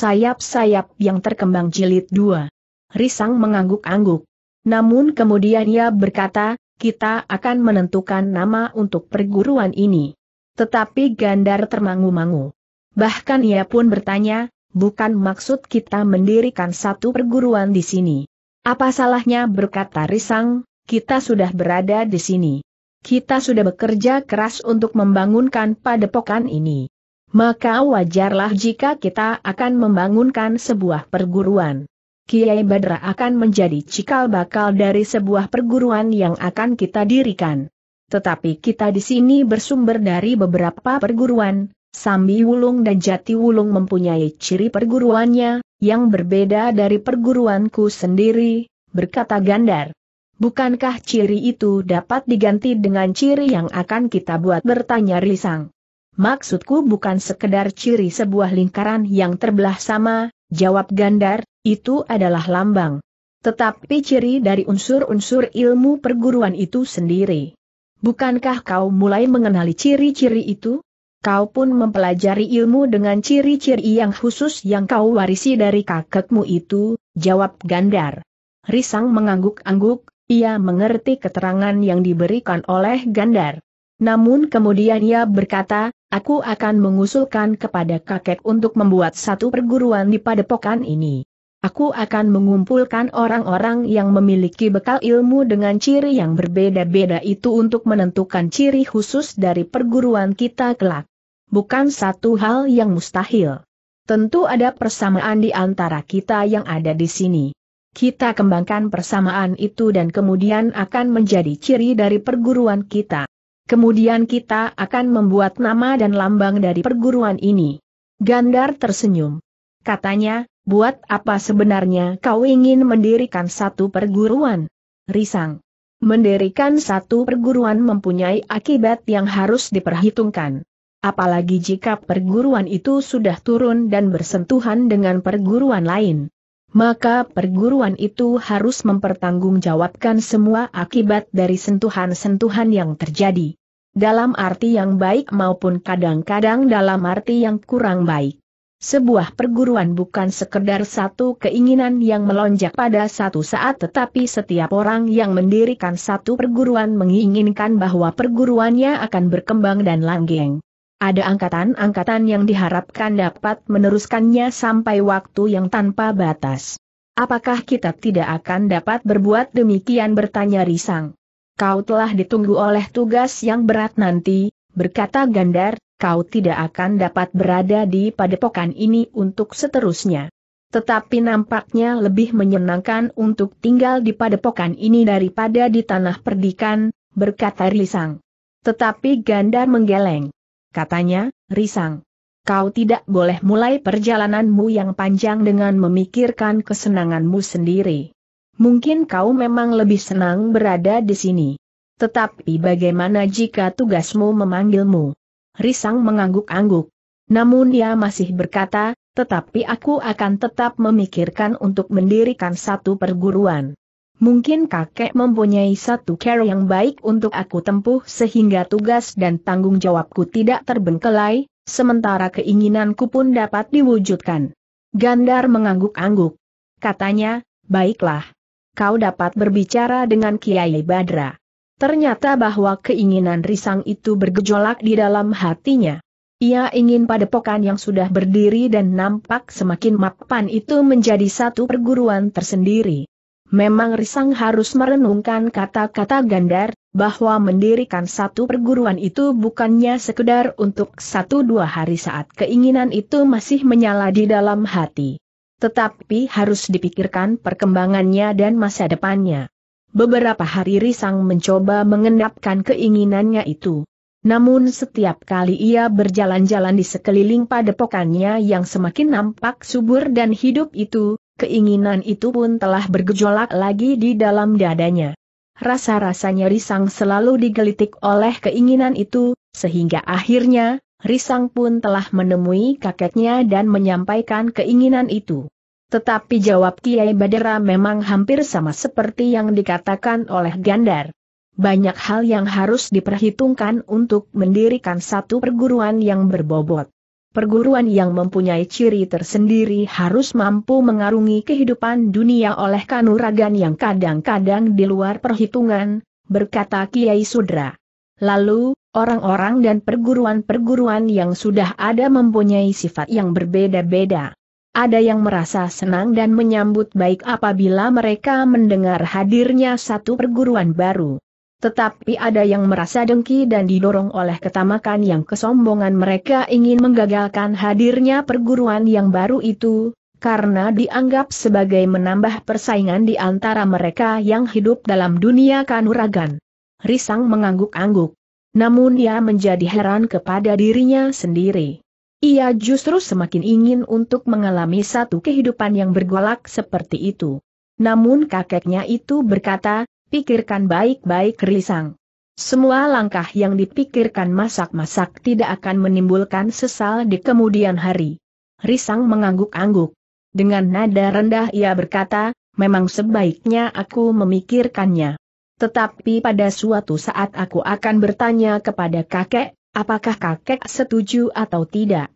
sayap-sayap yang terkembang jilid dua. Risang mengangguk-angguk. Namun kemudian ia berkata, kita akan menentukan nama untuk perguruan ini. Tetapi Gandar termangu-mangu. Bahkan ia pun bertanya, bukan maksud kita mendirikan satu perguruan di sini. Apa salahnya berkata Risang, kita sudah berada di sini. Kita sudah bekerja keras untuk membangunkan padepokan ini maka wajarlah jika kita akan membangunkan sebuah perguruan. Kiai Badra akan menjadi cikal bakal dari sebuah perguruan yang akan kita dirikan. Tetapi kita di sini bersumber dari beberapa perguruan, Sambi Wulung dan Jati Wulung mempunyai ciri perguruannya, yang berbeda dari perguruanku sendiri, berkata Gandar. Bukankah ciri itu dapat diganti dengan ciri yang akan kita buat bertanya Risang? Maksudku bukan sekedar ciri sebuah lingkaran yang terbelah sama, jawab Gandar, itu adalah lambang. Tetapi ciri dari unsur-unsur ilmu perguruan itu sendiri. Bukankah kau mulai mengenali ciri-ciri itu? Kau pun mempelajari ilmu dengan ciri-ciri yang khusus yang kau warisi dari kakekmu itu, jawab Gandar. Risang mengangguk-angguk, ia mengerti keterangan yang diberikan oleh Gandar. Namun kemudian ia berkata, Aku akan mengusulkan kepada kakek untuk membuat satu perguruan di padepokan ini. Aku akan mengumpulkan orang-orang yang memiliki bekal ilmu dengan ciri yang berbeda-beda itu untuk menentukan ciri khusus dari perguruan kita kelak. Bukan satu hal yang mustahil. Tentu ada persamaan di antara kita yang ada di sini. Kita kembangkan persamaan itu dan kemudian akan menjadi ciri dari perguruan kita. Kemudian kita akan membuat nama dan lambang dari perguruan ini. Gandar tersenyum. Katanya, buat apa sebenarnya kau ingin mendirikan satu perguruan? Risang. Mendirikan satu perguruan mempunyai akibat yang harus diperhitungkan. Apalagi jika perguruan itu sudah turun dan bersentuhan dengan perguruan lain. Maka perguruan itu harus mempertanggungjawabkan semua akibat dari sentuhan-sentuhan yang terjadi dalam arti yang baik maupun kadang-kadang dalam arti yang kurang baik. Sebuah perguruan bukan sekedar satu keinginan yang melonjak pada satu saat tetapi setiap orang yang mendirikan satu perguruan menginginkan bahwa perguruannya akan berkembang dan langgeng. Ada angkatan-angkatan yang diharapkan dapat meneruskannya sampai waktu yang tanpa batas. Apakah kita tidak akan dapat berbuat demikian bertanya Risang? kau telah ditunggu oleh tugas yang berat nanti, berkata Gandar, kau tidak akan dapat berada di padepokan ini untuk seterusnya. Tetapi nampaknya lebih menyenangkan untuk tinggal di padepokan ini daripada di tanah perdikan, berkata Risang. Tetapi Gandar menggeleng. Katanya, Risang, kau tidak boleh mulai perjalananmu yang panjang dengan memikirkan kesenanganmu sendiri. Mungkin kau memang lebih senang berada di sini. Tetapi bagaimana jika tugasmu memanggilmu? Risang mengangguk-angguk. Namun ia masih berkata, tetapi aku akan tetap memikirkan untuk mendirikan satu perguruan. Mungkin kakek mempunyai satu care yang baik untuk aku tempuh sehingga tugas dan tanggung jawabku tidak terbengkelai, sementara keinginanku pun dapat diwujudkan. Gandar mengangguk-angguk. Katanya, baiklah, kau dapat berbicara dengan Kiai Badra. Ternyata bahwa keinginan Risang itu bergejolak di dalam hatinya. Ia ingin padepokan yang sudah berdiri dan nampak semakin mapan itu menjadi satu perguruan tersendiri. Memang Risang harus merenungkan kata-kata Gandar, bahwa mendirikan satu perguruan itu bukannya sekedar untuk satu dua hari saat keinginan itu masih menyala di dalam hati tetapi harus dipikirkan perkembangannya dan masa depannya. Beberapa hari Risang mencoba mengendapkan keinginannya itu. Namun setiap kali ia berjalan-jalan di sekeliling padepokannya yang semakin nampak subur dan hidup itu, keinginan itu pun telah bergejolak lagi di dalam dadanya. Rasa-rasanya Risang selalu digelitik oleh keinginan itu, sehingga akhirnya, Risang pun telah menemui kakeknya dan menyampaikan keinginan itu. Tetapi jawab Kiai Badera memang hampir sama seperti yang dikatakan oleh Gandar. Banyak hal yang harus diperhitungkan untuk mendirikan satu perguruan yang berbobot. Perguruan yang mempunyai ciri tersendiri harus mampu mengarungi kehidupan dunia oleh kanuragan yang kadang-kadang di luar perhitungan, berkata Kiai Sudra. Lalu, orang-orang dan perguruan-perguruan yang sudah ada mempunyai sifat yang berbeda-beda. Ada yang merasa senang dan menyambut baik apabila mereka mendengar hadirnya satu perguruan baru. Tetapi ada yang merasa dengki dan didorong oleh ketamakan yang kesombongan mereka ingin menggagalkan hadirnya perguruan yang baru itu, karena dianggap sebagai menambah persaingan di antara mereka yang hidup dalam dunia kanuragan risang mengangguk-angguk. Namun ia menjadi heran kepada dirinya sendiri. Ia justru semakin ingin untuk mengalami satu kehidupan yang bergolak seperti itu. Namun kakeknya itu berkata, pikirkan baik-baik risang. Semua langkah yang dipikirkan masak-masak tidak akan menimbulkan sesal di kemudian hari. Risang mengangguk-angguk. Dengan nada rendah ia berkata, memang sebaiknya aku memikirkannya. Tetapi pada suatu saat aku akan bertanya kepada kakek, apakah kakek setuju atau tidak.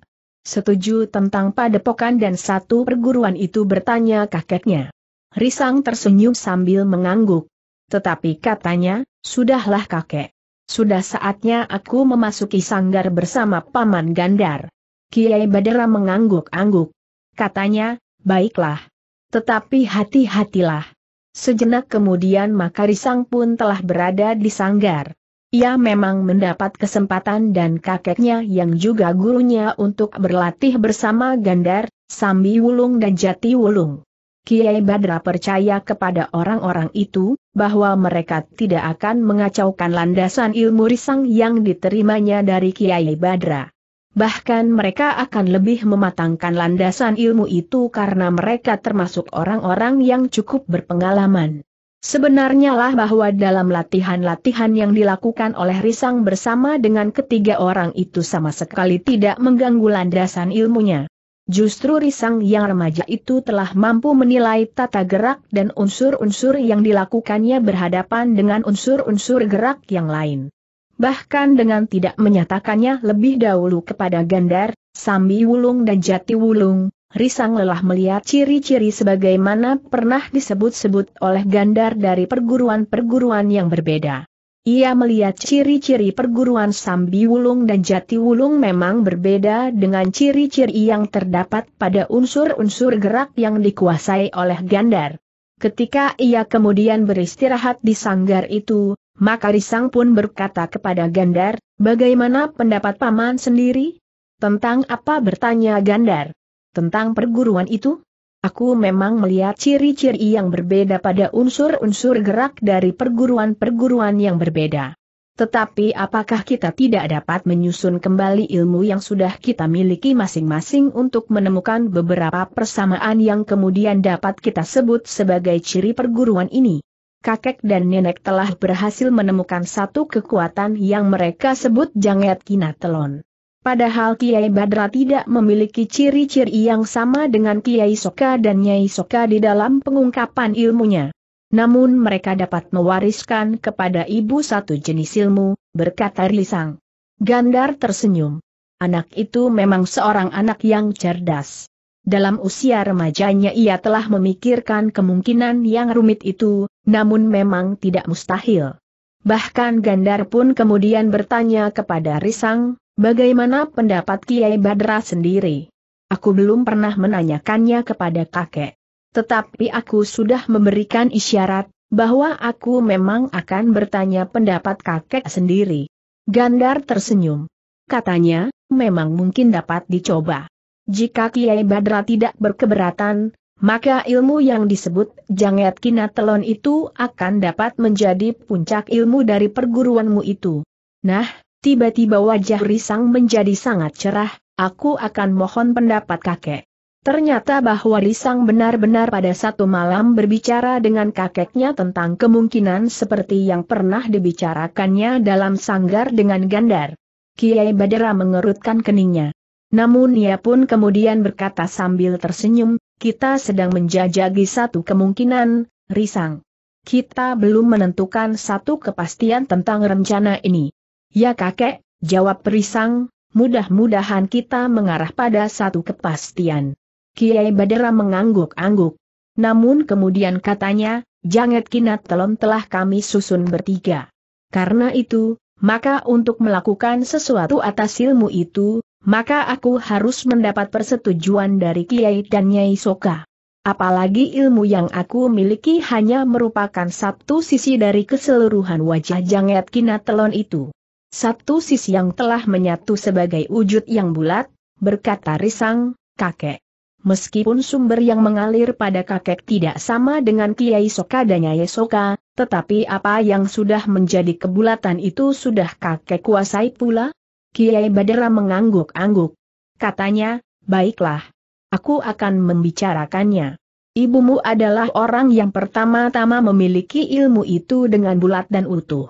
Setuju tentang padepokan dan satu perguruan itu bertanya kakeknya. Risang tersenyum sambil mengangguk. Tetapi katanya, sudahlah kakek. Sudah saatnya aku memasuki sanggar bersama Paman Gandar. Kiai Badara mengangguk-angguk. Katanya, baiklah. Tetapi hati-hatilah. Sejenak kemudian Makarisang pun telah berada di sanggar. Ia memang mendapat kesempatan dan kakeknya yang juga gurunya untuk berlatih bersama Gandar, Sambi Wulung dan Jati Wulung. Kiai Badra percaya kepada orang-orang itu, bahwa mereka tidak akan mengacaukan landasan ilmu risang yang diterimanya dari Kiai Badra. Bahkan mereka akan lebih mematangkan landasan ilmu itu karena mereka termasuk orang-orang yang cukup berpengalaman. Sebenarnya lah bahwa dalam latihan-latihan yang dilakukan oleh Risang bersama dengan ketiga orang itu sama sekali tidak mengganggu landasan ilmunya. Justru Risang yang remaja itu telah mampu menilai tata gerak dan unsur-unsur yang dilakukannya berhadapan dengan unsur-unsur gerak yang lain bahkan dengan tidak menyatakannya lebih dahulu kepada Gandar, Sambi Wulung dan Jati Wulung, Risang lelah melihat ciri-ciri sebagaimana pernah disebut-sebut oleh Gandar dari perguruan-perguruan yang berbeda. Ia melihat ciri-ciri perguruan Sambi Wulung dan Jati Wulung memang berbeda dengan ciri-ciri yang terdapat pada unsur-unsur gerak yang dikuasai oleh Gandar. Ketika ia kemudian beristirahat di sanggar itu, maka Risang pun berkata kepada Gandar, bagaimana pendapat paman sendiri? Tentang apa bertanya Gandar? Tentang perguruan itu? Aku memang melihat ciri-ciri yang berbeda pada unsur-unsur gerak dari perguruan-perguruan yang berbeda. Tetapi apakah kita tidak dapat menyusun kembali ilmu yang sudah kita miliki masing-masing untuk menemukan beberapa persamaan yang kemudian dapat kita sebut sebagai ciri perguruan ini? kakek dan nenek telah berhasil menemukan satu kekuatan yang mereka sebut Janget Kinatelon. Padahal Kiai Badra tidak memiliki ciri-ciri yang sama dengan Kiai Soka dan Nyai Soka di dalam pengungkapan ilmunya. Namun mereka dapat mewariskan kepada ibu satu jenis ilmu, berkata Rilisang. Gandar tersenyum. Anak itu memang seorang anak yang cerdas. Dalam usia remajanya ia telah memikirkan kemungkinan yang rumit itu, namun memang tidak mustahil. Bahkan Gandar pun kemudian bertanya kepada Risang, bagaimana pendapat Kiai Badra sendiri? Aku belum pernah menanyakannya kepada kakek. Tetapi aku sudah memberikan isyarat, bahwa aku memang akan bertanya pendapat kakek sendiri. Gandar tersenyum. Katanya, memang mungkin dapat dicoba. Jika Kiai Badra tidak berkeberatan, maka ilmu yang disebut Janget Kinatelon itu akan dapat menjadi puncak ilmu dari perguruanmu itu. Nah, tiba-tiba wajah Risang menjadi sangat cerah, aku akan mohon pendapat kakek. Ternyata bahwa Risang benar-benar pada satu malam berbicara dengan kakeknya tentang kemungkinan seperti yang pernah dibicarakannya dalam sanggar dengan Gandar. Kiai Badra mengerutkan keningnya. Namun ia pun kemudian berkata sambil tersenyum, kita sedang menjajagi satu kemungkinan, Risang. Kita belum menentukan satu kepastian tentang rencana ini. Ya kakek, jawab Risang, mudah-mudahan kita mengarah pada satu kepastian. Kiai Badara mengangguk-angguk. Namun kemudian katanya, jangat kinat telom telah kami susun bertiga. Karena itu, maka untuk melakukan sesuatu atas ilmu itu, maka aku harus mendapat persetujuan dari Kiai dan Nyai Soka. Apalagi ilmu yang aku miliki hanya merupakan satu sisi dari keseluruhan wajah janget kinatelon itu. Satu sisi yang telah menyatu sebagai wujud yang bulat, berkata Risang, kakek. Meskipun sumber yang mengalir pada kakek tidak sama dengan Kiai Soka dan Nyai Soka, tetapi apa yang sudah menjadi kebulatan itu sudah kakek kuasai pula, Kiai Badera mengangguk-angguk. Katanya, baiklah. Aku akan membicarakannya. Ibumu adalah orang yang pertama-tama memiliki ilmu itu dengan bulat dan utuh.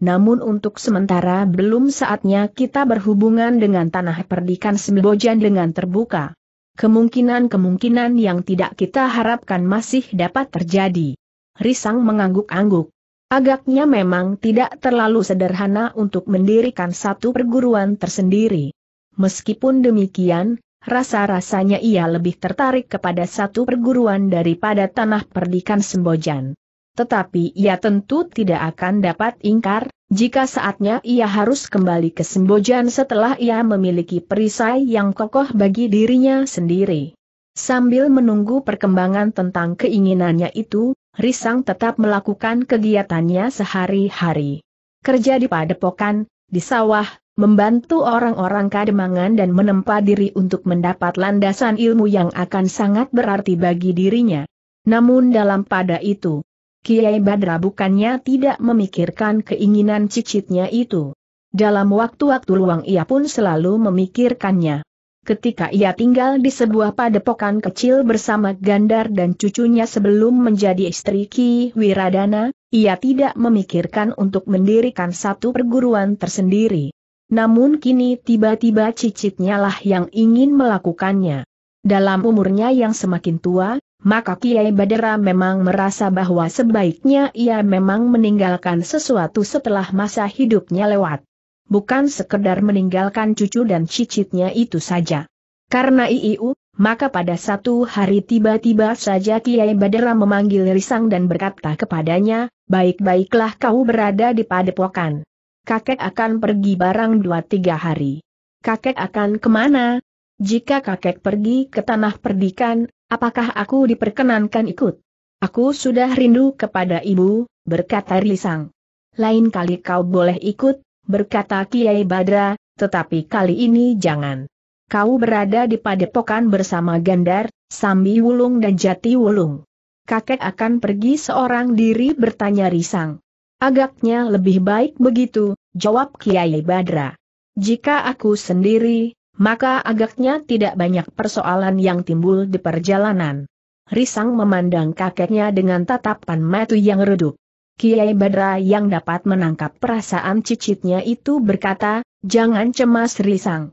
Namun untuk sementara belum saatnya kita berhubungan dengan tanah perdikan Sembojan dengan terbuka. Kemungkinan-kemungkinan yang tidak kita harapkan masih dapat terjadi. Risang mengangguk-angguk. Agaknya memang tidak terlalu sederhana untuk mendirikan satu perguruan tersendiri. Meskipun demikian, rasa-rasanya ia lebih tertarik kepada satu perguruan daripada tanah perdikan Sembojan. Tetapi ia tentu tidak akan dapat ingkar, jika saatnya ia harus kembali ke Sembojan setelah ia memiliki perisai yang kokoh bagi dirinya sendiri. Sambil menunggu perkembangan tentang keinginannya itu, Risang tetap melakukan kegiatannya sehari-hari. Kerja di padepokan, di sawah, membantu orang-orang kademangan dan menempa diri untuk mendapat landasan ilmu yang akan sangat berarti bagi dirinya. Namun dalam pada itu, Kiai Badra bukannya tidak memikirkan keinginan cicitnya itu. Dalam waktu-waktu luang ia pun selalu memikirkannya ketika ia tinggal di sebuah padepokan kecil bersama Gandar dan cucunya sebelum menjadi istri Ki Wiradana, ia tidak memikirkan untuk mendirikan satu perguruan tersendiri. Namun kini tiba-tiba cicitnya lah yang ingin melakukannya. Dalam umurnya yang semakin tua, maka Kiai Badera memang merasa bahwa sebaiknya ia memang meninggalkan sesuatu setelah masa hidupnya lewat bukan sekedar meninggalkan cucu dan cicitnya itu saja. Karena IIU, maka pada satu hari tiba-tiba saja Kiai Badera memanggil Risang dan berkata kepadanya, baik-baiklah kau berada di padepokan. Kakek akan pergi barang dua tiga hari. Kakek akan kemana? Jika kakek pergi ke tanah perdikan, apakah aku diperkenankan ikut? Aku sudah rindu kepada ibu, berkata Risang. Lain kali kau boleh ikut, berkata Kiai Badra, tetapi kali ini jangan. Kau berada di padepokan bersama Gandar, Sambi Wulung dan Jati Wulung. Kakek akan pergi seorang diri bertanya risang. Agaknya lebih baik begitu, jawab Kiai Badra. Jika aku sendiri, maka agaknya tidak banyak persoalan yang timbul di perjalanan. Risang memandang kakeknya dengan tatapan matu yang redup. Kiai Badra yang dapat menangkap perasaan cicitnya itu berkata, jangan cemas risang.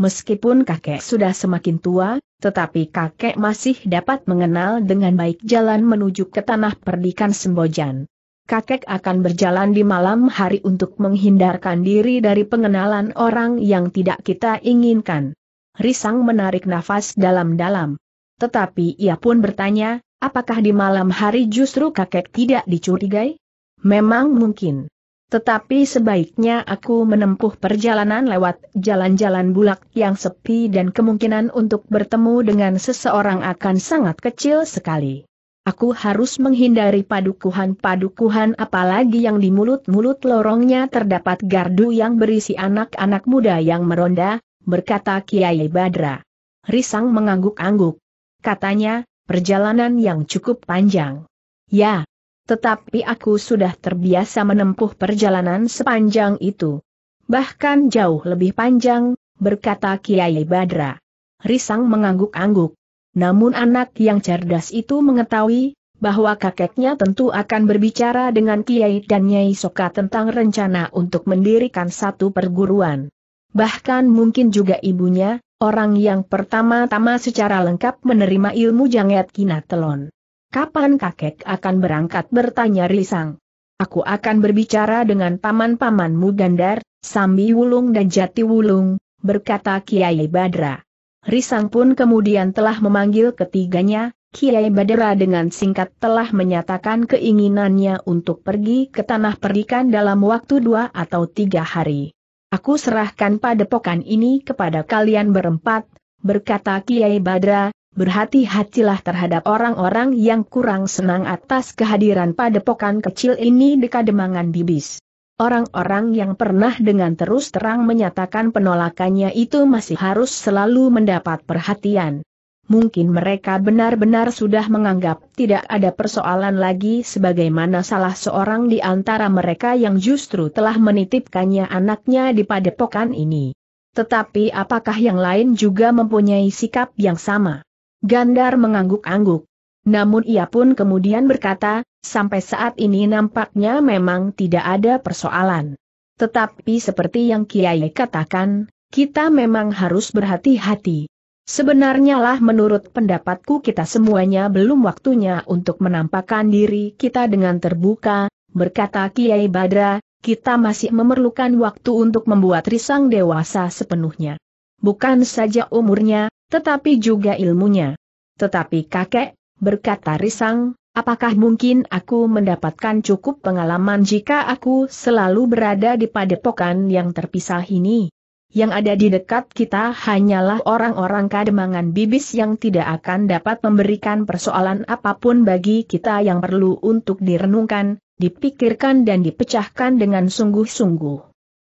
Meskipun kakek sudah semakin tua, tetapi kakek masih dapat mengenal dengan baik jalan menuju ke tanah perdikan Sembojan. Kakek akan berjalan di malam hari untuk menghindarkan diri dari pengenalan orang yang tidak kita inginkan. Risang menarik nafas dalam-dalam. Tetapi ia pun bertanya, Apakah di malam hari justru kakek tidak dicurigai? Memang mungkin. Tetapi sebaiknya aku menempuh perjalanan lewat jalan-jalan bulak yang sepi dan kemungkinan untuk bertemu dengan seseorang akan sangat kecil sekali. Aku harus menghindari padukuhan-padukuhan apalagi yang di mulut-mulut lorongnya terdapat gardu yang berisi anak-anak muda yang meronda, berkata Kiai Badra. Risang mengangguk-angguk. Katanya, perjalanan yang cukup panjang. Ya, tetapi aku sudah terbiasa menempuh perjalanan sepanjang itu. Bahkan jauh lebih panjang, berkata Kiai Badra. Risang mengangguk-angguk. Namun anak yang cerdas itu mengetahui, bahwa kakeknya tentu akan berbicara dengan Kiai dan Nyai Soka tentang rencana untuk mendirikan satu perguruan. Bahkan mungkin juga ibunya, Orang yang pertama-tama secara lengkap menerima ilmu kina kinatelon. Kapan kakek akan berangkat bertanya Risang? Aku akan berbicara dengan paman-pamanmu Gandar, Sambi Wulung dan Jati Wulung, berkata Kiai Badra. Risang pun kemudian telah memanggil ketiganya, Kiai Badra dengan singkat telah menyatakan keinginannya untuk pergi ke tanah perikan dalam waktu dua atau tiga hari. Aku serahkan padepokan ini kepada kalian berempat, berkata Kiai Badra, berhati-hatilah terhadap orang-orang yang kurang senang atas kehadiran padepokan kecil ini di Kademangan Bibis. Orang-orang yang pernah dengan terus terang menyatakan penolakannya itu masih harus selalu mendapat perhatian mungkin mereka benar-benar sudah menganggap tidak ada persoalan lagi sebagaimana salah seorang di antara mereka yang justru telah menitipkannya anaknya di padepokan ini. Tetapi apakah yang lain juga mempunyai sikap yang sama? Gandar mengangguk-angguk. Namun ia pun kemudian berkata, sampai saat ini nampaknya memang tidak ada persoalan. Tetapi seperti yang Kiai katakan, kita memang harus berhati-hati. Sebenarnya lah menurut pendapatku kita semuanya belum waktunya untuk menampakkan diri kita dengan terbuka, berkata Kiai Badra, kita masih memerlukan waktu untuk membuat risang dewasa sepenuhnya. Bukan saja umurnya, tetapi juga ilmunya. Tetapi kakek, berkata risang, apakah mungkin aku mendapatkan cukup pengalaman jika aku selalu berada di padepokan yang terpisah ini? yang ada di dekat kita hanyalah orang-orang kademangan bibis yang tidak akan dapat memberikan persoalan apapun bagi kita yang perlu untuk direnungkan, dipikirkan dan dipecahkan dengan sungguh-sungguh.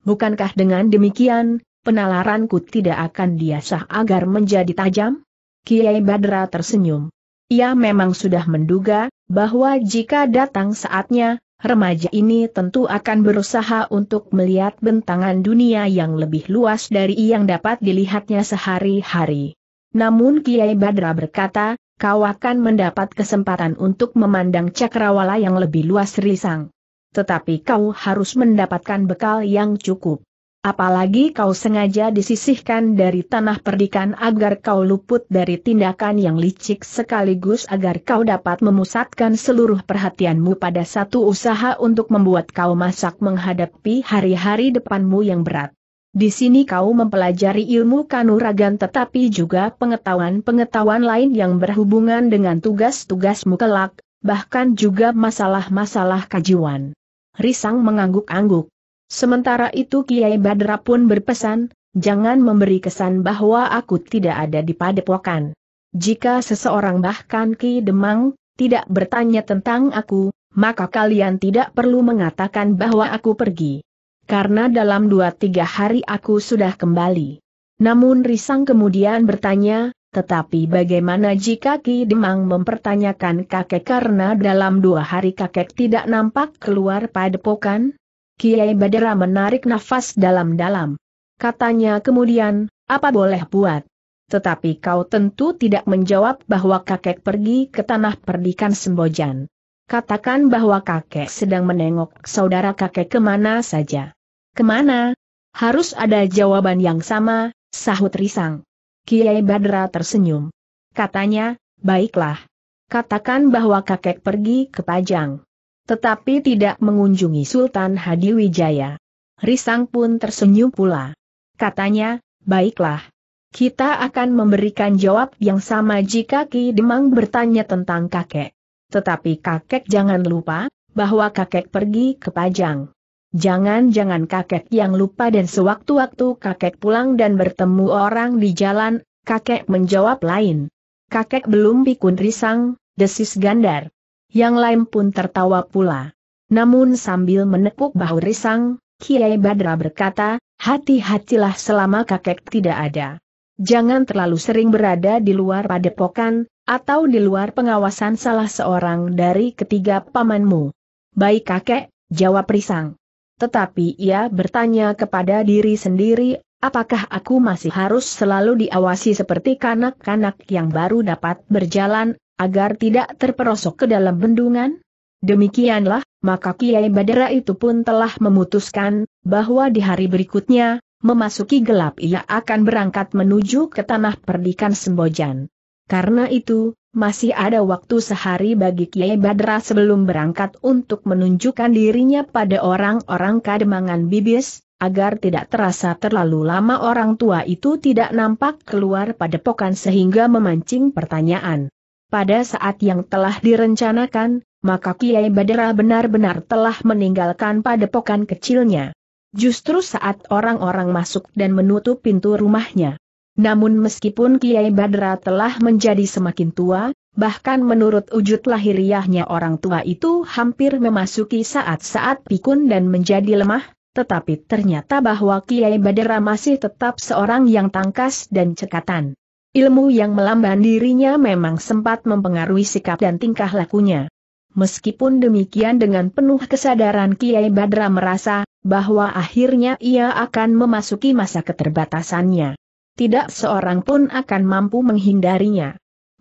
Bukankah dengan demikian, penalaranku tidak akan diasah agar menjadi tajam? Kiai Badra tersenyum. Ia memang sudah menduga, bahwa jika datang saatnya, Remaja ini tentu akan berusaha untuk melihat bentangan dunia yang lebih luas dari yang dapat dilihatnya sehari-hari. Namun Kiai Badra berkata, kau akan mendapat kesempatan untuk memandang cakrawala yang lebih luas risang. Tetapi kau harus mendapatkan bekal yang cukup. Apalagi kau sengaja disisihkan dari tanah perdikan agar kau luput dari tindakan yang licik sekaligus agar kau dapat memusatkan seluruh perhatianmu pada satu usaha untuk membuat kau masak menghadapi hari-hari depanmu yang berat. Di sini kau mempelajari ilmu kanuragan tetapi juga pengetahuan-pengetahuan lain yang berhubungan dengan tugas-tugasmu kelak, bahkan juga masalah-masalah kajian. Risang mengangguk-angguk. Sementara itu Kiai Badra pun berpesan, jangan memberi kesan bahwa aku tidak ada di padepokan. Jika seseorang bahkan Ki Demang, tidak bertanya tentang aku, maka kalian tidak perlu mengatakan bahwa aku pergi. Karena dalam dua tiga hari aku sudah kembali. Namun Risang kemudian bertanya, tetapi bagaimana jika Ki Demang mempertanyakan kakek karena dalam dua hari kakek tidak nampak keluar padepokan? Kiai Badera menarik nafas dalam-dalam. Katanya kemudian, apa boleh buat? Tetapi kau tentu tidak menjawab bahwa kakek pergi ke tanah perdikan Sembojan. Katakan bahwa kakek sedang menengok saudara kakek kemana saja. Kemana? Harus ada jawaban yang sama, sahut risang. Kiai Badra tersenyum. Katanya, baiklah. Katakan bahwa kakek pergi ke Pajang. Tetapi tidak mengunjungi Sultan Hadi Wijaya. Risang pun tersenyum pula. Katanya, baiklah. Kita akan memberikan jawab yang sama jika Ki Demang bertanya tentang kakek. Tetapi kakek jangan lupa, bahwa kakek pergi ke Pajang. Jangan-jangan kakek yang lupa dan sewaktu-waktu kakek pulang dan bertemu orang di jalan, kakek menjawab lain. Kakek belum pikun risang, desis gandar. Yang lain pun tertawa pula. Namun sambil menepuk bahu risang, Kiai Badra berkata, hati-hatilah selama kakek tidak ada. Jangan terlalu sering berada di luar padepokan, atau di luar pengawasan salah seorang dari ketiga pamanmu. Baik kakek, jawab risang. Tetapi ia bertanya kepada diri sendiri, apakah aku masih harus selalu diawasi seperti kanak-kanak yang baru dapat berjalan, agar tidak terperosok ke dalam bendungan? Demikianlah, maka Kiai Badara itu pun telah memutuskan, bahwa di hari berikutnya, memasuki gelap ia akan berangkat menuju ke tanah perdikan Sembojan. Karena itu, masih ada waktu sehari bagi Kiai Badra sebelum berangkat untuk menunjukkan dirinya pada orang-orang kademangan bibis, agar tidak terasa terlalu lama orang tua itu tidak nampak keluar pada pokan sehingga memancing pertanyaan. Pada saat yang telah direncanakan, maka Kiai Badara benar-benar telah meninggalkan padepokan kecilnya. Justru saat orang-orang masuk dan menutup pintu rumahnya. Namun meskipun Kiai Badra telah menjadi semakin tua, bahkan menurut wujud lahiriahnya orang tua itu hampir memasuki saat-saat pikun dan menjadi lemah, tetapi ternyata bahwa Kiai Badra masih tetap seorang yang tangkas dan cekatan. Ilmu yang melamban dirinya memang sempat mempengaruhi sikap dan tingkah lakunya. Meskipun demikian dengan penuh kesadaran Kiai Badra merasa, bahwa akhirnya ia akan memasuki masa keterbatasannya. Tidak seorang pun akan mampu menghindarinya.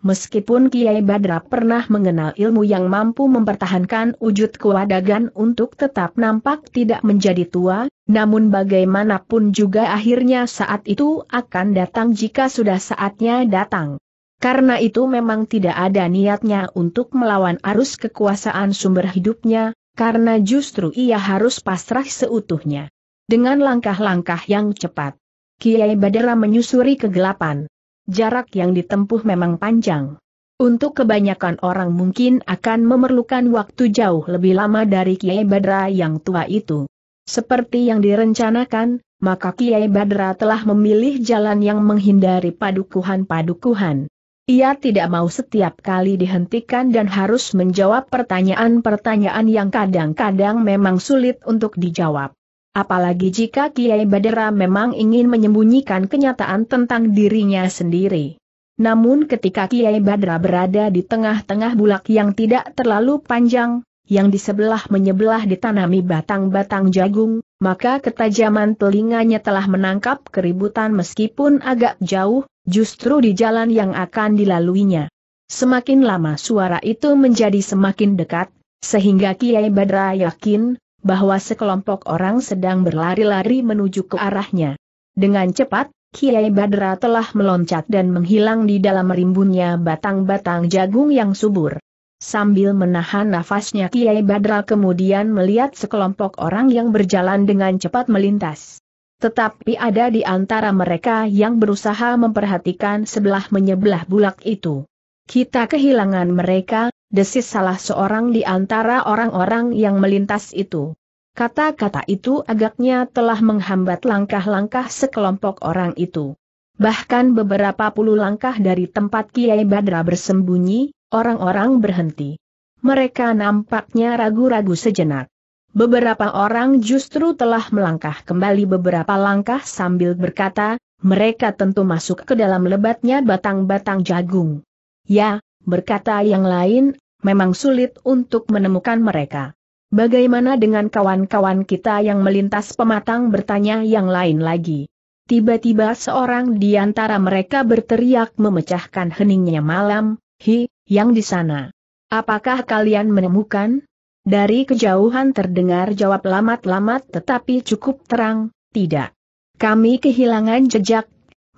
Meskipun Kiai Badra pernah mengenal ilmu yang mampu mempertahankan wujud kewadagan untuk tetap nampak tidak menjadi tua, namun bagaimanapun juga akhirnya saat itu akan datang jika sudah saatnya datang. Karena itu memang tidak ada niatnya untuk melawan arus kekuasaan sumber hidupnya, karena justru ia harus pasrah seutuhnya. Dengan langkah-langkah yang cepat, Kiai Badra menyusuri kegelapan jarak yang ditempuh memang panjang. Untuk kebanyakan orang mungkin akan memerlukan waktu jauh lebih lama dari Kiai Badra yang tua itu. Seperti yang direncanakan, maka Kiai Badra telah memilih jalan yang menghindari padukuhan-padukuhan. Ia tidak mau setiap kali dihentikan dan harus menjawab pertanyaan-pertanyaan yang kadang-kadang memang sulit untuk dijawab. Apalagi jika Kiai Badera memang ingin menyembunyikan kenyataan tentang dirinya sendiri. Namun ketika Kiai Badra berada di tengah-tengah bulak yang tidak terlalu panjang, yang di sebelah menyebelah ditanami batang-batang jagung, maka ketajaman telinganya telah menangkap keributan meskipun agak jauh, justru di jalan yang akan dilaluinya. Semakin lama suara itu menjadi semakin dekat, sehingga Kiai Badra yakin, bahwa sekelompok orang sedang berlari-lari menuju ke arahnya. Dengan cepat, Kiai Badra telah meloncat dan menghilang di dalam rimbunnya batang-batang jagung yang subur. Sambil menahan nafasnya Kiai Badra kemudian melihat sekelompok orang yang berjalan dengan cepat melintas. Tetapi ada di antara mereka yang berusaha memperhatikan sebelah menyebelah bulak itu. Kita kehilangan mereka, desis salah seorang di antara orang-orang yang melintas itu. Kata-kata itu agaknya telah menghambat langkah-langkah sekelompok orang itu. Bahkan beberapa puluh langkah dari tempat Kiai Badra bersembunyi, orang-orang berhenti. Mereka nampaknya ragu-ragu sejenak. Beberapa orang justru telah melangkah kembali beberapa langkah sambil berkata, mereka tentu masuk ke dalam lebatnya batang-batang jagung. Ya, berkata yang lain, memang sulit untuk menemukan mereka. Bagaimana dengan kawan-kawan kita yang melintas pematang bertanya yang lain lagi. Tiba-tiba seorang di antara mereka berteriak memecahkan heningnya malam, Hi, yang di sana. Apakah kalian menemukan? Dari kejauhan terdengar jawab lamat-lamat tetapi cukup terang, tidak. Kami kehilangan jejak,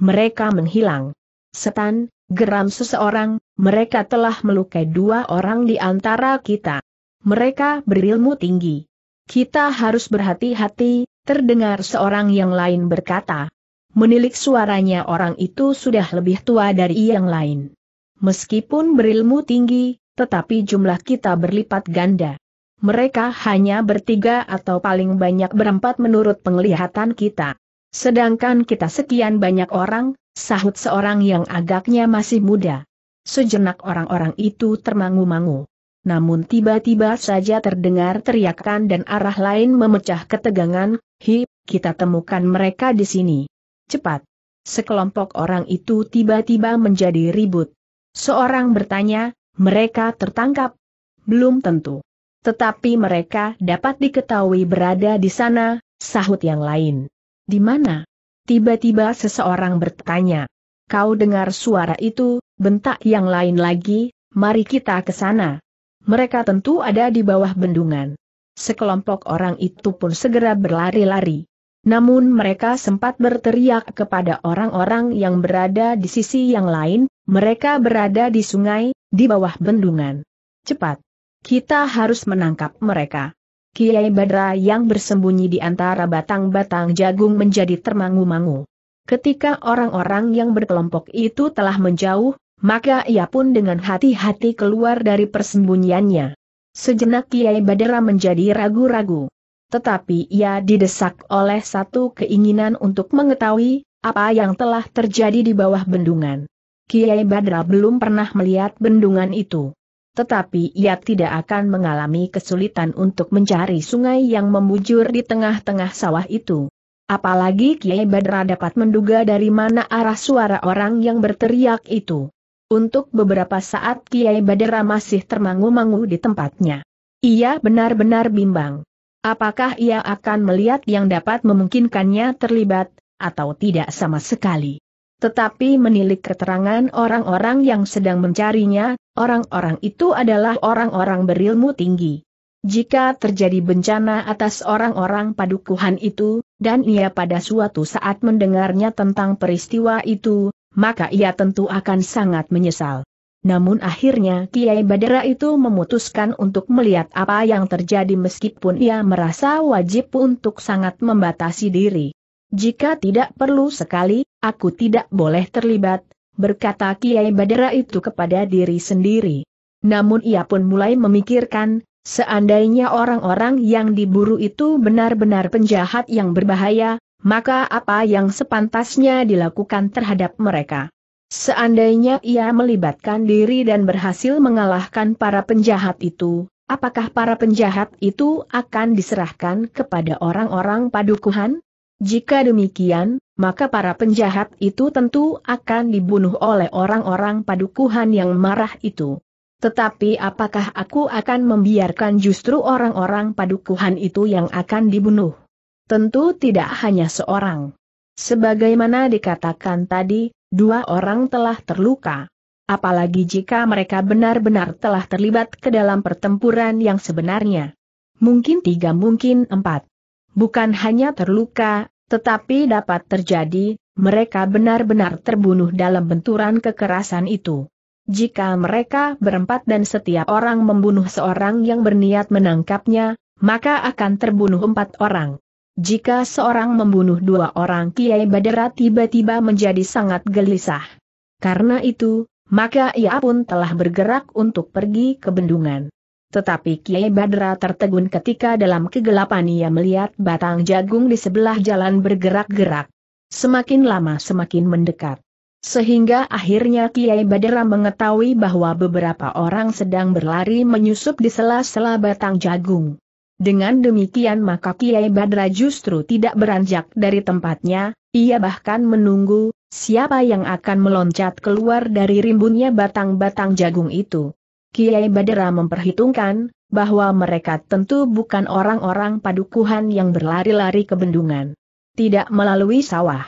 mereka menghilang. Setan, geram seseorang, mereka telah melukai dua orang di antara kita. Mereka berilmu tinggi. Kita harus berhati-hati, terdengar seorang yang lain berkata. Menilik suaranya orang itu sudah lebih tua dari yang lain. Meskipun berilmu tinggi, tetapi jumlah kita berlipat ganda. Mereka hanya bertiga atau paling banyak berempat menurut penglihatan kita. Sedangkan kita sekian banyak orang, sahut seorang yang agaknya masih muda. Sejenak orang-orang itu termangu-mangu. Namun tiba-tiba saja terdengar teriakan dan arah lain memecah ketegangan, hi, kita temukan mereka di sini. Cepat. Sekelompok orang itu tiba-tiba menjadi ribut. Seorang bertanya, mereka tertangkap? Belum tentu. Tetapi mereka dapat diketahui berada di sana, sahut yang lain. Di mana? Tiba-tiba seseorang bertanya. Kau dengar suara itu, bentak yang lain lagi, mari kita ke sana. Mereka tentu ada di bawah bendungan. Sekelompok orang itu pun segera berlari-lari. Namun mereka sempat berteriak kepada orang-orang yang berada di sisi yang lain, mereka berada di sungai, di bawah bendungan. Cepat! Kita harus menangkap mereka. Kiai Badra yang bersembunyi di antara batang-batang jagung menjadi termangu-mangu. Ketika orang-orang yang berkelompok itu telah menjauh, maka ia pun dengan hati-hati keluar dari persembunyiannya. Sejenak Kiai Badra menjadi ragu-ragu. Tetapi ia didesak oleh satu keinginan untuk mengetahui apa yang telah terjadi di bawah bendungan. Kiai Badra belum pernah melihat bendungan itu tetapi ia tidak akan mengalami kesulitan untuk mencari sungai yang membujur di tengah-tengah sawah itu. Apalagi Kiai Badra dapat menduga dari mana arah suara orang yang berteriak itu. Untuk beberapa saat Kiai Badra masih termangu-mangu di tempatnya. Ia benar-benar bimbang. Apakah ia akan melihat yang dapat memungkinkannya terlibat, atau tidak sama sekali. Tetapi menilik keterangan orang-orang yang sedang mencarinya, orang-orang itu adalah orang-orang berilmu tinggi. Jika terjadi bencana atas orang-orang padukuhan itu, dan ia pada suatu saat mendengarnya tentang peristiwa itu, maka ia tentu akan sangat menyesal. Namun akhirnya Kiai Badara itu memutuskan untuk melihat apa yang terjadi meskipun ia merasa wajib untuk sangat membatasi diri. Jika tidak perlu sekali, Aku tidak boleh terlibat, berkata Kiai Badara itu kepada diri sendiri. Namun ia pun mulai memikirkan, seandainya orang-orang yang diburu itu benar-benar penjahat yang berbahaya, maka apa yang sepantasnya dilakukan terhadap mereka. Seandainya ia melibatkan diri dan berhasil mengalahkan para penjahat itu, apakah para penjahat itu akan diserahkan kepada orang-orang padukuhan? Jika demikian, maka para penjahat itu tentu akan dibunuh oleh orang-orang padukuhan yang marah itu. Tetapi apakah aku akan membiarkan justru orang-orang padukuhan itu yang akan dibunuh? Tentu tidak hanya seorang. Sebagaimana dikatakan tadi, dua orang telah terluka. Apalagi jika mereka benar-benar telah terlibat ke dalam pertempuran yang sebenarnya. Mungkin tiga mungkin empat bukan hanya terluka, tetapi dapat terjadi, mereka benar-benar terbunuh dalam benturan kekerasan itu. Jika mereka berempat dan setiap orang membunuh seorang yang berniat menangkapnya, maka akan terbunuh empat orang. Jika seorang membunuh dua orang Kiai Badara tiba-tiba menjadi sangat gelisah. Karena itu, maka ia pun telah bergerak untuk pergi ke bendungan. Tetapi Kiai Badra tertegun ketika dalam kegelapan ia melihat batang jagung di sebelah jalan bergerak-gerak. Semakin lama semakin mendekat. Sehingga akhirnya Kiai Badra mengetahui bahwa beberapa orang sedang berlari menyusup di sela-sela batang jagung. Dengan demikian maka Kiai Badra justru tidak beranjak dari tempatnya, ia bahkan menunggu, siapa yang akan meloncat keluar dari rimbunnya batang-batang jagung itu. Kiai Badera memperhitungkan, bahwa mereka tentu bukan orang-orang padukuhan yang berlari-lari ke bendungan. Tidak melalui sawah.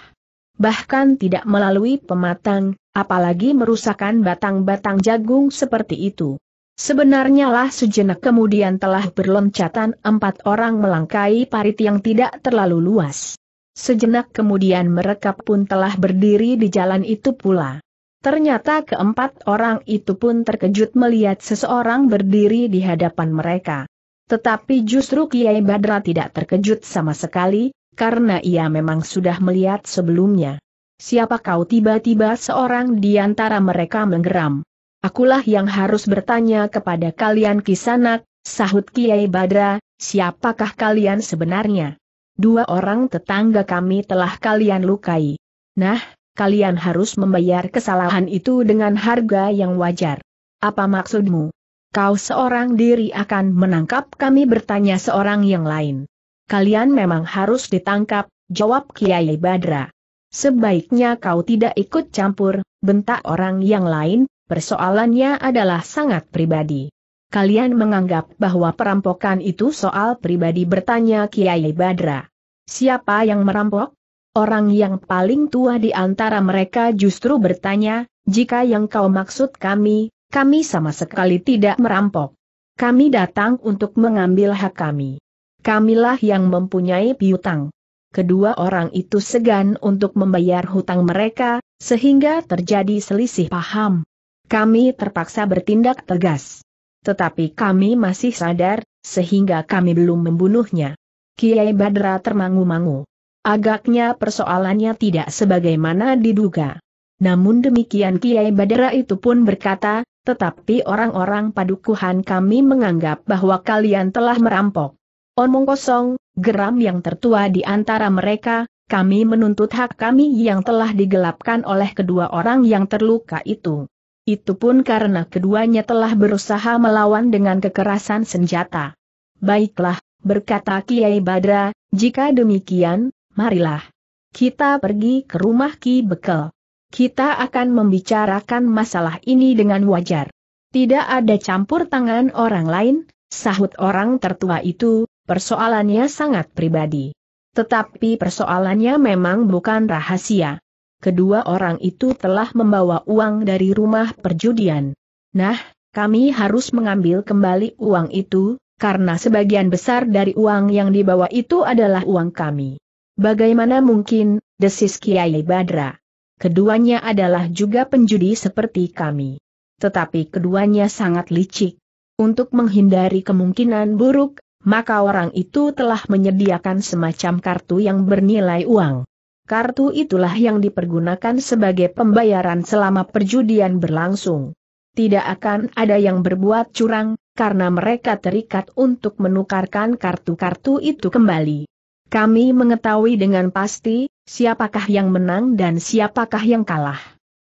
Bahkan tidak melalui pematang, apalagi merusakkan batang-batang jagung seperti itu. Sebenarnya lah sejenak kemudian telah berloncatan empat orang melangkai parit yang tidak terlalu luas. Sejenak kemudian mereka pun telah berdiri di jalan itu pula. Ternyata keempat orang itu pun terkejut melihat seseorang berdiri di hadapan mereka. Tetapi justru Kiai Badra tidak terkejut sama sekali, karena ia memang sudah melihat sebelumnya. Siapa kau tiba-tiba seorang di antara mereka menggeram. Akulah yang harus bertanya kepada kalian kisanak, sahut Kiai Badra, siapakah kalian sebenarnya? Dua orang tetangga kami telah kalian lukai. Nah, kalian harus membayar kesalahan itu dengan harga yang wajar. Apa maksudmu? Kau seorang diri akan menangkap kami bertanya seorang yang lain. Kalian memang harus ditangkap, jawab Kiai Badra. Sebaiknya kau tidak ikut campur, bentak orang yang lain, persoalannya adalah sangat pribadi. Kalian menganggap bahwa perampokan itu soal pribadi bertanya Kiai Badra. Siapa yang merampok? Orang yang paling tua di antara mereka justru bertanya, jika yang kau maksud kami, kami sama sekali tidak merampok. Kami datang untuk mengambil hak kami. Kamilah yang mempunyai piutang. Kedua orang itu segan untuk membayar hutang mereka, sehingga terjadi selisih paham. Kami terpaksa bertindak tegas. Tetapi kami masih sadar, sehingga kami belum membunuhnya. Kiai Badra termangu-mangu. Agaknya persoalannya tidak sebagaimana diduga. Namun demikian Kiai Badra itu pun berkata, tetapi orang-orang padukuhan kami menganggap bahwa kalian telah merampok. Omong kosong, geram yang tertua di antara mereka, kami menuntut hak kami yang telah digelapkan oleh kedua orang yang terluka itu. Itu pun karena keduanya telah berusaha melawan dengan kekerasan senjata. Baiklah, berkata Kiai Badra, jika demikian, marilah. Kita pergi ke rumah Ki Bekel. Kita akan membicarakan masalah ini dengan wajar. Tidak ada campur tangan orang lain, sahut orang tertua itu, persoalannya sangat pribadi. Tetapi persoalannya memang bukan rahasia. Kedua orang itu telah membawa uang dari rumah perjudian. Nah, kami harus mengambil kembali uang itu, karena sebagian besar dari uang yang dibawa itu adalah uang kami. Bagaimana mungkin, desis Kiai Badra. Keduanya adalah juga penjudi seperti kami. Tetapi keduanya sangat licik. Untuk menghindari kemungkinan buruk, maka orang itu telah menyediakan semacam kartu yang bernilai uang. Kartu itulah yang dipergunakan sebagai pembayaran selama perjudian berlangsung. Tidak akan ada yang berbuat curang, karena mereka terikat untuk menukarkan kartu-kartu itu kembali. Kami mengetahui dengan pasti, siapakah yang menang dan siapakah yang kalah.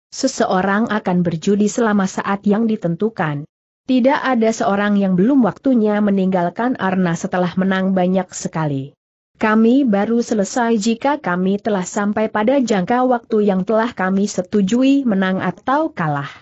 Seseorang akan berjudi selama saat yang ditentukan. Tidak ada seorang yang belum waktunya meninggalkan Arna setelah menang banyak sekali. Kami baru selesai jika kami telah sampai pada jangka waktu yang telah kami setujui menang atau kalah.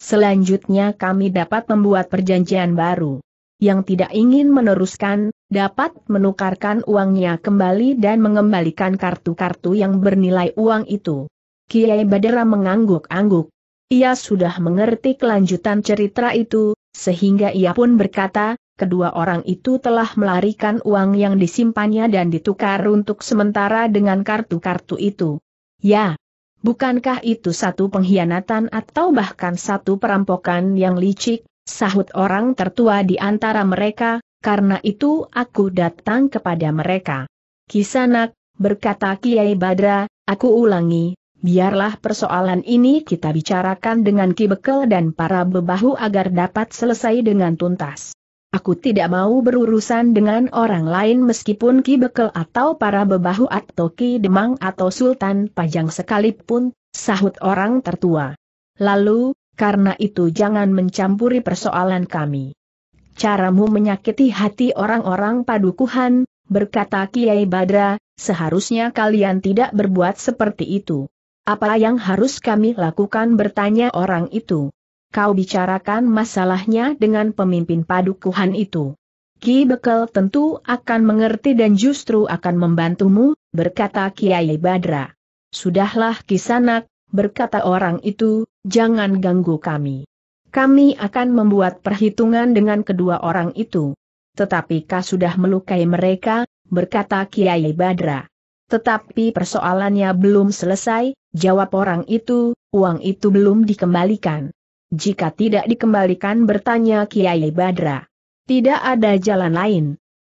Selanjutnya kami dapat membuat perjanjian baru yang tidak ingin meneruskan, dapat menukarkan uangnya kembali dan mengembalikan kartu-kartu yang bernilai uang itu. Kiai Badera mengangguk-angguk. Ia sudah mengerti kelanjutan cerita itu, sehingga ia pun berkata, kedua orang itu telah melarikan uang yang disimpannya dan ditukar untuk sementara dengan kartu-kartu itu. Ya, bukankah itu satu pengkhianatan atau bahkan satu perampokan yang licik, sahut orang tertua di antara mereka, karena itu aku datang kepada mereka. Kisanak, berkata Kiai Badra, aku ulangi, biarlah persoalan ini kita bicarakan dengan Ki Bekel dan para bebahu agar dapat selesai dengan tuntas. Aku tidak mau berurusan dengan orang lain meskipun Ki Bekel atau para bebahu atau Ki Demang atau Sultan Pajang sekalipun, sahut orang tertua. Lalu, karena itu jangan mencampuri persoalan kami. Caramu menyakiti hati orang-orang padukuhan, berkata Kiai Badra, seharusnya kalian tidak berbuat seperti itu. Apa yang harus kami lakukan bertanya orang itu. Kau bicarakan masalahnya dengan pemimpin padukuhan itu. Ki Bekel tentu akan mengerti dan justru akan membantumu, berkata Kiai Badra. Sudahlah kisanak, berkata orang itu, jangan ganggu kami. Kami akan membuat perhitungan dengan kedua orang itu. Tetapi kau sudah melukai mereka, berkata Kiai Badra. Tetapi persoalannya belum selesai, jawab orang itu, uang itu belum dikembalikan. Jika tidak dikembalikan bertanya Kiai Badra. Tidak ada jalan lain.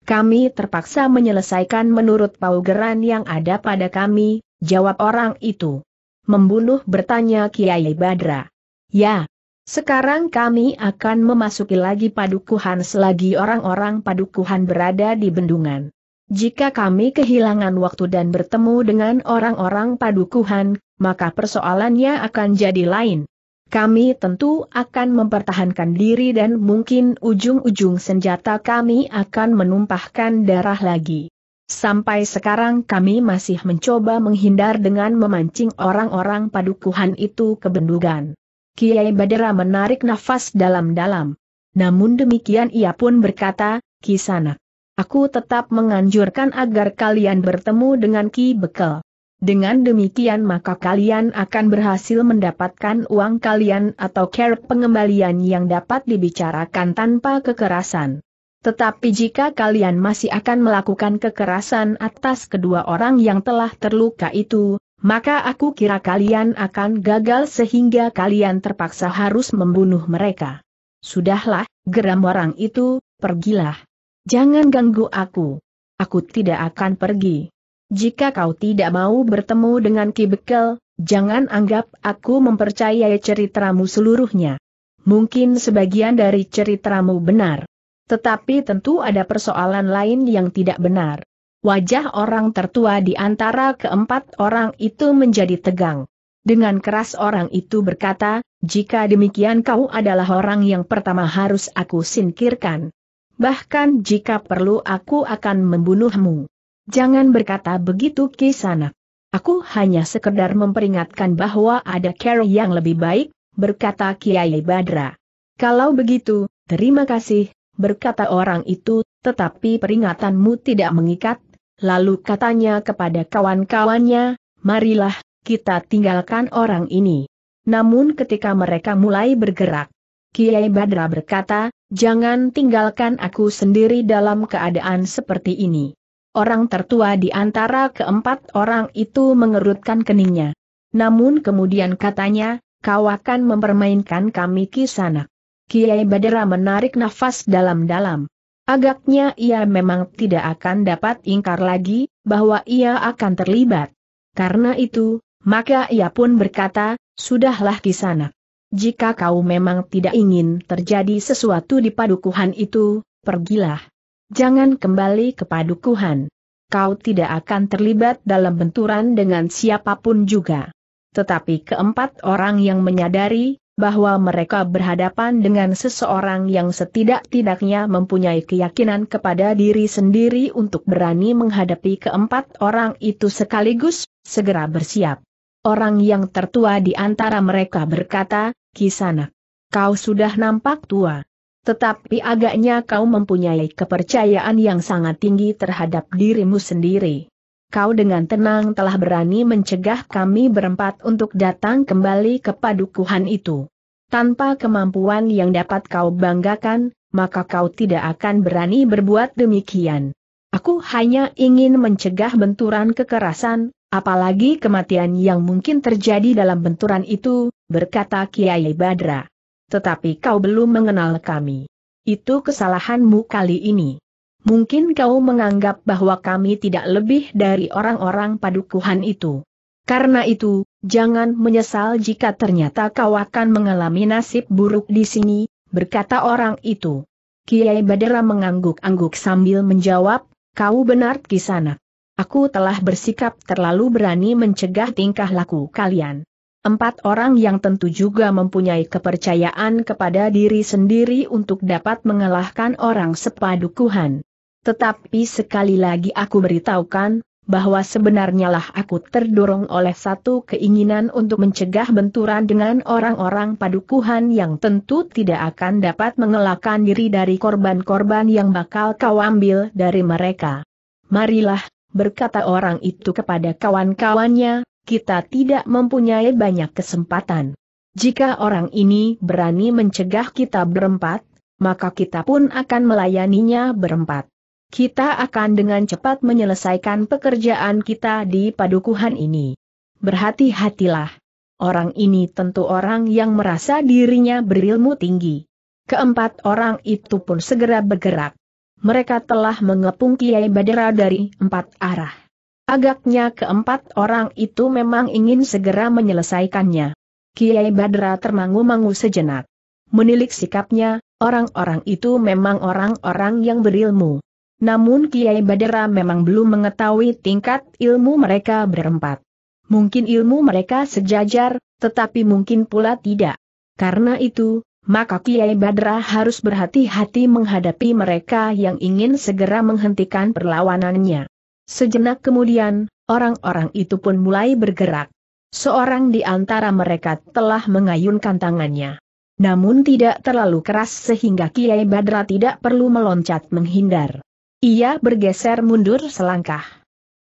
Kami terpaksa menyelesaikan menurut paugeran yang ada pada kami, jawab orang itu. Membunuh bertanya Kiai Badra. Ya, sekarang kami akan memasuki lagi padukuhan selagi orang-orang padukuhan berada di bendungan. Jika kami kehilangan waktu dan bertemu dengan orang-orang padukuhan, maka persoalannya akan jadi lain. Kami tentu akan mempertahankan diri dan mungkin ujung-ujung senjata kami akan menumpahkan darah lagi. Sampai sekarang kami masih mencoba menghindar dengan memancing orang-orang padukuhan itu ke bendugan. Kiai Badera menarik nafas dalam-dalam. Namun demikian ia pun berkata, Kisanak, aku tetap menganjurkan agar kalian bertemu dengan Ki Bekel. Dengan demikian maka kalian akan berhasil mendapatkan uang kalian atau care pengembalian yang dapat dibicarakan tanpa kekerasan. Tetapi jika kalian masih akan melakukan kekerasan atas kedua orang yang telah terluka itu, maka aku kira kalian akan gagal sehingga kalian terpaksa harus membunuh mereka. Sudahlah, geram orang itu, pergilah. Jangan ganggu aku. Aku tidak akan pergi. Jika kau tidak mau bertemu dengan Kibekel, jangan anggap aku mempercayai ceritamu seluruhnya. Mungkin sebagian dari ceritamu benar. Tetapi tentu ada persoalan lain yang tidak benar. Wajah orang tertua di antara keempat orang itu menjadi tegang. Dengan keras orang itu berkata, jika demikian kau adalah orang yang pertama harus aku singkirkan. Bahkan jika perlu aku akan membunuhmu. Jangan berkata begitu kisana. Aku hanya sekedar memperingatkan bahwa ada cara yang lebih baik, berkata Kiai Badra. Kalau begitu, terima kasih, berkata orang itu, tetapi peringatanmu tidak mengikat. Lalu katanya kepada kawan-kawannya, marilah, kita tinggalkan orang ini. Namun ketika mereka mulai bergerak, Kiai Badra berkata, jangan tinggalkan aku sendiri dalam keadaan seperti ini. Orang tertua di antara keempat orang itu mengerutkan keningnya. Namun kemudian katanya, kau akan mempermainkan kami kisanak. Kiai Badera menarik nafas dalam-dalam. Agaknya ia memang tidak akan dapat ingkar lagi, bahwa ia akan terlibat. Karena itu, maka ia pun berkata, sudahlah di sana. Jika kau memang tidak ingin terjadi sesuatu di padukuhan itu, pergilah. Jangan kembali ke padukuhan. Kau tidak akan terlibat dalam benturan dengan siapapun juga. Tetapi keempat orang yang menyadari bahwa mereka berhadapan dengan seseorang yang setidak-tidaknya mempunyai keyakinan kepada diri sendiri untuk berani menghadapi keempat orang itu sekaligus, segera bersiap. Orang yang tertua di antara mereka berkata, Kisana, kau sudah nampak tua. Tetapi agaknya kau mempunyai kepercayaan yang sangat tinggi terhadap dirimu sendiri kau dengan tenang telah berani mencegah kami berempat untuk datang kembali ke padukuhan itu. Tanpa kemampuan yang dapat kau banggakan, maka kau tidak akan berani berbuat demikian. Aku hanya ingin mencegah benturan kekerasan, apalagi kematian yang mungkin terjadi dalam benturan itu, berkata Kiai Badra. Tetapi kau belum mengenal kami. Itu kesalahanmu kali ini mungkin kau menganggap bahwa kami tidak lebih dari orang-orang padukuhan itu. Karena itu, jangan menyesal jika ternyata kau akan mengalami nasib buruk di sini, berkata orang itu. Kiai Badara mengangguk-angguk sambil menjawab, kau benar kisana. Aku telah bersikap terlalu berani mencegah tingkah laku kalian. Empat orang yang tentu juga mempunyai kepercayaan kepada diri sendiri untuk dapat mengalahkan orang sepadukuhan. Tetapi sekali lagi aku beritahukan, bahwa sebenarnya lah aku terdorong oleh satu keinginan untuk mencegah benturan dengan orang-orang padukuhan yang tentu tidak akan dapat mengelakkan diri dari korban-korban yang bakal kau ambil dari mereka. Marilah, berkata orang itu kepada kawan-kawannya, kita tidak mempunyai banyak kesempatan. Jika orang ini berani mencegah kita berempat, maka kita pun akan melayaninya berempat kita akan dengan cepat menyelesaikan pekerjaan kita di padukuhan ini. Berhati-hatilah. Orang ini tentu orang yang merasa dirinya berilmu tinggi. Keempat orang itu pun segera bergerak. Mereka telah mengepung Kiai Badera dari empat arah. Agaknya keempat orang itu memang ingin segera menyelesaikannya. Kiai Badra termangu-mangu sejenak. Menilik sikapnya, orang-orang itu memang orang-orang yang berilmu. Namun Kiai Badera memang belum mengetahui tingkat ilmu mereka berempat. Mungkin ilmu mereka sejajar, tetapi mungkin pula tidak. Karena itu, maka Kiai Badra harus berhati-hati menghadapi mereka yang ingin segera menghentikan perlawanannya. Sejenak kemudian, orang-orang itu pun mulai bergerak. Seorang di antara mereka telah mengayunkan tangannya. Namun tidak terlalu keras sehingga Kiai Badra tidak perlu meloncat menghindar. Ia bergeser mundur selangkah.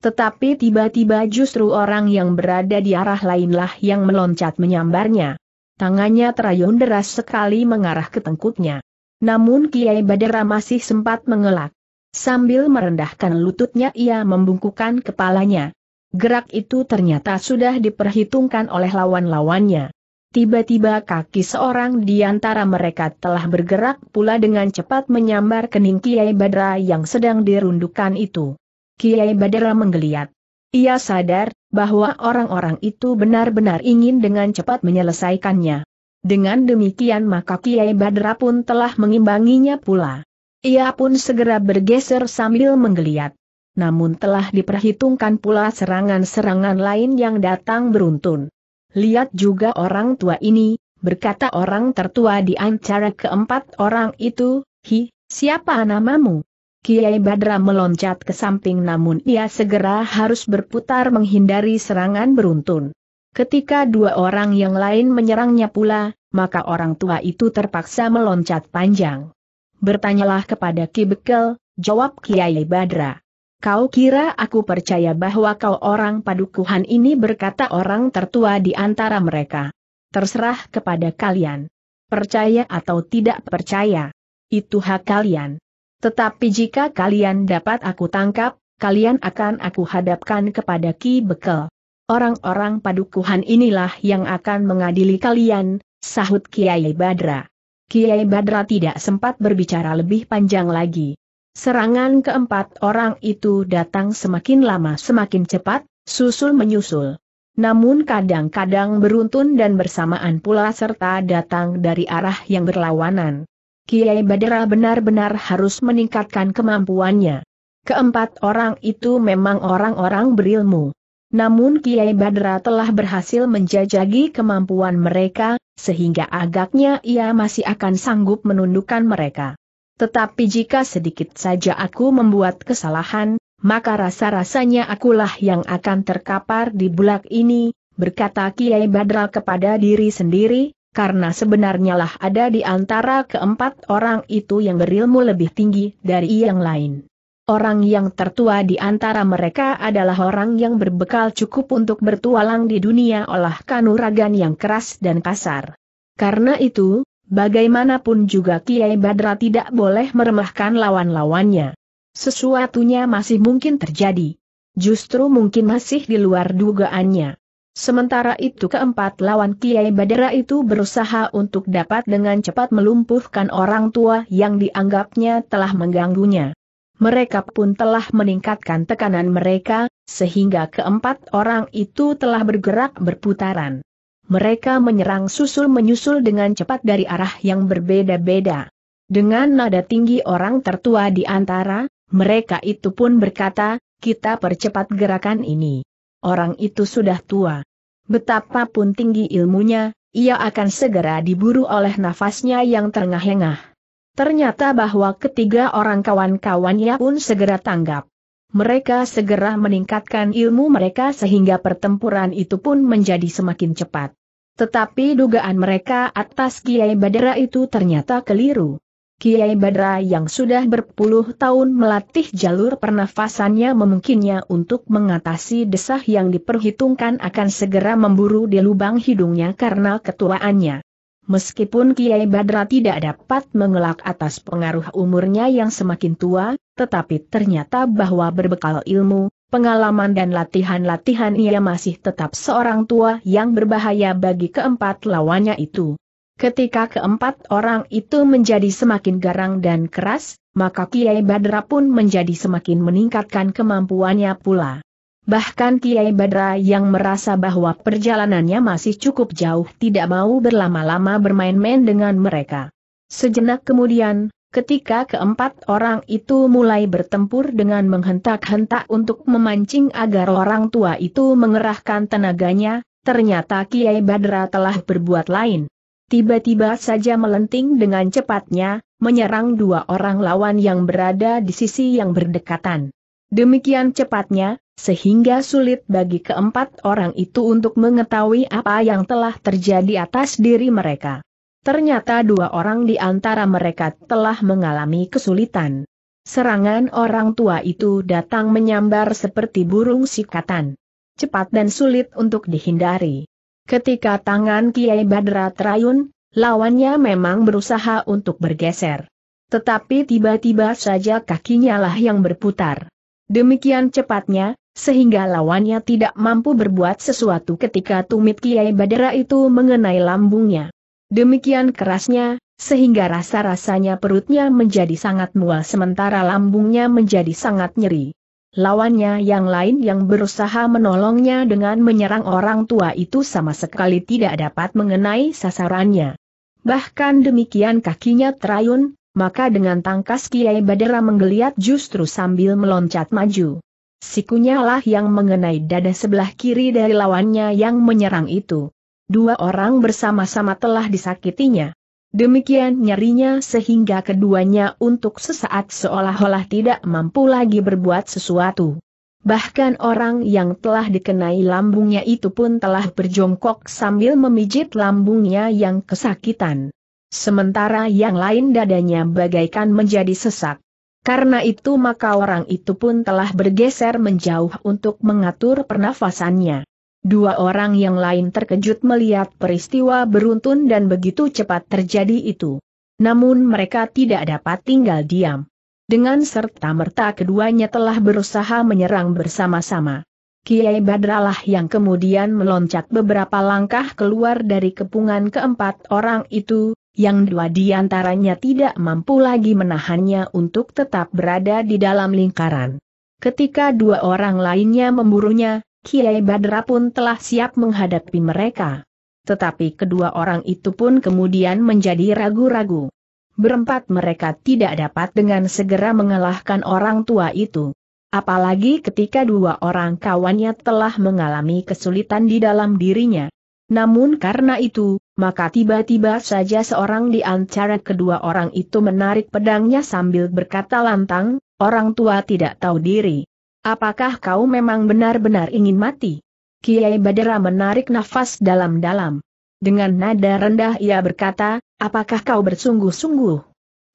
Tetapi tiba-tiba justru orang yang berada di arah lainlah yang meloncat menyambarnya. Tangannya terayun deras sekali mengarah ke tengkuknya. Namun Kiai Badera masih sempat mengelak. Sambil merendahkan lututnya ia membungkukkan kepalanya. Gerak itu ternyata sudah diperhitungkan oleh lawan-lawannya. Tiba-tiba kaki seorang di antara mereka telah bergerak pula dengan cepat menyambar kening Kiai Badra yang sedang dirundukan itu. Kiai Badra menggeliat. Ia sadar bahwa orang-orang itu benar-benar ingin dengan cepat menyelesaikannya. Dengan demikian maka Kiai Badra pun telah mengimbanginya pula. Ia pun segera bergeser sambil menggeliat. Namun telah diperhitungkan pula serangan-serangan lain yang datang beruntun lihat juga orang tua ini, berkata orang tertua di antara keempat orang itu, hi, siapa namamu? Kiai Badra meloncat ke samping namun ia segera harus berputar menghindari serangan beruntun. Ketika dua orang yang lain menyerangnya pula, maka orang tua itu terpaksa meloncat panjang. Bertanyalah kepada Ki Bekel, jawab Kiai Badra. Kau kira aku percaya bahwa kau orang padukuhan ini berkata orang tertua di antara mereka. Terserah kepada kalian. Percaya atau tidak percaya. Itu hak kalian. Tetapi jika kalian dapat aku tangkap, kalian akan aku hadapkan kepada Ki Bekel. Orang-orang padukuhan inilah yang akan mengadili kalian, sahut Kiai Badra. Kiai Badra tidak sempat berbicara lebih panjang lagi. Serangan keempat orang itu datang semakin lama semakin cepat, susul menyusul. Namun kadang-kadang beruntun dan bersamaan pula serta datang dari arah yang berlawanan. Kiai Badera benar-benar harus meningkatkan kemampuannya. Keempat orang itu memang orang-orang berilmu. Namun Kiai Badra telah berhasil menjajagi kemampuan mereka, sehingga agaknya ia masih akan sanggup menundukkan mereka. Tetapi jika sedikit saja aku membuat kesalahan, maka rasa-rasanya akulah yang akan terkapar di bulak ini, berkata Kiai Badra kepada diri sendiri, karena sebenarnya lah ada di antara keempat orang itu yang berilmu lebih tinggi dari yang lain. Orang yang tertua di antara mereka adalah orang yang berbekal cukup untuk bertualang di dunia olah kanuragan yang keras dan kasar. Karena itu, Bagaimanapun juga Kiai Badra tidak boleh meremahkan lawan-lawannya. Sesuatunya masih mungkin terjadi. Justru mungkin masih di luar dugaannya. Sementara itu keempat lawan Kiai Badra itu berusaha untuk dapat dengan cepat melumpuhkan orang tua yang dianggapnya telah mengganggunya. Mereka pun telah meningkatkan tekanan mereka, sehingga keempat orang itu telah bergerak berputaran mereka menyerang susul-menyusul dengan cepat dari arah yang berbeda-beda. Dengan nada tinggi orang tertua di antara, mereka itu pun berkata, kita percepat gerakan ini. Orang itu sudah tua. Betapapun tinggi ilmunya, ia akan segera diburu oleh nafasnya yang terengah-engah. Ternyata bahwa ketiga orang kawan-kawannya pun segera tanggap. Mereka segera meningkatkan ilmu mereka sehingga pertempuran itu pun menjadi semakin cepat. Tetapi dugaan mereka atas Kiai Badra itu ternyata keliru. Kiai Badra yang sudah berpuluh tahun melatih jalur pernafasannya memungkinnya untuk mengatasi desah yang diperhitungkan akan segera memburu di lubang hidungnya karena ketuaannya. Meskipun Kiai Badra tidak dapat mengelak atas pengaruh umurnya yang semakin tua, tetapi ternyata bahwa berbekal ilmu, pengalaman dan latihan-latihan ia masih tetap seorang tua yang berbahaya bagi keempat lawannya itu. Ketika keempat orang itu menjadi semakin garang dan keras, maka Kiai Badra pun menjadi semakin meningkatkan kemampuannya pula. Bahkan Kiai Badra yang merasa bahwa perjalanannya masih cukup jauh tidak mau berlama-lama bermain-main dengan mereka. Sejenak kemudian, Ketika keempat orang itu mulai bertempur dengan menghentak-hentak untuk memancing agar orang tua itu mengerahkan tenaganya, ternyata Kiai Badra telah berbuat lain. Tiba-tiba saja melenting dengan cepatnya, menyerang dua orang lawan yang berada di sisi yang berdekatan. Demikian cepatnya, sehingga sulit bagi keempat orang itu untuk mengetahui apa yang telah terjadi atas diri mereka. Ternyata dua orang di antara mereka telah mengalami kesulitan. Serangan orang tua itu datang menyambar seperti burung sikatan. Cepat dan sulit untuk dihindari. Ketika tangan Kiai Badra terayun, lawannya memang berusaha untuk bergeser. Tetapi tiba-tiba saja kakinya lah yang berputar. Demikian cepatnya, sehingga lawannya tidak mampu berbuat sesuatu ketika tumit Kiai Badra itu mengenai lambungnya. Demikian kerasnya, sehingga rasa-rasanya perutnya menjadi sangat mual sementara lambungnya menjadi sangat nyeri. Lawannya yang lain yang berusaha menolongnya dengan menyerang orang tua itu sama sekali tidak dapat mengenai sasarannya. Bahkan demikian kakinya terayun, maka dengan tangkas Kiai Badara menggeliat justru sambil meloncat maju. Sikunya lah yang mengenai dada sebelah kiri dari lawannya yang menyerang itu dua orang bersama-sama telah disakitinya. Demikian nyerinya sehingga keduanya untuk sesaat seolah-olah tidak mampu lagi berbuat sesuatu. Bahkan orang yang telah dikenai lambungnya itu pun telah berjongkok sambil memijit lambungnya yang kesakitan. Sementara yang lain dadanya bagaikan menjadi sesak. Karena itu maka orang itu pun telah bergeser menjauh untuk mengatur pernafasannya. Dua orang yang lain terkejut melihat peristiwa beruntun dan begitu cepat terjadi itu. Namun mereka tidak dapat tinggal diam. Dengan serta-merta keduanya telah berusaha menyerang bersama-sama. Kiai Badralah yang kemudian meloncat beberapa langkah keluar dari kepungan keempat orang itu, yang dua diantaranya tidak mampu lagi menahannya untuk tetap berada di dalam lingkaran. Ketika dua orang lainnya memburunya, Kiai Badra pun telah siap menghadapi mereka. Tetapi kedua orang itu pun kemudian menjadi ragu-ragu. Berempat mereka tidak dapat dengan segera mengalahkan orang tua itu. Apalagi ketika dua orang kawannya telah mengalami kesulitan di dalam dirinya. Namun karena itu, maka tiba-tiba saja seorang di antara kedua orang itu menarik pedangnya sambil berkata lantang, orang tua tidak tahu diri. Apakah kau memang benar-benar ingin mati? Kiai Badara menarik nafas dalam-dalam. Dengan nada rendah ia berkata, apakah kau bersungguh-sungguh?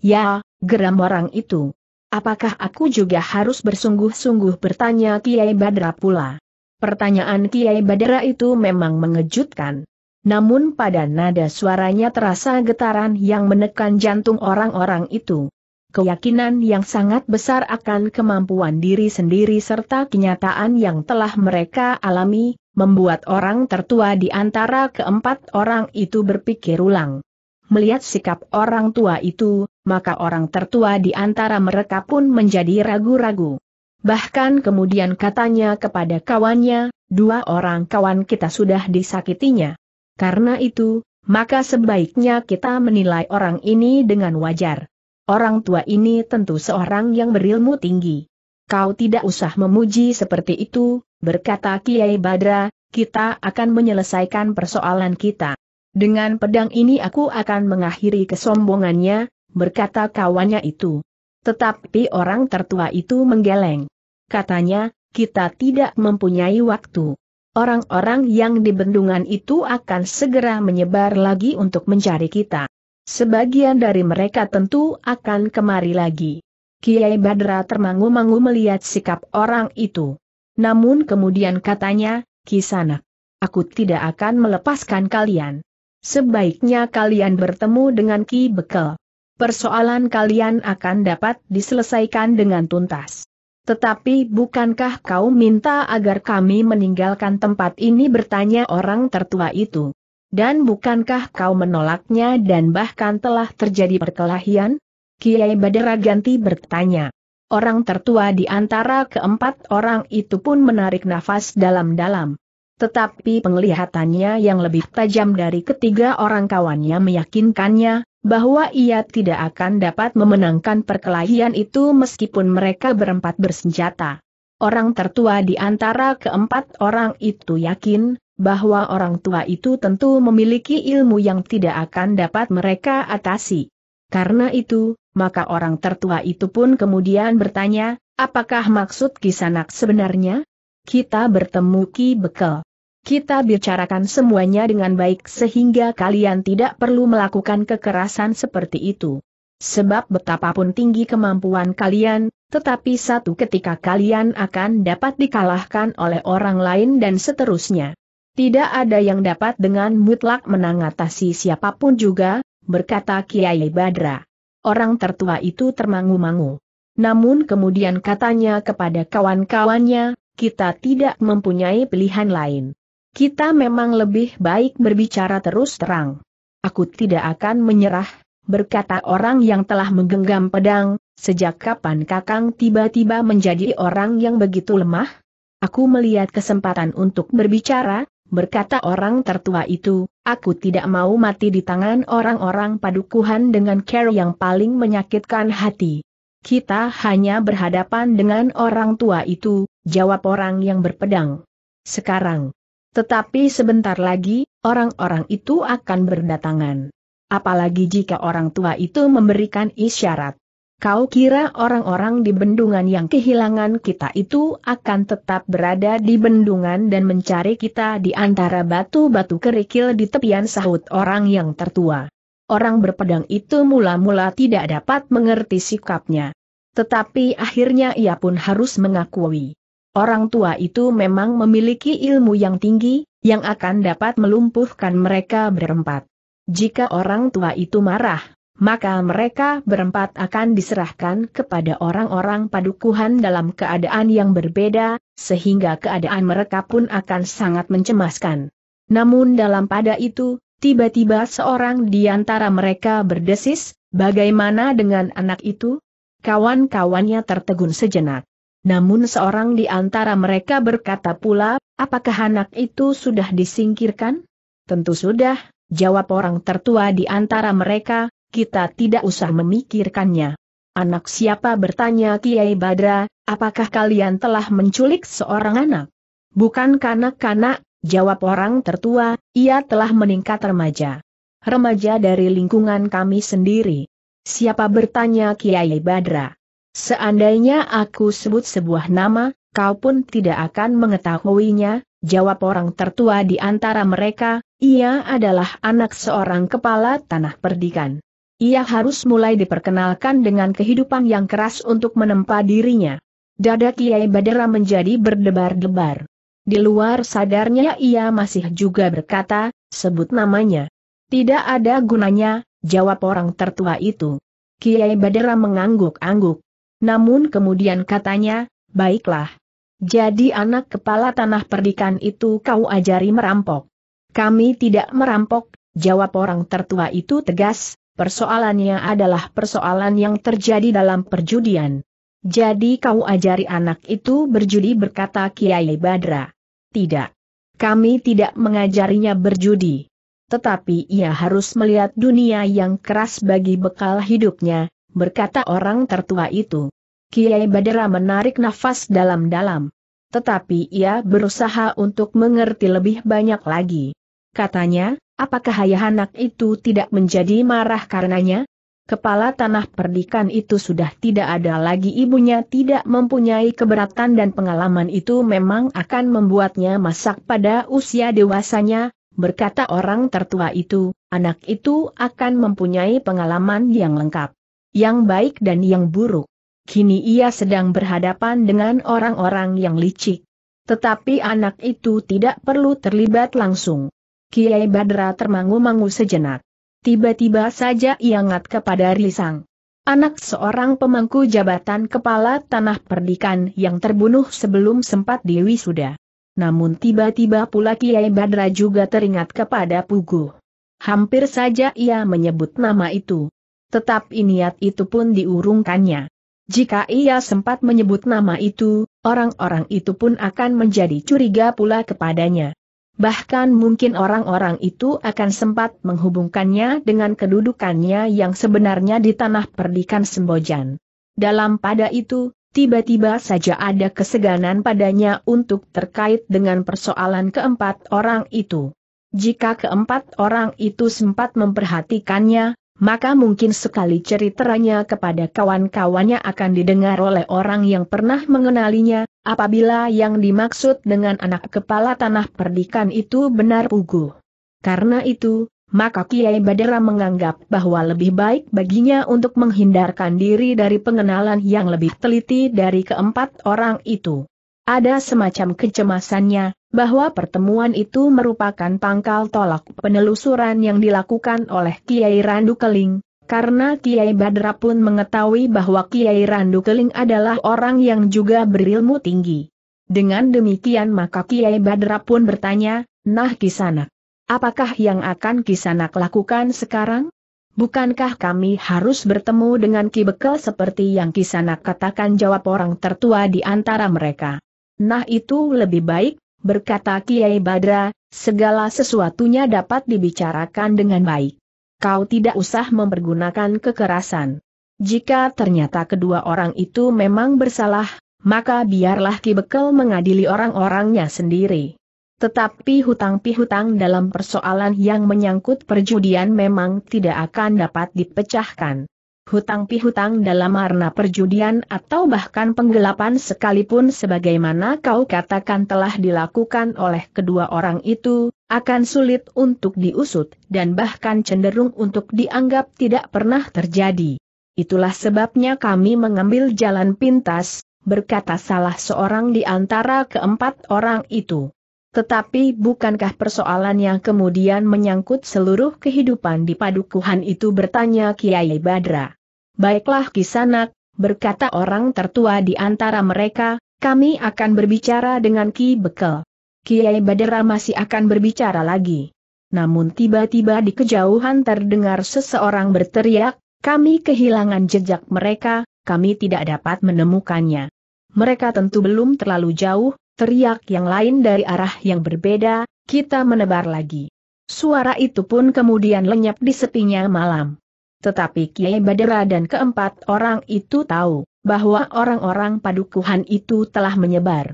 Ya, geram orang itu. Apakah aku juga harus bersungguh-sungguh bertanya Kiai Badra pula? Pertanyaan Kiai Badra itu memang mengejutkan. Namun pada nada suaranya terasa getaran yang menekan jantung orang-orang itu keyakinan yang sangat besar akan kemampuan diri sendiri serta kenyataan yang telah mereka alami, membuat orang tertua di antara keempat orang itu berpikir ulang. Melihat sikap orang tua itu, maka orang tertua di antara mereka pun menjadi ragu-ragu. Bahkan kemudian katanya kepada kawannya, dua orang kawan kita sudah disakitinya. Karena itu, maka sebaiknya kita menilai orang ini dengan wajar. Orang tua ini tentu seorang yang berilmu tinggi. Kau tidak usah memuji seperti itu, berkata Kiai Badra, kita akan menyelesaikan persoalan kita. Dengan pedang ini aku akan mengakhiri kesombongannya, berkata kawannya itu. Tetapi orang tertua itu menggeleng. Katanya, kita tidak mempunyai waktu. Orang-orang yang di bendungan itu akan segera menyebar lagi untuk mencari kita. Sebagian dari mereka tentu akan kemari lagi. Kiai Badra termangu-mangu melihat sikap orang itu. Namun kemudian katanya, Kisana, aku tidak akan melepaskan kalian. Sebaiknya kalian bertemu dengan Ki Bekel. Persoalan kalian akan dapat diselesaikan dengan tuntas. Tetapi bukankah kau minta agar kami meninggalkan tempat ini bertanya orang tertua itu? Dan bukankah kau menolaknya dan bahkan telah terjadi perkelahian? Kiai Ganti bertanya. Orang tertua di antara keempat orang itu pun menarik nafas dalam-dalam. Tetapi penglihatannya yang lebih tajam dari ketiga orang kawannya meyakinkannya, bahwa ia tidak akan dapat memenangkan perkelahian itu meskipun mereka berempat bersenjata. Orang tertua di antara keempat orang itu yakin, bahwa orang tua itu tentu memiliki ilmu yang tidak akan dapat mereka atasi. Karena itu, maka orang tertua itu pun kemudian bertanya, apakah maksud kisanak sebenarnya? Kita bertemu Ki Bekel. Kita bicarakan semuanya dengan baik sehingga kalian tidak perlu melakukan kekerasan seperti itu. Sebab betapapun tinggi kemampuan kalian, tetapi satu ketika kalian akan dapat dikalahkan oleh orang lain dan seterusnya. Tidak ada yang dapat dengan mutlak menangatasi siapapun juga, berkata Kiai Badra. Orang tertua itu termangu-mangu. Namun kemudian katanya kepada kawan-kawannya, kita tidak mempunyai pilihan lain. Kita memang lebih baik berbicara terus terang. Aku tidak akan menyerah, berkata orang yang telah menggenggam pedang, sejak kapan Kakang tiba-tiba menjadi orang yang begitu lemah? Aku melihat kesempatan untuk berbicara, berkata orang tertua itu, aku tidak mau mati di tangan orang-orang padukuhan dengan care yang paling menyakitkan hati. Kita hanya berhadapan dengan orang tua itu, jawab orang yang berpedang. Sekarang. Tetapi sebentar lagi, orang-orang itu akan berdatangan. Apalagi jika orang tua itu memberikan isyarat. Kau kira orang-orang di bendungan yang kehilangan kita itu akan tetap berada di bendungan dan mencari kita di antara batu-batu kerikil di tepian sahut orang yang tertua. Orang berpedang itu mula-mula tidak dapat mengerti sikapnya. Tetapi akhirnya ia pun harus mengakui. Orang tua itu memang memiliki ilmu yang tinggi, yang akan dapat melumpuhkan mereka berempat. Jika orang tua itu marah, maka mereka berempat akan diserahkan kepada orang-orang padukuhan dalam keadaan yang berbeda, sehingga keadaan mereka pun akan sangat mencemaskan. Namun dalam pada itu, tiba-tiba seorang di antara mereka berdesis, bagaimana dengan anak itu? Kawan-kawannya tertegun sejenak. Namun seorang di antara mereka berkata pula, apakah anak itu sudah disingkirkan? Tentu sudah, jawab orang tertua di antara mereka, kita tidak usah memikirkannya. Anak siapa bertanya Kiai Badra, apakah kalian telah menculik seorang anak? Bukan kanak-kanak, jawab orang tertua, ia telah meningkat remaja. Remaja dari lingkungan kami sendiri. Siapa bertanya Kiai Badra? Seandainya aku sebut sebuah nama, kau pun tidak akan mengetahuinya, jawab orang tertua di antara mereka, ia adalah anak seorang kepala tanah perdikan ia harus mulai diperkenalkan dengan kehidupan yang keras untuk menempa dirinya. Dada Kiai Badara menjadi berdebar-debar. Di luar sadarnya ia masih juga berkata, sebut namanya. Tidak ada gunanya, jawab orang tertua itu. Kiai Badara mengangguk-angguk. Namun kemudian katanya, baiklah. Jadi anak kepala tanah perdikan itu kau ajari merampok. Kami tidak merampok, jawab orang tertua itu tegas, Persoalannya adalah persoalan yang terjadi dalam perjudian. Jadi kau ajari anak itu berjudi berkata Kiai Badra. Tidak. Kami tidak mengajarinya berjudi. Tetapi ia harus melihat dunia yang keras bagi bekal hidupnya, berkata orang tertua itu. Kiai Badra menarik nafas dalam-dalam. Tetapi ia berusaha untuk mengerti lebih banyak lagi. Katanya, Apakah ayah anak itu tidak menjadi marah karenanya? Kepala tanah perdikan itu sudah tidak ada lagi ibunya tidak mempunyai keberatan dan pengalaman itu memang akan membuatnya masak pada usia dewasanya, berkata orang tertua itu, anak itu akan mempunyai pengalaman yang lengkap, yang baik dan yang buruk. Kini ia sedang berhadapan dengan orang-orang yang licik. Tetapi anak itu tidak perlu terlibat langsung. Kiai Badra termangu-mangu sejenak. Tiba-tiba saja ia ngat kepada Risang. Anak seorang pemangku jabatan kepala tanah perdikan yang terbunuh sebelum sempat Dewi sudah. Namun tiba-tiba pula Kiai Badra juga teringat kepada Pugu. Hampir saja ia menyebut nama itu. Tetapi niat itu pun diurungkannya. Jika ia sempat menyebut nama itu, orang-orang itu pun akan menjadi curiga pula kepadanya. Bahkan mungkin orang-orang itu akan sempat menghubungkannya dengan kedudukannya yang sebenarnya di tanah perdikan Sembojan. Dalam pada itu, tiba-tiba saja ada keseganan padanya untuk terkait dengan persoalan keempat orang itu. Jika keempat orang itu sempat memperhatikannya, maka mungkin sekali ceritanya kepada kawan-kawannya akan didengar oleh orang yang pernah mengenalinya, apabila yang dimaksud dengan anak kepala tanah perdikan itu benar Pugu. Karena itu, maka Kiai Badera menganggap bahwa lebih baik baginya untuk menghindarkan diri dari pengenalan yang lebih teliti dari keempat orang itu. Ada semacam kecemasannya, bahwa pertemuan itu merupakan pangkal tolak penelusuran yang dilakukan oleh Kiai Randu Keling, karena Kiai Badra pun mengetahui bahwa Kiai Randu Keling adalah orang yang juga berilmu tinggi. Dengan demikian maka Kiai Badra pun bertanya, Nah Kisanak, apakah yang akan Kisanak lakukan sekarang? Bukankah kami harus bertemu dengan Ki Bekel seperti yang Kisanak katakan jawab orang tertua di antara mereka? Nah itu lebih baik, berkata Kiai Badra, segala sesuatunya dapat dibicarakan dengan baik. Kau tidak usah mempergunakan kekerasan. Jika ternyata kedua orang itu memang bersalah, maka biarlah Ki Bekel mengadili orang-orangnya sendiri. Tetapi hutang-pihutang dalam persoalan yang menyangkut perjudian memang tidak akan dapat dipecahkan hutang pihutang dalam arna perjudian atau bahkan penggelapan sekalipun sebagaimana kau katakan telah dilakukan oleh kedua orang itu, akan sulit untuk diusut dan bahkan cenderung untuk dianggap tidak pernah terjadi. Itulah sebabnya kami mengambil jalan pintas, berkata salah seorang di antara keempat orang itu. Tetapi bukankah persoalan yang kemudian menyangkut seluruh kehidupan di padukuhan itu bertanya Kiai Badra. Baiklah Kisanak, berkata orang tertua di antara mereka, kami akan berbicara dengan Ki Bekel. Kiai Badra masih akan berbicara lagi. Namun tiba-tiba di kejauhan terdengar seseorang berteriak, kami kehilangan jejak mereka, kami tidak dapat menemukannya. Mereka tentu belum terlalu jauh, teriak yang lain dari arah yang berbeda, kita menebar lagi. Suara itu pun kemudian lenyap di sepinya malam. Tetapi Kiai Badera dan keempat orang itu tahu bahwa orang-orang padukuhan itu telah menyebar.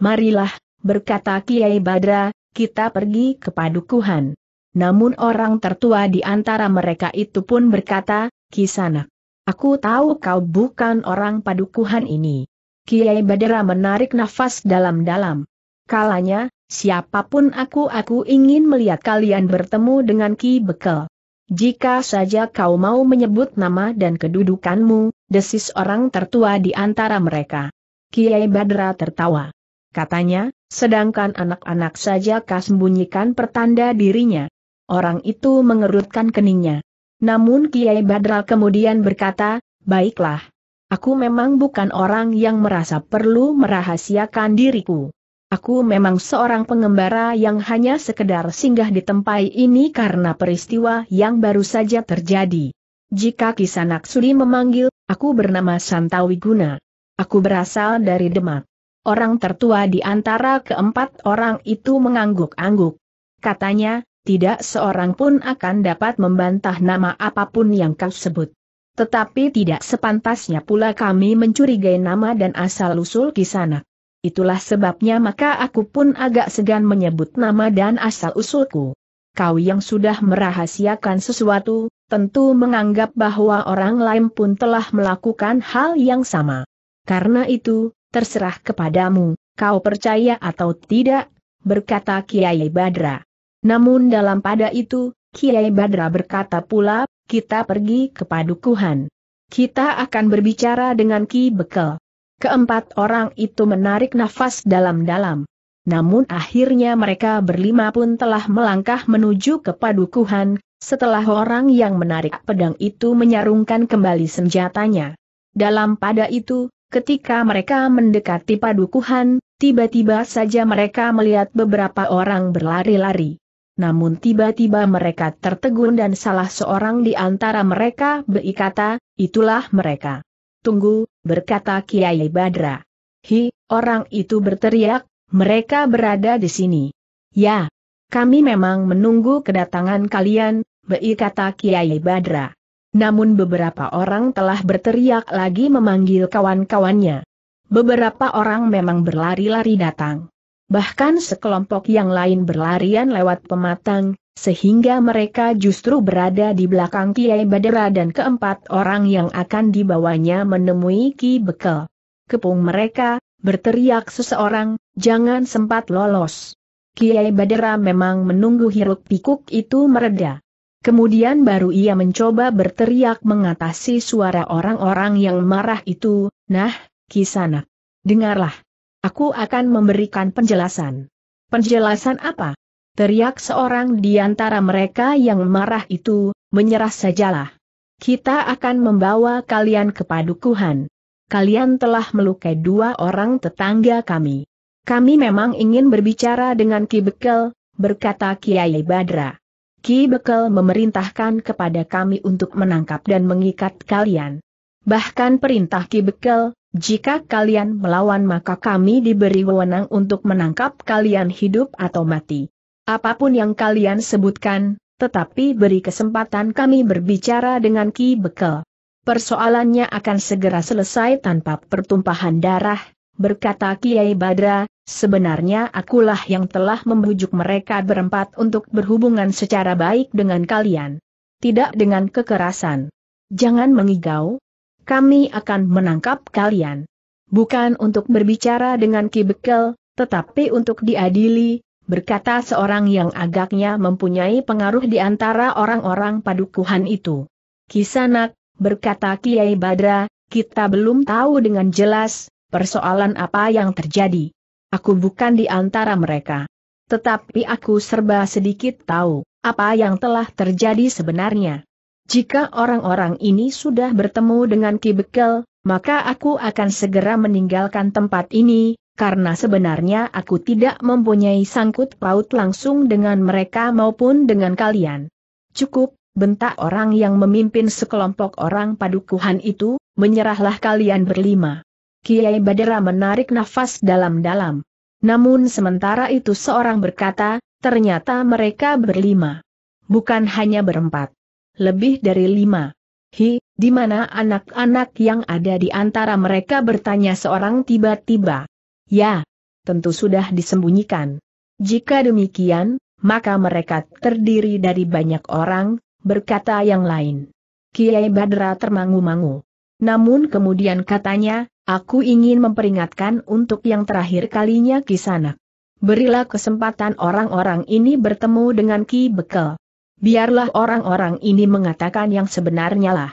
Marilah, berkata Kiai Badra, kita pergi ke padukuhan. Namun orang tertua di antara mereka itu pun berkata, kisana, aku tahu kau bukan orang padukuhan ini. Kiai Badra menarik nafas dalam-dalam. Kalanya, siapapun aku aku ingin melihat kalian bertemu dengan Ki Bekel. Jika saja kau mau menyebut nama dan kedudukanmu, desis orang tertua di antara mereka. Kiai Badra tertawa. Katanya, sedangkan anak-anak saja kau sembunyikan pertanda dirinya. Orang itu mengerutkan keningnya. Namun Kiai Badra kemudian berkata, baiklah, Aku memang bukan orang yang merasa perlu merahasiakan diriku. Aku memang seorang pengembara yang hanya sekedar singgah di tempat ini karena peristiwa yang baru saja terjadi. Jika Kisanak Sudi memanggil, aku bernama Santawi Guna. Aku berasal dari Demak. Orang tertua di antara keempat orang itu mengangguk-angguk. Katanya, tidak seorang pun akan dapat membantah nama apapun yang kau sebut. Tetapi tidak sepantasnya pula kami mencurigai nama dan asal-usul Kisana. Itulah sebabnya maka aku pun agak segan menyebut nama dan asal-usulku. Kau yang sudah merahasiakan sesuatu, tentu menganggap bahwa orang lain pun telah melakukan hal yang sama. Karena itu, terserah kepadamu, kau percaya atau tidak, berkata Kiai Badra. Namun dalam pada itu, Kiai Badra berkata pula kita pergi ke padukuhan. Kita akan berbicara dengan Ki Bekel. Keempat orang itu menarik nafas dalam-dalam. Namun akhirnya mereka berlima pun telah melangkah menuju ke padukuhan, setelah orang yang menarik pedang itu menyarungkan kembali senjatanya. Dalam pada itu, ketika mereka mendekati padukuhan, tiba-tiba saja mereka melihat beberapa orang berlari-lari namun tiba-tiba mereka tertegun dan salah seorang di antara mereka berkata, itulah mereka. Tunggu, berkata Kiai Badra. Hi, orang itu berteriak, mereka berada di sini. Ya, kami memang menunggu kedatangan kalian, berkata Kiai Badra. Namun beberapa orang telah berteriak lagi memanggil kawan-kawannya. Beberapa orang memang berlari-lari datang. Bahkan sekelompok yang lain berlarian lewat pematang, sehingga mereka justru berada di belakang Kiai Badera dan keempat orang yang akan dibawanya menemui Ki Bekel. Kepung mereka, berteriak seseorang, jangan sempat lolos. Kiai Badera memang menunggu hiruk pikuk itu mereda. Kemudian baru ia mencoba berteriak mengatasi suara orang-orang yang marah itu, nah, kisana, Dengarlah. Aku akan memberikan penjelasan. Penjelasan apa? Teriak seorang di antara mereka yang marah itu, menyerah sajalah. Kita akan membawa kalian ke padukuhan. Kalian telah melukai dua orang tetangga kami. Kami memang ingin berbicara dengan Ki Bekel, berkata Kiai Badra. Ki Bekel memerintahkan kepada kami untuk menangkap dan mengikat kalian. Bahkan perintah Ki Bekel, jika kalian melawan maka kami diberi wewenang untuk menangkap kalian hidup atau mati. Apapun yang kalian sebutkan, tetapi beri kesempatan kami berbicara dengan Ki Bekel. Persoalannya akan segera selesai tanpa pertumpahan darah, berkata Kiai Badra, sebenarnya akulah yang telah membujuk mereka berempat untuk berhubungan secara baik dengan kalian. Tidak dengan kekerasan. Jangan mengigau, kami akan menangkap kalian. Bukan untuk berbicara dengan Ki Bekel, tetapi untuk diadili, berkata seorang yang agaknya mempunyai pengaruh di antara orang-orang padukuhan itu. Kisanak, berkata Kiai Badra, kita belum tahu dengan jelas, persoalan apa yang terjadi. Aku bukan di antara mereka. Tetapi aku serba sedikit tahu, apa yang telah terjadi sebenarnya. Jika orang-orang ini sudah bertemu dengan Ki Bekel, maka aku akan segera meninggalkan tempat ini, karena sebenarnya aku tidak mempunyai sangkut paut langsung dengan mereka maupun dengan kalian. Cukup, bentak orang yang memimpin sekelompok orang padukuhan itu, menyerahlah kalian berlima. Kiai Badera menarik nafas dalam-dalam. Namun sementara itu seorang berkata, ternyata mereka berlima. Bukan hanya berempat lebih dari lima. Hi, di mana anak-anak yang ada di antara mereka bertanya seorang tiba-tiba. Ya, tentu sudah disembunyikan. Jika demikian, maka mereka terdiri dari banyak orang, berkata yang lain. Kiai Badra termangu-mangu. Namun kemudian katanya, aku ingin memperingatkan untuk yang terakhir kalinya Kisanak. Berilah kesempatan orang-orang ini bertemu dengan Ki Bekel. Biarlah orang-orang ini mengatakan yang sebenarnya lah.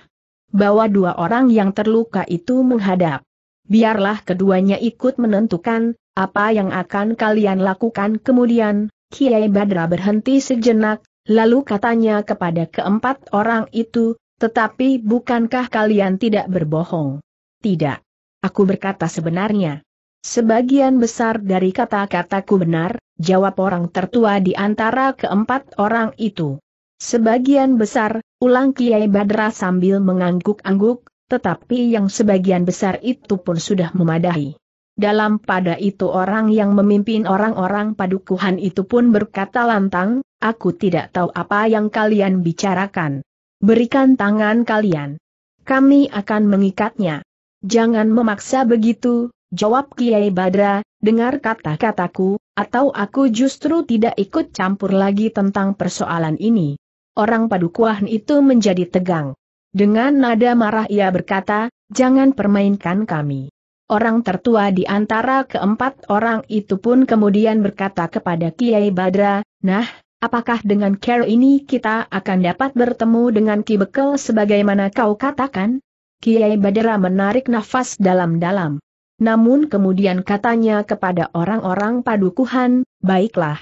Bahwa dua orang yang terluka itu menghadap. Biarlah keduanya ikut menentukan, apa yang akan kalian lakukan kemudian, Kiai Badra berhenti sejenak, lalu katanya kepada keempat orang itu, tetapi bukankah kalian tidak berbohong? Tidak. Aku berkata sebenarnya. Sebagian besar dari kata-kataku benar, jawab orang tertua di antara keempat orang itu. Sebagian besar, ulang Kiai Badra sambil mengangguk-angguk, tetapi yang sebagian besar itu pun sudah memadai. Dalam pada itu orang yang memimpin orang-orang padukuhan itu pun berkata lantang, aku tidak tahu apa yang kalian bicarakan. Berikan tangan kalian. Kami akan mengikatnya. Jangan memaksa begitu, jawab Kiai Badra, dengar kata-kataku, atau aku justru tidak ikut campur lagi tentang persoalan ini orang padukuhan itu menjadi tegang. Dengan nada marah ia berkata, jangan permainkan kami. Orang tertua di antara keempat orang itu pun kemudian berkata kepada Kiai Badra, nah, apakah dengan care ini kita akan dapat bertemu dengan Ki Bekel sebagaimana kau katakan? Kiai Badra menarik nafas dalam-dalam. Namun kemudian katanya kepada orang-orang padukuhan, baiklah,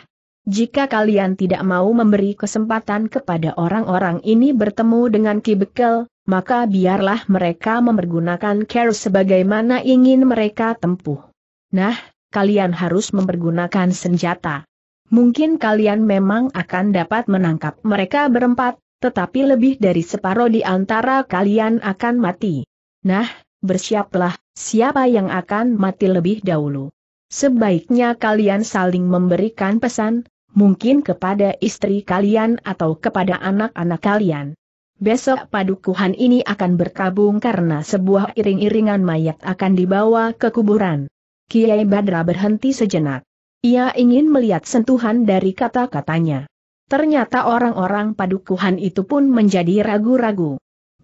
jika kalian tidak mau memberi kesempatan kepada orang-orang ini bertemu dengan Ki Bekel, maka biarlah mereka mempergunakan care sebagaimana ingin mereka tempuh. Nah, kalian harus mempergunakan senjata. Mungkin kalian memang akan dapat menangkap mereka berempat, tetapi lebih dari separuh di antara kalian akan mati. Nah, bersiaplah, siapa yang akan mati lebih dahulu. Sebaiknya kalian saling memberikan pesan, mungkin kepada istri kalian atau kepada anak-anak kalian. Besok padukuhan ini akan berkabung karena sebuah iring-iringan mayat akan dibawa ke kuburan. Kiai Badra berhenti sejenak. Ia ingin melihat sentuhan dari kata-katanya. Ternyata orang-orang padukuhan itu pun menjadi ragu-ragu.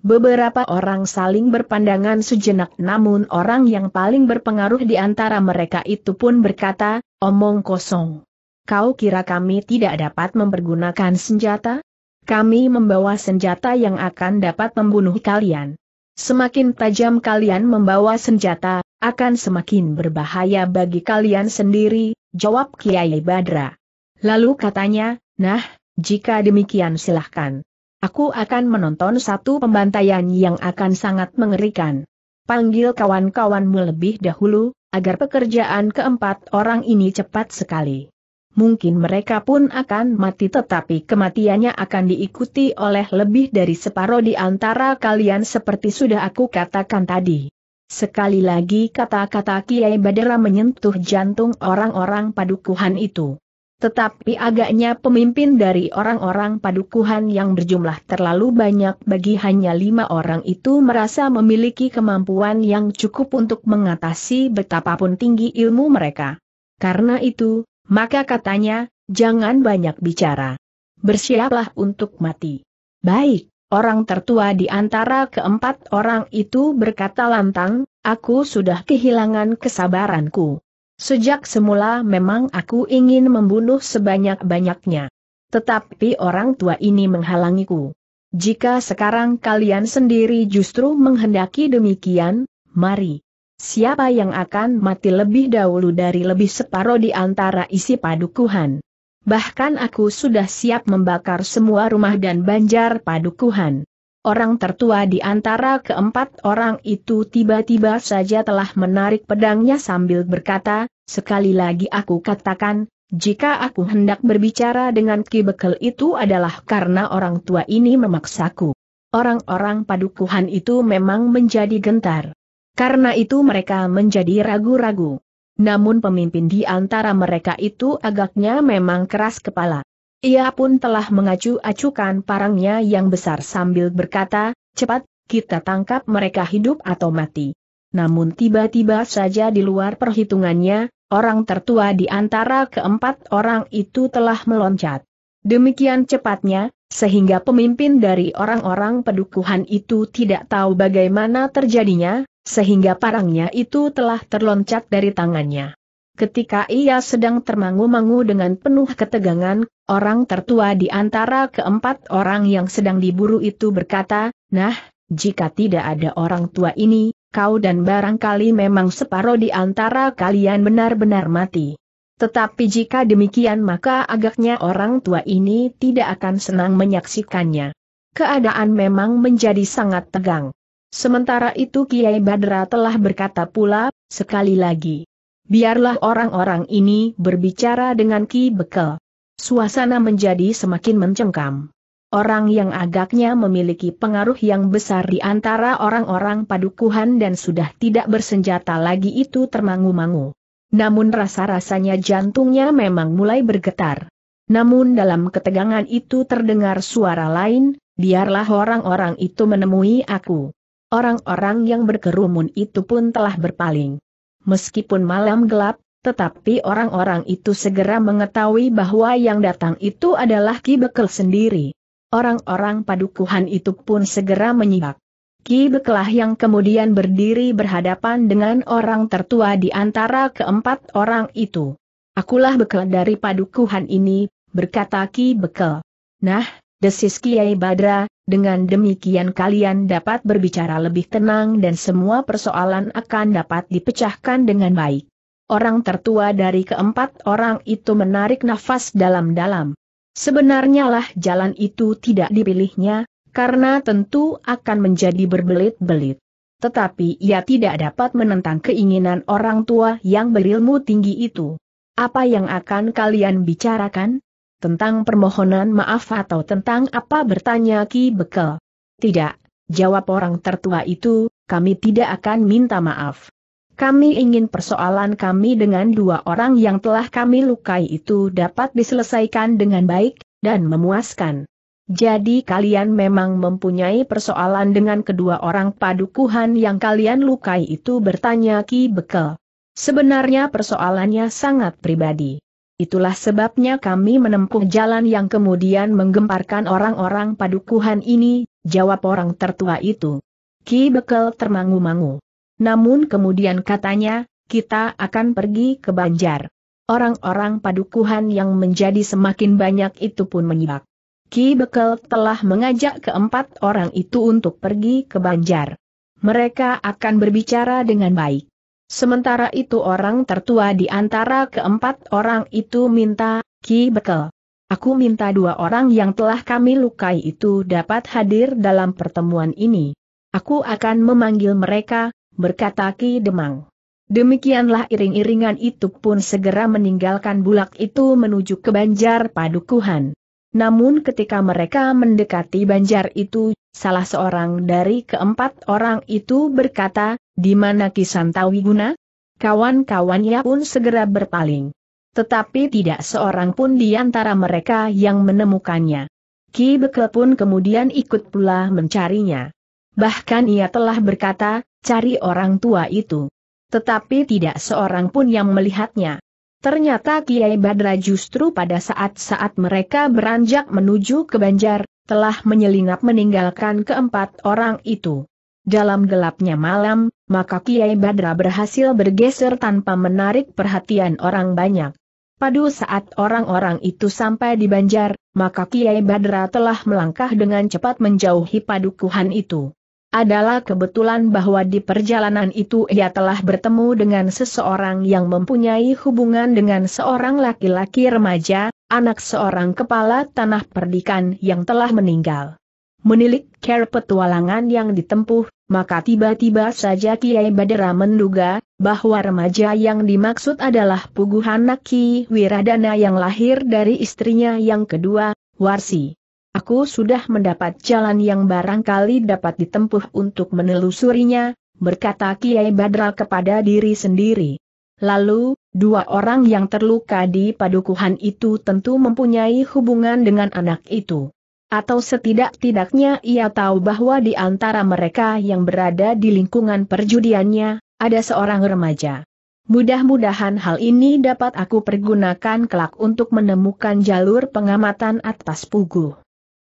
Beberapa orang saling berpandangan sejenak namun orang yang paling berpengaruh di antara mereka itu pun berkata, omong kosong. Kau kira kami tidak dapat mempergunakan senjata? Kami membawa senjata yang akan dapat membunuh kalian. Semakin tajam kalian membawa senjata, akan semakin berbahaya bagi kalian sendiri, jawab Kiai Badra. Lalu katanya, nah, jika demikian silahkan. Aku akan menonton satu pembantaian yang akan sangat mengerikan. Panggil kawan-kawanmu lebih dahulu, agar pekerjaan keempat orang ini cepat sekali mungkin mereka pun akan mati tetapi kematiannya akan diikuti oleh lebih dari separuh di antara kalian seperti sudah aku katakan tadi. Sekali lagi kata-kata Kiai Badara menyentuh jantung orang-orang padukuhan itu. Tetapi agaknya pemimpin dari orang-orang padukuhan yang berjumlah terlalu banyak bagi hanya lima orang itu merasa memiliki kemampuan yang cukup untuk mengatasi betapapun tinggi ilmu mereka. Karena itu, maka katanya, jangan banyak bicara. Bersiaplah untuk mati. Baik, orang tertua di antara keempat orang itu berkata lantang, aku sudah kehilangan kesabaranku. Sejak semula memang aku ingin membunuh sebanyak-banyaknya. Tetapi orang tua ini menghalangiku. Jika sekarang kalian sendiri justru menghendaki demikian, mari, Siapa yang akan mati lebih dahulu dari lebih separuh di antara isi padukuhan? Bahkan aku sudah siap membakar semua rumah dan banjar padukuhan. Orang tertua di antara keempat orang itu tiba-tiba saja telah menarik pedangnya sambil berkata, sekali lagi aku katakan, jika aku hendak berbicara dengan Ki Bekel itu adalah karena orang tua ini memaksaku. Orang-orang padukuhan itu memang menjadi gentar. Karena itu mereka menjadi ragu-ragu. Namun pemimpin di antara mereka itu agaknya memang keras kepala. Ia pun telah mengacu-acukan parangnya yang besar sambil berkata, cepat, kita tangkap mereka hidup atau mati. Namun tiba-tiba saja di luar perhitungannya, orang tertua di antara keempat orang itu telah meloncat. Demikian cepatnya, sehingga pemimpin dari orang-orang pedukuhan itu tidak tahu bagaimana terjadinya, sehingga parangnya itu telah terloncat dari tangannya. Ketika ia sedang termangu-mangu dengan penuh ketegangan, orang tertua di antara keempat orang yang sedang diburu itu berkata, Nah, jika tidak ada orang tua ini, kau dan barangkali memang separuh di antara kalian benar-benar mati. Tetapi jika demikian maka agaknya orang tua ini tidak akan senang menyaksikannya. Keadaan memang menjadi sangat tegang. Sementara itu Kiai Badra telah berkata pula, sekali lagi. Biarlah orang-orang ini berbicara dengan Ki Bekel. Suasana menjadi semakin mencengkam. Orang yang agaknya memiliki pengaruh yang besar di antara orang-orang padukuhan dan sudah tidak bersenjata lagi itu termangu-mangu. Namun rasa-rasanya jantungnya memang mulai bergetar. Namun dalam ketegangan itu terdengar suara lain, biarlah orang-orang itu menemui aku. Orang-orang yang berkerumun itu pun telah berpaling. Meskipun malam gelap, tetapi orang-orang itu segera mengetahui bahwa yang datang itu adalah Ki Bekel sendiri. Orang-orang padukuhan itu pun segera menyibak. Ki Bekelah yang kemudian berdiri berhadapan dengan orang tertua di antara keempat orang itu. Akulah bekel dari padukuhan ini, berkata Ki Bekel. Nah, desis Kiai Badra, dengan demikian kalian dapat berbicara lebih tenang dan semua persoalan akan dapat dipecahkan dengan baik. Orang tertua dari keempat orang itu menarik nafas dalam-dalam. Sebenarnya lah jalan itu tidak dipilihnya, karena tentu akan menjadi berbelit-belit. Tetapi ia tidak dapat menentang keinginan orang tua yang berilmu tinggi itu. Apa yang akan kalian bicarakan? Tentang permohonan maaf atau tentang apa bertanya Ki Bekel? Tidak, jawab orang tertua itu, kami tidak akan minta maaf. Kami ingin persoalan kami dengan dua orang yang telah kami lukai itu dapat diselesaikan dengan baik, dan memuaskan. Jadi kalian memang mempunyai persoalan dengan kedua orang padukuhan yang kalian lukai itu bertanya Ki Bekel. Sebenarnya persoalannya sangat pribadi. Itulah sebabnya kami menempuh jalan yang kemudian menggemparkan orang-orang padukuhan ini, jawab orang tertua itu. Ki Bekel termangu-mangu. Namun kemudian katanya, kita akan pergi ke Banjar. Orang-orang padukuhan yang menjadi semakin banyak itu pun menyibak. Ki Bekel telah mengajak keempat orang itu untuk pergi ke Banjar. Mereka akan berbicara dengan baik. Sementara itu orang tertua di antara keempat orang itu minta, Ki Bekel. Aku minta dua orang yang telah kami lukai itu dapat hadir dalam pertemuan ini. Aku akan memanggil mereka, berkata Ki Demang. Demikianlah iring-iringan itu pun segera meninggalkan bulak itu menuju ke Banjar Padukuhan. Namun ketika mereka mendekati banjar itu, salah seorang dari keempat orang itu berkata, di mana Kisantawi guna? Kawan-kawannya pun segera berpaling. Tetapi tidak seorang pun di antara mereka yang menemukannya. Ki Bekel pun kemudian ikut pula mencarinya. Bahkan ia telah berkata, cari orang tua itu. Tetapi tidak seorang pun yang melihatnya. Ternyata Kiai Badra justru pada saat-saat mereka beranjak menuju ke Banjar, telah menyelinap meninggalkan keempat orang itu. Dalam gelapnya malam, maka Kiai Badra berhasil bergeser tanpa menarik perhatian orang banyak. Padu saat orang-orang itu sampai di Banjar, maka Kiai Badra telah melangkah dengan cepat menjauhi padukuhan itu. Adalah kebetulan bahwa di perjalanan itu ia telah bertemu dengan seseorang yang mempunyai hubungan dengan seorang laki-laki remaja, anak seorang kepala tanah perdikan yang telah meninggal. Menilik care petualangan yang ditempuh, maka tiba-tiba saja Kiai Badera menduga, bahwa remaja yang dimaksud adalah Puguhan Naki Wiradana yang lahir dari istrinya yang kedua, Warsi. Aku sudah mendapat jalan yang barangkali dapat ditempuh untuk menelusurinya, berkata Kiai Badra kepada diri sendiri. Lalu, dua orang yang terluka di padukuhan itu tentu mempunyai hubungan dengan anak itu. Atau setidak-tidaknya ia tahu bahwa di antara mereka yang berada di lingkungan perjudiannya, ada seorang remaja. Mudah-mudahan hal ini dapat aku pergunakan kelak untuk menemukan jalur pengamatan atas puguh.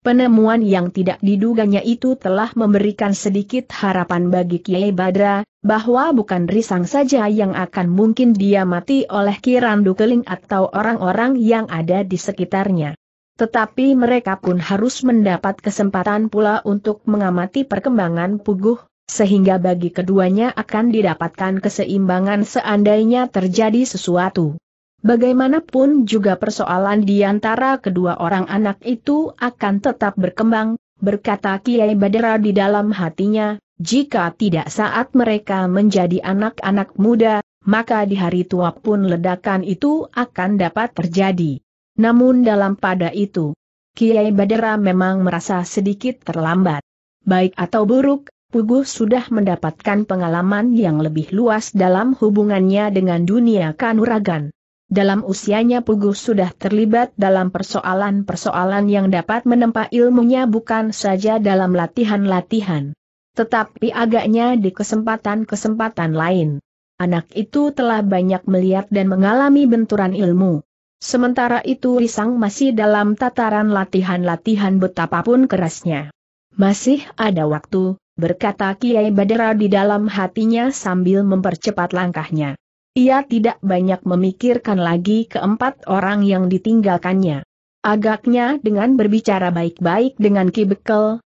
Penemuan yang tidak diduganya itu telah memberikan sedikit harapan bagi Kiai Badra, bahwa bukan Risang saja yang akan mungkin dia mati oleh Kirandu Keling atau orang-orang yang ada di sekitarnya. Tetapi mereka pun harus mendapat kesempatan pula untuk mengamati perkembangan Puguh, sehingga bagi keduanya akan didapatkan keseimbangan seandainya terjadi sesuatu. Bagaimanapun juga persoalan di antara kedua orang anak itu akan tetap berkembang, berkata Kiai Badera di dalam hatinya, jika tidak saat mereka menjadi anak-anak muda, maka di hari tua pun ledakan itu akan dapat terjadi. Namun dalam pada itu, Kiai Badera memang merasa sedikit terlambat. Baik atau buruk, Puguh sudah mendapatkan pengalaman yang lebih luas dalam hubungannya dengan dunia kanuragan dalam usianya Pugu sudah terlibat dalam persoalan-persoalan yang dapat menempa ilmunya bukan saja dalam latihan-latihan. Tetapi agaknya di kesempatan-kesempatan lain. Anak itu telah banyak melihat dan mengalami benturan ilmu. Sementara itu Risang masih dalam tataran latihan-latihan betapapun kerasnya. Masih ada waktu, berkata Kiai Badera di dalam hatinya sambil mempercepat langkahnya. Ia tidak banyak memikirkan lagi keempat orang yang ditinggalkannya. Agaknya dengan berbicara baik-baik dengan Ki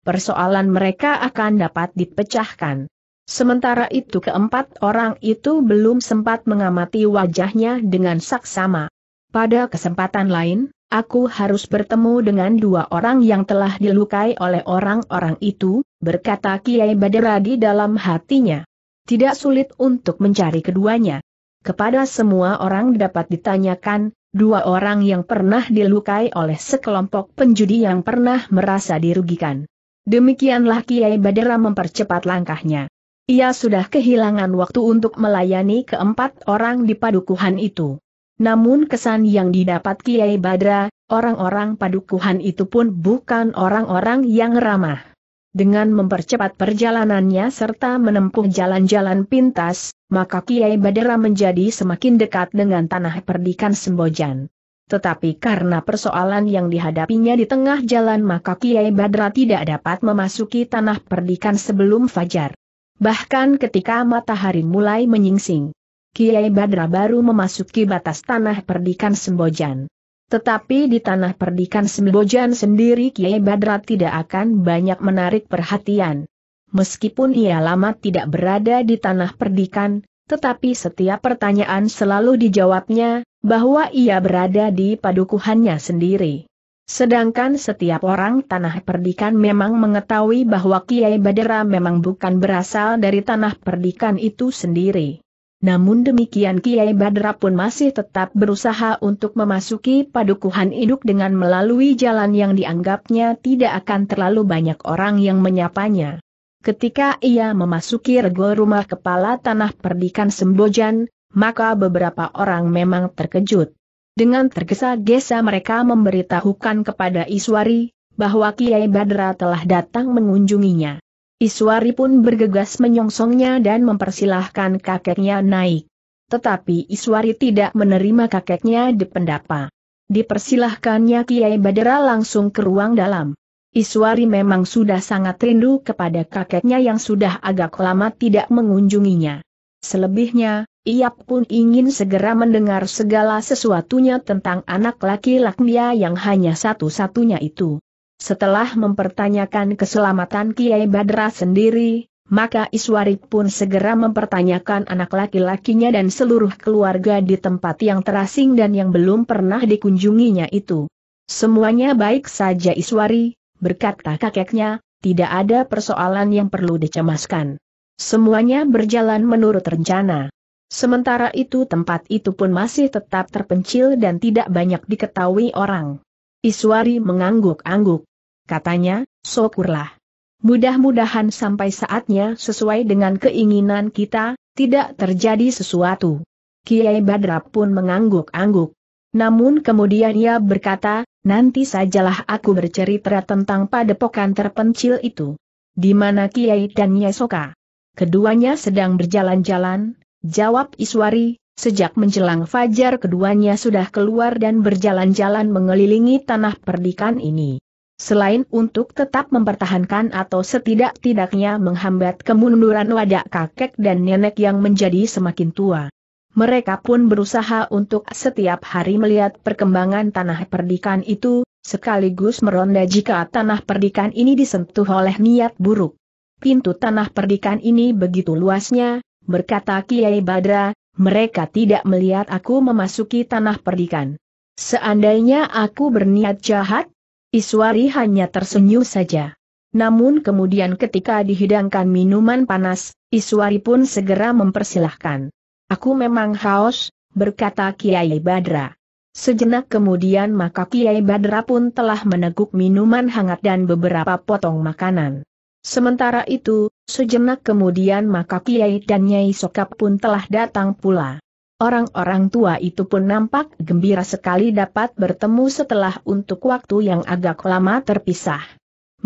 persoalan mereka akan dapat dipecahkan. Sementara itu keempat orang itu belum sempat mengamati wajahnya dengan saksama. Pada kesempatan lain, aku harus bertemu dengan dua orang yang telah dilukai oleh orang-orang itu, berkata Kiai Baderadi dalam hatinya. Tidak sulit untuk mencari keduanya kepada semua orang dapat ditanyakan, dua orang yang pernah dilukai oleh sekelompok penjudi yang pernah merasa dirugikan. Demikianlah Kiai Badera mempercepat langkahnya. Ia sudah kehilangan waktu untuk melayani keempat orang di padukuhan itu. Namun kesan yang didapat Kiai Badra, orang-orang padukuhan itu pun bukan orang-orang yang ramah. Dengan mempercepat perjalanannya serta menempuh jalan-jalan pintas, maka Kiai Badara menjadi semakin dekat dengan tanah perdikan Sembojan. Tetapi karena persoalan yang dihadapinya di tengah jalan maka Kiai Badra tidak dapat memasuki tanah perdikan sebelum fajar. Bahkan ketika matahari mulai menyingsing, Kiai Badra baru memasuki batas tanah perdikan Sembojan. Tetapi di tanah perdikan Sembojan sendiri Kiai Badra tidak akan banyak menarik perhatian. Meskipun ia lama tidak berada di tanah perdikan, tetapi setiap pertanyaan selalu dijawabnya, bahwa ia berada di padukuhannya sendiri. Sedangkan setiap orang tanah perdikan memang mengetahui bahwa Kiai Badra memang bukan berasal dari tanah perdikan itu sendiri. Namun demikian Kiai Badra pun masih tetap berusaha untuk memasuki padukuhan induk dengan melalui jalan yang dianggapnya tidak akan terlalu banyak orang yang menyapanya. Ketika ia memasuki regol rumah kepala tanah perdikan Sembojan, maka beberapa orang memang terkejut. Dengan tergesa-gesa mereka memberitahukan kepada Iswari, bahwa Kiai Badra telah datang mengunjunginya. Iswari pun bergegas menyongsongnya dan mempersilahkan kakeknya naik. Tetapi Iswari tidak menerima kakeknya di pendapa. Dipersilahkannya Kiai Badera langsung ke ruang dalam. Iswari memang sudah sangat rindu kepada kakeknya yang sudah agak lama tidak mengunjunginya. Selebihnya, ia pun ingin segera mendengar segala sesuatunya tentang anak laki-lakinya yang hanya satu-satunya itu. Setelah mempertanyakan keselamatan Kiai Badra sendiri, maka Iswari pun segera mempertanyakan anak laki-lakinya dan seluruh keluarga di tempat yang terasing dan yang belum pernah dikunjunginya itu. Semuanya baik saja Iswari, berkata kakeknya, tidak ada persoalan yang perlu dicemaskan. Semuanya berjalan menurut rencana. Sementara itu tempat itu pun masih tetap terpencil dan tidak banyak diketahui orang. Iswari mengangguk-angguk katanya, syukurlah. Mudah-mudahan sampai saatnya sesuai dengan keinginan kita, tidak terjadi sesuatu. Kiai Badra pun mengangguk-angguk. Namun kemudian ia berkata, nanti sajalah aku bercerita tentang padepokan terpencil itu. Di mana Kiai dan Yesoka? Keduanya sedang berjalan-jalan, jawab Iswari, sejak menjelang fajar keduanya sudah keluar dan berjalan-jalan mengelilingi tanah perdikan ini. Selain untuk tetap mempertahankan atau setidak-tidaknya menghambat kemunduran wadah kakek dan nenek yang menjadi semakin tua. Mereka pun berusaha untuk setiap hari melihat perkembangan tanah perdikan itu, sekaligus meronda jika tanah perdikan ini disentuh oleh niat buruk. Pintu tanah perdikan ini begitu luasnya, berkata Kiai Badra, mereka tidak melihat aku memasuki tanah perdikan. Seandainya aku berniat jahat, Iswari hanya tersenyum saja. Namun kemudian ketika dihidangkan minuman panas, Iswari pun segera mempersilahkan. Aku memang haus, berkata Kiai Badra. Sejenak kemudian maka Kiai Badra pun telah meneguk minuman hangat dan beberapa potong makanan. Sementara itu, sejenak kemudian maka Kiai dan Nyai Sokap pun telah datang pula. Orang-orang tua itu pun nampak gembira sekali dapat bertemu setelah untuk waktu yang agak lama terpisah.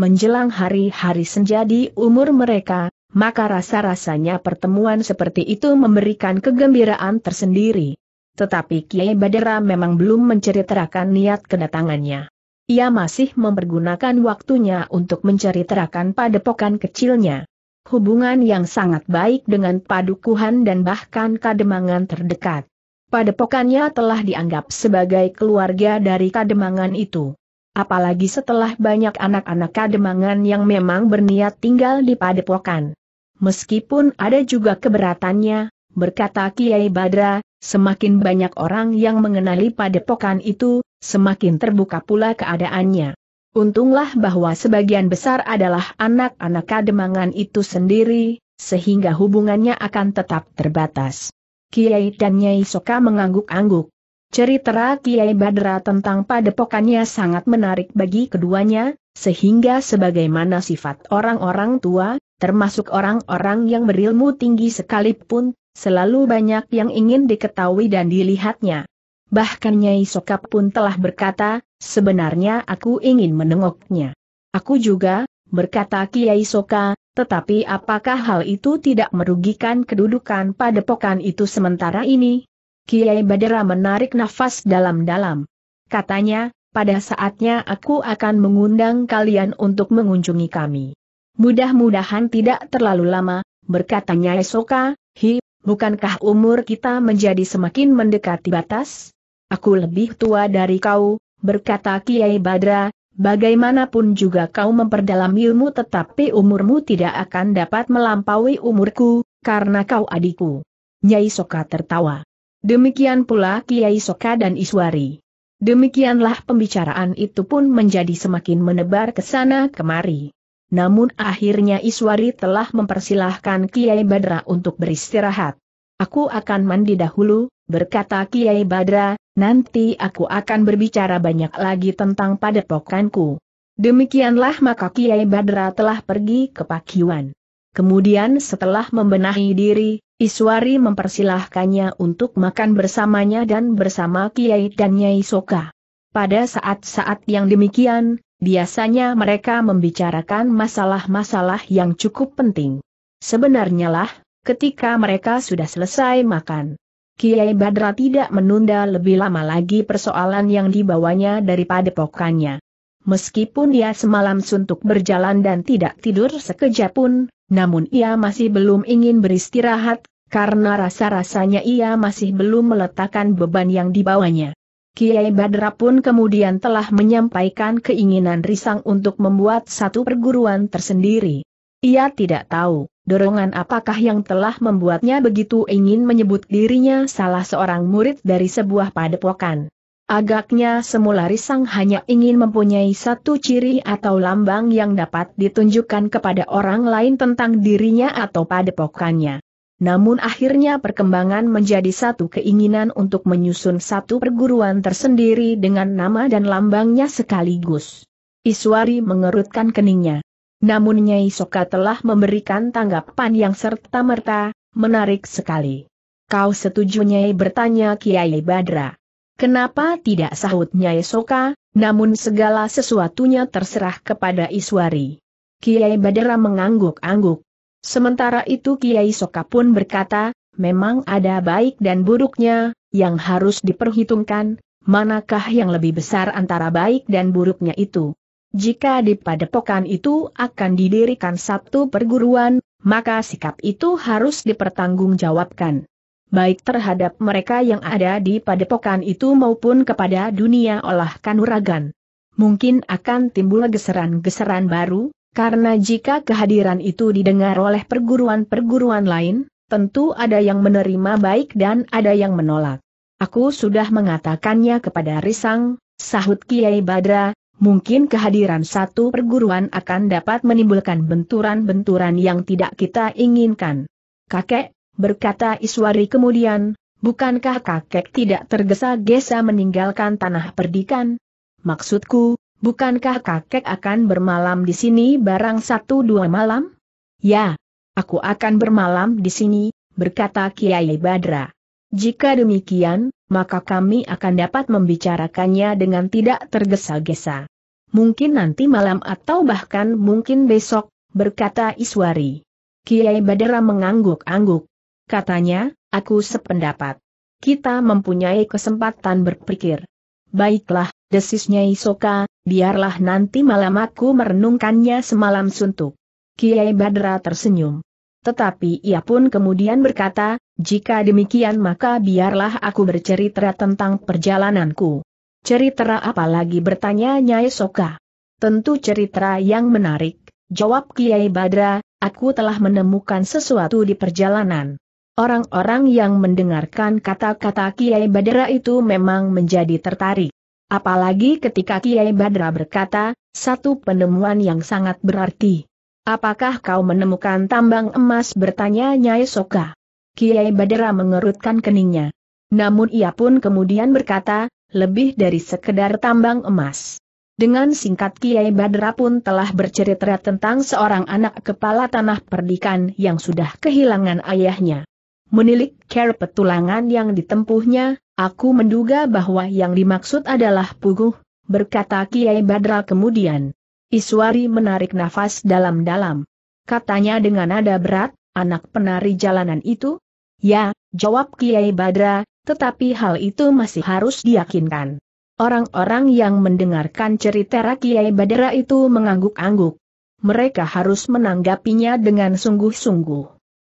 Menjelang hari-hari senjadi umur mereka, maka rasa-rasanya pertemuan seperti itu memberikan kegembiraan tersendiri. Tetapi Kiai Badera memang belum menceritakan niat kedatangannya. Ia masih mempergunakan waktunya untuk menceritakan padepokan kecilnya hubungan yang sangat baik dengan padukuhan dan bahkan kademangan terdekat. Padepokannya telah dianggap sebagai keluarga dari kademangan itu. Apalagi setelah banyak anak-anak kademangan yang memang berniat tinggal di padepokan. Meskipun ada juga keberatannya, berkata Kiai Badra, semakin banyak orang yang mengenali padepokan itu, semakin terbuka pula keadaannya. Untunglah bahwa sebagian besar adalah anak-anak kademangan itu sendiri, sehingga hubungannya akan tetap terbatas. Kiai dan Nyai Soka mengangguk-angguk. Cerita Kiai Badra tentang padepokannya sangat menarik bagi keduanya, sehingga sebagaimana sifat orang-orang tua, termasuk orang-orang yang berilmu tinggi sekalipun, selalu banyak yang ingin diketahui dan dilihatnya. Bahkan Nyai Soka pun telah berkata, Sebenarnya aku ingin menengoknya. Aku juga, berkata Kiai Soka, tetapi apakah hal itu tidak merugikan kedudukan padepokan itu sementara ini? Kiai Badera menarik nafas dalam-dalam. Katanya, pada saatnya aku akan mengundang kalian untuk mengunjungi kami. Mudah-mudahan tidak terlalu lama, berkata berkatanya Esoka, hi, bukankah umur kita menjadi semakin mendekati batas? Aku lebih tua dari kau, berkata Kiai Badra, bagaimanapun juga kau memperdalam ilmu tetapi umurmu tidak akan dapat melampaui umurku, karena kau adikku. Nyai Soka tertawa. Demikian pula Kiai Soka dan Iswari. Demikianlah pembicaraan itu pun menjadi semakin menebar ke sana kemari. Namun akhirnya Iswari telah mempersilahkan Kiai Badra untuk beristirahat. Aku akan mandi dahulu, berkata Kiai Badra, nanti aku akan berbicara banyak lagi tentang padepokanku. Demikianlah maka Kiai Badra telah pergi ke Pakiwan. Kemudian setelah membenahi diri, Iswari mempersilahkannya untuk makan bersamanya dan bersama Kiai dan Nyai Soka. Pada saat-saat yang demikian, biasanya mereka membicarakan masalah-masalah yang cukup penting. Sebenarnya lah, ketika mereka sudah selesai makan, Kiai Badra tidak menunda lebih lama lagi persoalan yang dibawanya daripada pokannya. Meskipun dia semalam suntuk berjalan dan tidak tidur sekejap pun, namun ia masih belum ingin beristirahat, karena rasa-rasanya ia masih belum meletakkan beban yang dibawanya. Kiai Badra pun kemudian telah menyampaikan keinginan Risang untuk membuat satu perguruan tersendiri. Ia tidak tahu, dorongan apakah yang telah membuatnya begitu ingin menyebut dirinya salah seorang murid dari sebuah padepokan. Agaknya semula Risang hanya ingin mempunyai satu ciri atau lambang yang dapat ditunjukkan kepada orang lain tentang dirinya atau padepokannya. Namun akhirnya perkembangan menjadi satu keinginan untuk menyusun satu perguruan tersendiri dengan nama dan lambangnya sekaligus. Iswari mengerutkan keningnya. Namun Nyai Soka telah memberikan tanggapan yang serta-merta, menarik sekali. Kau setuju Nyai bertanya Kiai Badra. Kenapa tidak sahut Nyai Soka, namun segala sesuatunya terserah kepada Iswari. Kiai Badra mengangguk-angguk. Sementara itu Kiai Soka pun berkata, memang ada baik dan buruknya, yang harus diperhitungkan, manakah yang lebih besar antara baik dan buruknya itu. Jika di padepokan itu akan didirikan satu perguruan, maka sikap itu harus dipertanggungjawabkan. Baik terhadap mereka yang ada di padepokan itu maupun kepada dunia olah kanuragan. Mungkin akan timbul geseran-geseran baru, karena jika kehadiran itu didengar oleh perguruan-perguruan lain, tentu ada yang menerima baik dan ada yang menolak. Aku sudah mengatakannya kepada Risang, sahut Kiai Badra, mungkin kehadiran satu perguruan akan dapat menimbulkan benturan-benturan yang tidak kita inginkan. Kakek, berkata Iswari kemudian, bukankah kakek tidak tergesa-gesa meninggalkan tanah perdikan? Maksudku, bukankah kakek akan bermalam di sini barang satu dua malam? Ya, aku akan bermalam di sini, berkata Kiai Badra. Jika demikian, maka kami akan dapat membicarakannya dengan tidak tergesa-gesa. Mungkin nanti malam atau bahkan mungkin besok, berkata Iswari. Kiai Badara mengangguk-angguk. Katanya, aku sependapat. Kita mempunyai kesempatan berpikir. Baiklah, desisnya Isoka, biarlah nanti malam aku merenungkannya semalam suntuk. Kiai Badra tersenyum. Tetapi ia pun kemudian berkata, jika demikian maka biarlah aku bercerita tentang perjalananku. Cerita apa lagi bertanya Nyai Soka? Tentu cerita yang menarik, jawab Kiai Badra, aku telah menemukan sesuatu di perjalanan. Orang-orang yang mendengarkan kata-kata Kiai Badra itu memang menjadi tertarik. Apalagi ketika Kiai Badra berkata, satu penemuan yang sangat berarti. Apakah kau menemukan tambang emas bertanya Nyai Soka? Kiai Badera mengerutkan keningnya. Namun ia pun kemudian berkata, lebih dari sekedar tambang emas. Dengan singkat Kiai Badra pun telah bercerita tentang seorang anak kepala tanah perdikan yang sudah kehilangan ayahnya. Menilik care petulangan yang ditempuhnya, aku menduga bahwa yang dimaksud adalah puguh, berkata Kiai Badra kemudian. Iswari menarik nafas dalam-dalam. Katanya dengan nada berat, anak penari jalanan itu, Ya, jawab Kiai Badra, tetapi hal itu masih harus diyakinkan. Orang-orang yang mendengarkan cerita Kiai Badra itu mengangguk-angguk. Mereka harus menanggapinya dengan sungguh-sungguh.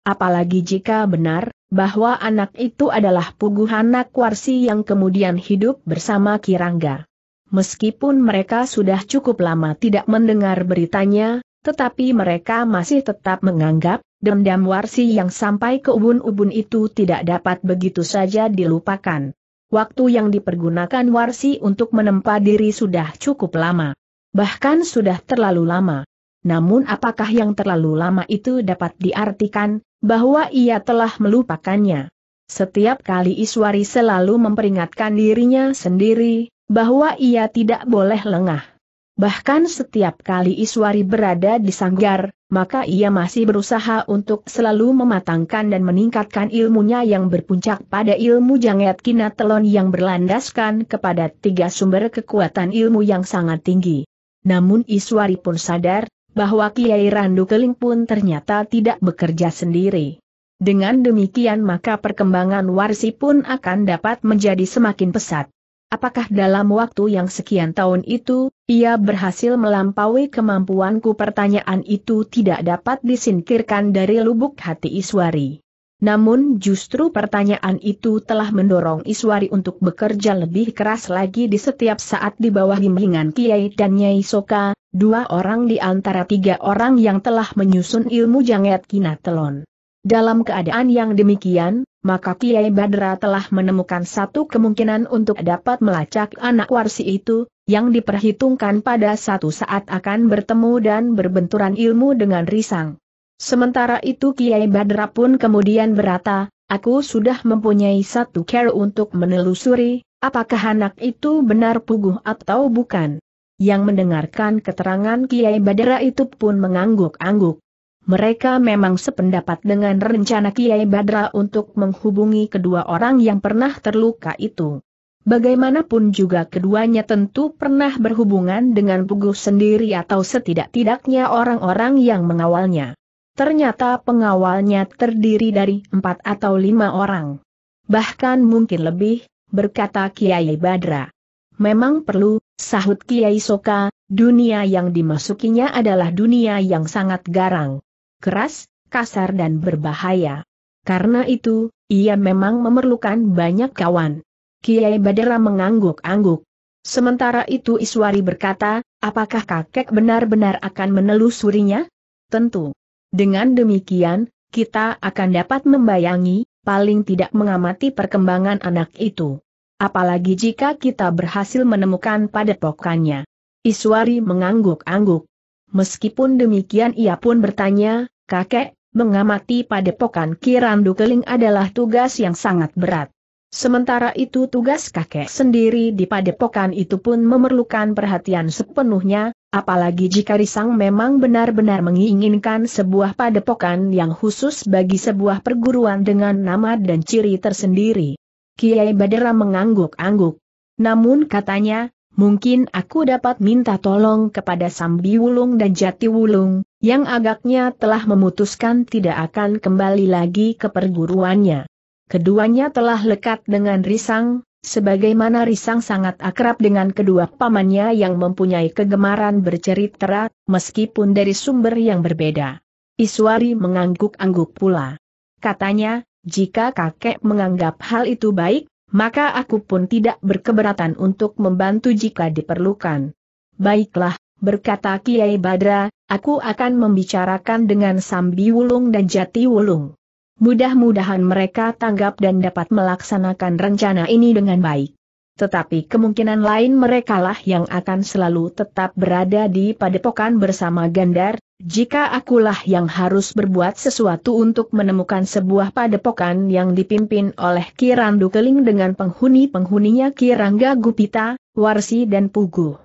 Apalagi jika benar, bahwa anak itu adalah puguhanak warsi yang kemudian hidup bersama Kirangga. Meskipun mereka sudah cukup lama tidak mendengar beritanya, tetapi mereka masih tetap menganggap Dendam Warsi yang sampai ke ubun-ubun itu tidak dapat begitu saja dilupakan. Waktu yang dipergunakan Warsi untuk menempa diri sudah cukup lama. Bahkan sudah terlalu lama. Namun apakah yang terlalu lama itu dapat diartikan, bahwa ia telah melupakannya. Setiap kali Iswari selalu memperingatkan dirinya sendiri, bahwa ia tidak boleh lengah. Bahkan setiap kali Iswari berada di sanggar, maka ia masih berusaha untuk selalu mematangkan dan meningkatkan ilmunya yang berpuncak pada ilmu janget kinatelon yang berlandaskan kepada tiga sumber kekuatan ilmu yang sangat tinggi. Namun Iswari pun sadar, bahwa Kiai Randu Keling pun ternyata tidak bekerja sendiri. Dengan demikian maka perkembangan warsi pun akan dapat menjadi semakin pesat. Apakah dalam waktu yang sekian tahun itu, ia berhasil melampaui kemampuanku? Pertanyaan itu tidak dapat disingkirkan dari lubuk hati Iswari. Namun justru pertanyaan itu telah mendorong Iswari untuk bekerja lebih keras lagi di setiap saat di bawah bimbingan Kiai dan Nyai Soka, dua orang di antara tiga orang yang telah menyusun ilmu jangat kinatelon. Dalam keadaan yang demikian, maka Kiai Badra telah menemukan satu kemungkinan untuk dapat melacak anak warsi itu, yang diperhitungkan pada satu saat akan bertemu dan berbenturan ilmu dengan risang. Sementara itu Kiai Badra pun kemudian berata, aku sudah mempunyai satu care untuk menelusuri, apakah anak itu benar puguh atau bukan. Yang mendengarkan keterangan Kiai Badra itu pun mengangguk-angguk mereka memang sependapat dengan rencana Kiai Badra untuk menghubungi kedua orang yang pernah terluka itu. Bagaimanapun juga keduanya tentu pernah berhubungan dengan Pugus sendiri atau setidak-tidaknya orang-orang yang mengawalnya. Ternyata pengawalnya terdiri dari empat atau lima orang. Bahkan mungkin lebih, berkata Kiai Badra. Memang perlu, sahut Kiai Soka, dunia yang dimasukinya adalah dunia yang sangat garang keras, kasar dan berbahaya. Karena itu, ia memang memerlukan banyak kawan. Kiai Badara mengangguk-angguk. Sementara itu Iswari berkata, apakah kakek benar-benar akan menelusurinya? Tentu. Dengan demikian, kita akan dapat membayangi, paling tidak mengamati perkembangan anak itu. Apalagi jika kita berhasil menemukan padepokannya. Iswari mengangguk-angguk. Meskipun demikian ia pun bertanya, Kakek, mengamati padepokan Kirandu Keling adalah tugas yang sangat berat. Sementara itu tugas kakek sendiri di padepokan itu pun memerlukan perhatian sepenuhnya, apalagi jika Risang memang benar-benar menginginkan sebuah padepokan yang khusus bagi sebuah perguruan dengan nama dan ciri tersendiri. Kiai Badera mengangguk-angguk. Namun katanya, mungkin aku dapat minta tolong kepada Sambi Wulung dan Jati Wulung, yang agaknya telah memutuskan tidak akan kembali lagi ke perguruannya. Keduanya telah lekat dengan Risang, sebagaimana Risang sangat akrab dengan kedua pamannya yang mempunyai kegemaran bercerita, meskipun dari sumber yang berbeda. Iswari mengangguk-angguk pula. Katanya, jika kakek menganggap hal itu baik, maka aku pun tidak berkeberatan untuk membantu jika diperlukan. Baiklah, berkata Kiai Badra, aku akan membicarakan dengan Sambi Wulung dan Jati Wulung. Mudah-mudahan mereka tanggap dan dapat melaksanakan rencana ini dengan baik. Tetapi kemungkinan lain merekalah yang akan selalu tetap berada di padepokan bersama Gandar, jika akulah yang harus berbuat sesuatu untuk menemukan sebuah padepokan yang dipimpin oleh Kirandu Keling dengan penghuni-penghuninya Kirangga Gupita, Warsi dan Pugu.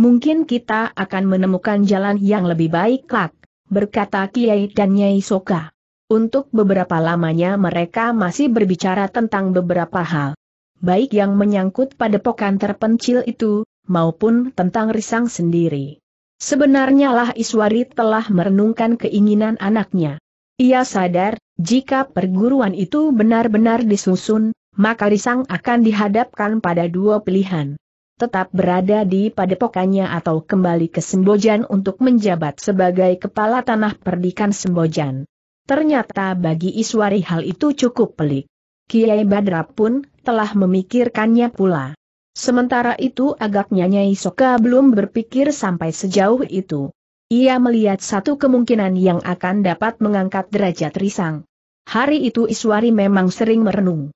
Mungkin kita akan menemukan jalan yang lebih baik kelak, berkata Kiai dan Nyai Soka. Untuk beberapa lamanya mereka masih berbicara tentang beberapa hal. Baik yang menyangkut pada pokan terpencil itu, maupun tentang risang sendiri. Sebenarnya lah Iswari telah merenungkan keinginan anaknya. Ia sadar, jika perguruan itu benar-benar disusun, maka Risang akan dihadapkan pada dua pilihan tetap berada di padepokannya atau kembali ke Sembojan untuk menjabat sebagai kepala tanah perdikan Sembojan. Ternyata bagi Iswari hal itu cukup pelik. Kiai Badra pun telah memikirkannya pula. Sementara itu agaknya Nyai Soka belum berpikir sampai sejauh itu. Ia melihat satu kemungkinan yang akan dapat mengangkat derajat Risang. Hari itu Iswari memang sering merenung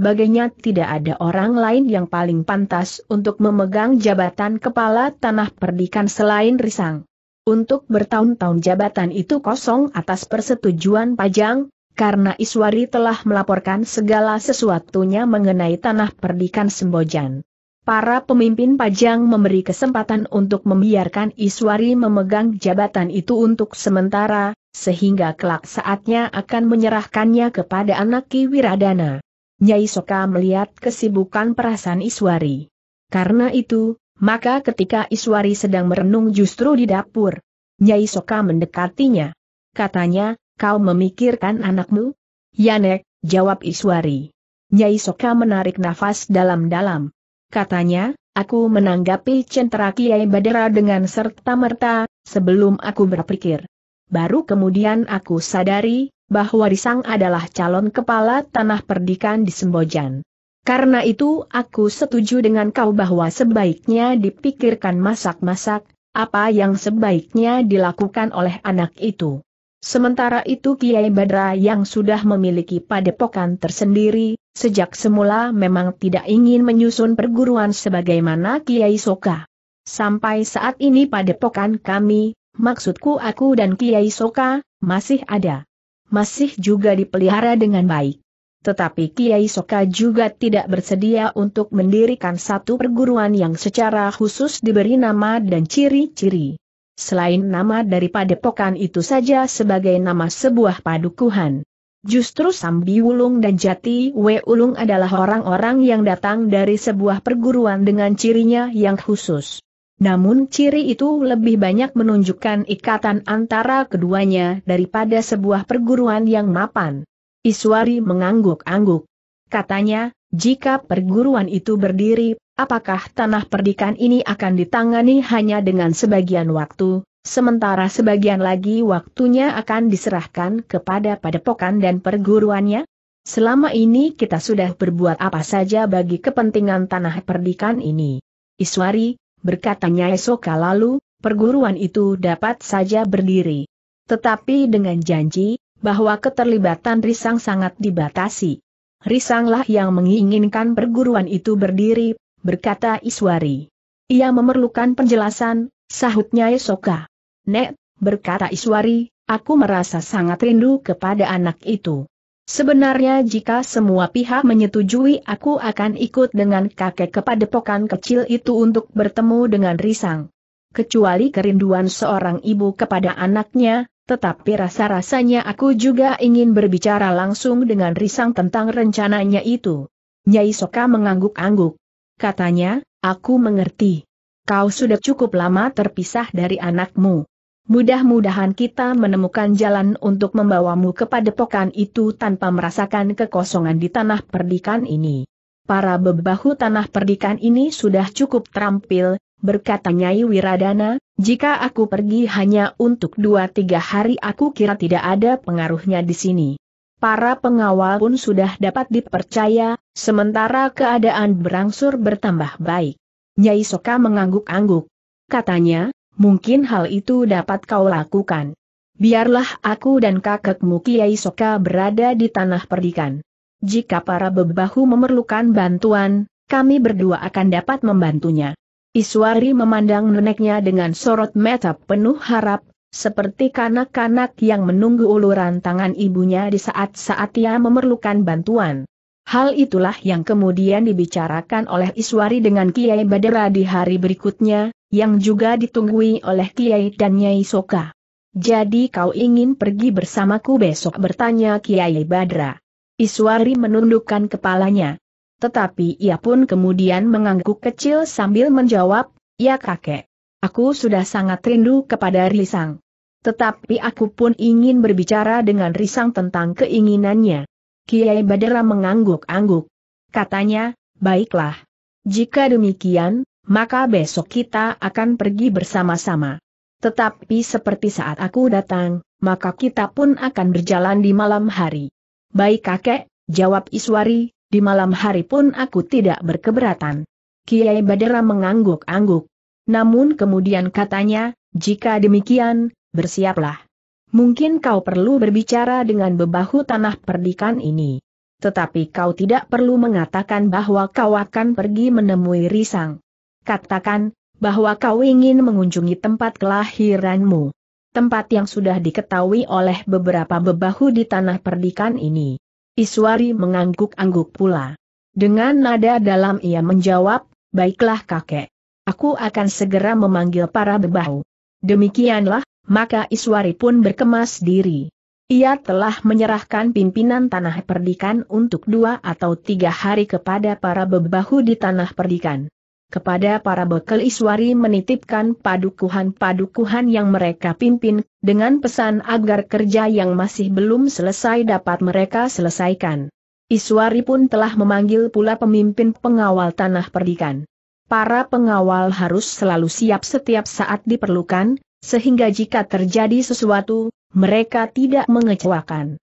bagainya tidak ada orang lain yang paling pantas untuk memegang jabatan kepala tanah perdikan selain Risang. Untuk bertahun-tahun jabatan itu kosong atas persetujuan Pajang, karena Iswari telah melaporkan segala sesuatunya mengenai tanah perdikan Sembojan. Para pemimpin Pajang memberi kesempatan untuk membiarkan Iswari memegang jabatan itu untuk sementara, sehingga kelak saatnya akan menyerahkannya kepada anak Ki Wiradana. Nyai Soka melihat kesibukan perasaan Iswari. Karena itu, maka ketika Iswari sedang merenung justru di dapur, Nyai Soka mendekatinya. Katanya, kau memikirkan anakmu? Yanek, jawab Iswari. Nyai Soka menarik nafas dalam-dalam. Katanya, aku menanggapi centra Kiai Badera dengan serta-merta, sebelum aku berpikir. Baru kemudian aku sadari, bahwa Risang adalah calon kepala tanah perdikan di Sembojan. Karena itu aku setuju dengan kau bahwa sebaiknya dipikirkan masak-masak, apa yang sebaiknya dilakukan oleh anak itu. Sementara itu Kiai Badra yang sudah memiliki padepokan tersendiri, sejak semula memang tidak ingin menyusun perguruan sebagaimana Kiai Soka. Sampai saat ini padepokan kami, maksudku aku dan Kiai Soka, masih ada masih juga dipelihara dengan baik. Tetapi Kiai Soka juga tidak bersedia untuk mendirikan satu perguruan yang secara khusus diberi nama dan ciri-ciri. Selain nama dari padepokan itu saja sebagai nama sebuah padukuhan. Justru Sambi Wulung dan Jati We Ulung adalah orang-orang yang datang dari sebuah perguruan dengan cirinya yang khusus. Namun ciri itu lebih banyak menunjukkan ikatan antara keduanya daripada sebuah perguruan yang mapan. Iswari mengangguk-angguk. Katanya, jika perguruan itu berdiri, apakah tanah perdikan ini akan ditangani hanya dengan sebagian waktu, sementara sebagian lagi waktunya akan diserahkan kepada padepokan dan perguruannya? Selama ini kita sudah berbuat apa saja bagi kepentingan tanah perdikan ini. Iswari, Berkatanya esok lalu, perguruan itu dapat saja berdiri. Tetapi dengan janji, bahwa keterlibatan Risang sangat dibatasi. Risanglah yang menginginkan perguruan itu berdiri, berkata Iswari. Ia memerlukan penjelasan, sahutnya Esoka. Nek, berkata Iswari, aku merasa sangat rindu kepada anak itu. Sebenarnya jika semua pihak menyetujui aku akan ikut dengan kakek kepada kepadepokan kecil itu untuk bertemu dengan Risang. Kecuali kerinduan seorang ibu kepada anaknya, tetapi rasa-rasanya aku juga ingin berbicara langsung dengan Risang tentang rencananya itu. Nyai Soka mengangguk-angguk. Katanya, aku mengerti. Kau sudah cukup lama terpisah dari anakmu. Mudah-mudahan kita menemukan jalan untuk membawamu ke padepokan itu tanpa merasakan kekosongan di tanah perdikan ini. Para bebahu tanah perdikan ini sudah cukup terampil, berkata Nyai Wiradana, jika aku pergi hanya untuk dua tiga hari aku kira tidak ada pengaruhnya di sini. Para pengawal pun sudah dapat dipercaya, sementara keadaan berangsur bertambah baik. Nyai Soka mengangguk-angguk. Katanya, mungkin hal itu dapat kau lakukan. Biarlah aku dan kakekmu Kiai Soka berada di tanah perdikan. Jika para bebahu memerlukan bantuan, kami berdua akan dapat membantunya. Iswari memandang neneknya dengan sorot mata penuh harap, seperti kanak-kanak yang menunggu uluran tangan ibunya di saat-saat ia memerlukan bantuan. Hal itulah yang kemudian dibicarakan oleh Iswari dengan Kiai Badera di hari berikutnya, yang juga ditunggui oleh Kiai dan Nyai Soka. Jadi kau ingin pergi bersamaku besok bertanya Kiai Badra. Iswari menundukkan kepalanya. Tetapi ia pun kemudian mengangguk kecil sambil menjawab, ya kakek. Aku sudah sangat rindu kepada Risang. Tetapi aku pun ingin berbicara dengan Risang tentang keinginannya. Kiai Badra mengangguk-angguk. Katanya, baiklah. Jika demikian, maka besok kita akan pergi bersama-sama. Tetapi seperti saat aku datang, maka kita pun akan berjalan di malam hari. Baik kakek, jawab Iswari, di malam hari pun aku tidak berkeberatan. Kiai Badara mengangguk-angguk. Namun kemudian katanya, jika demikian, bersiaplah. Mungkin kau perlu berbicara dengan bebahu tanah perdikan ini. Tetapi kau tidak perlu mengatakan bahwa kau akan pergi menemui Risang katakan, bahwa kau ingin mengunjungi tempat kelahiranmu. Tempat yang sudah diketahui oleh beberapa bebahu di tanah perdikan ini. Iswari mengangguk-angguk pula. Dengan nada dalam ia menjawab, baiklah kakek. Aku akan segera memanggil para bebahu. Demikianlah, maka Iswari pun berkemas diri. Ia telah menyerahkan pimpinan tanah perdikan untuk dua atau tiga hari kepada para bebahu di tanah perdikan kepada para bekel Iswari menitipkan padukuhan-padukuhan yang mereka pimpin, dengan pesan agar kerja yang masih belum selesai dapat mereka selesaikan. Iswari pun telah memanggil pula pemimpin pengawal tanah perdikan. Para pengawal harus selalu siap setiap saat diperlukan, sehingga jika terjadi sesuatu, mereka tidak mengecewakan.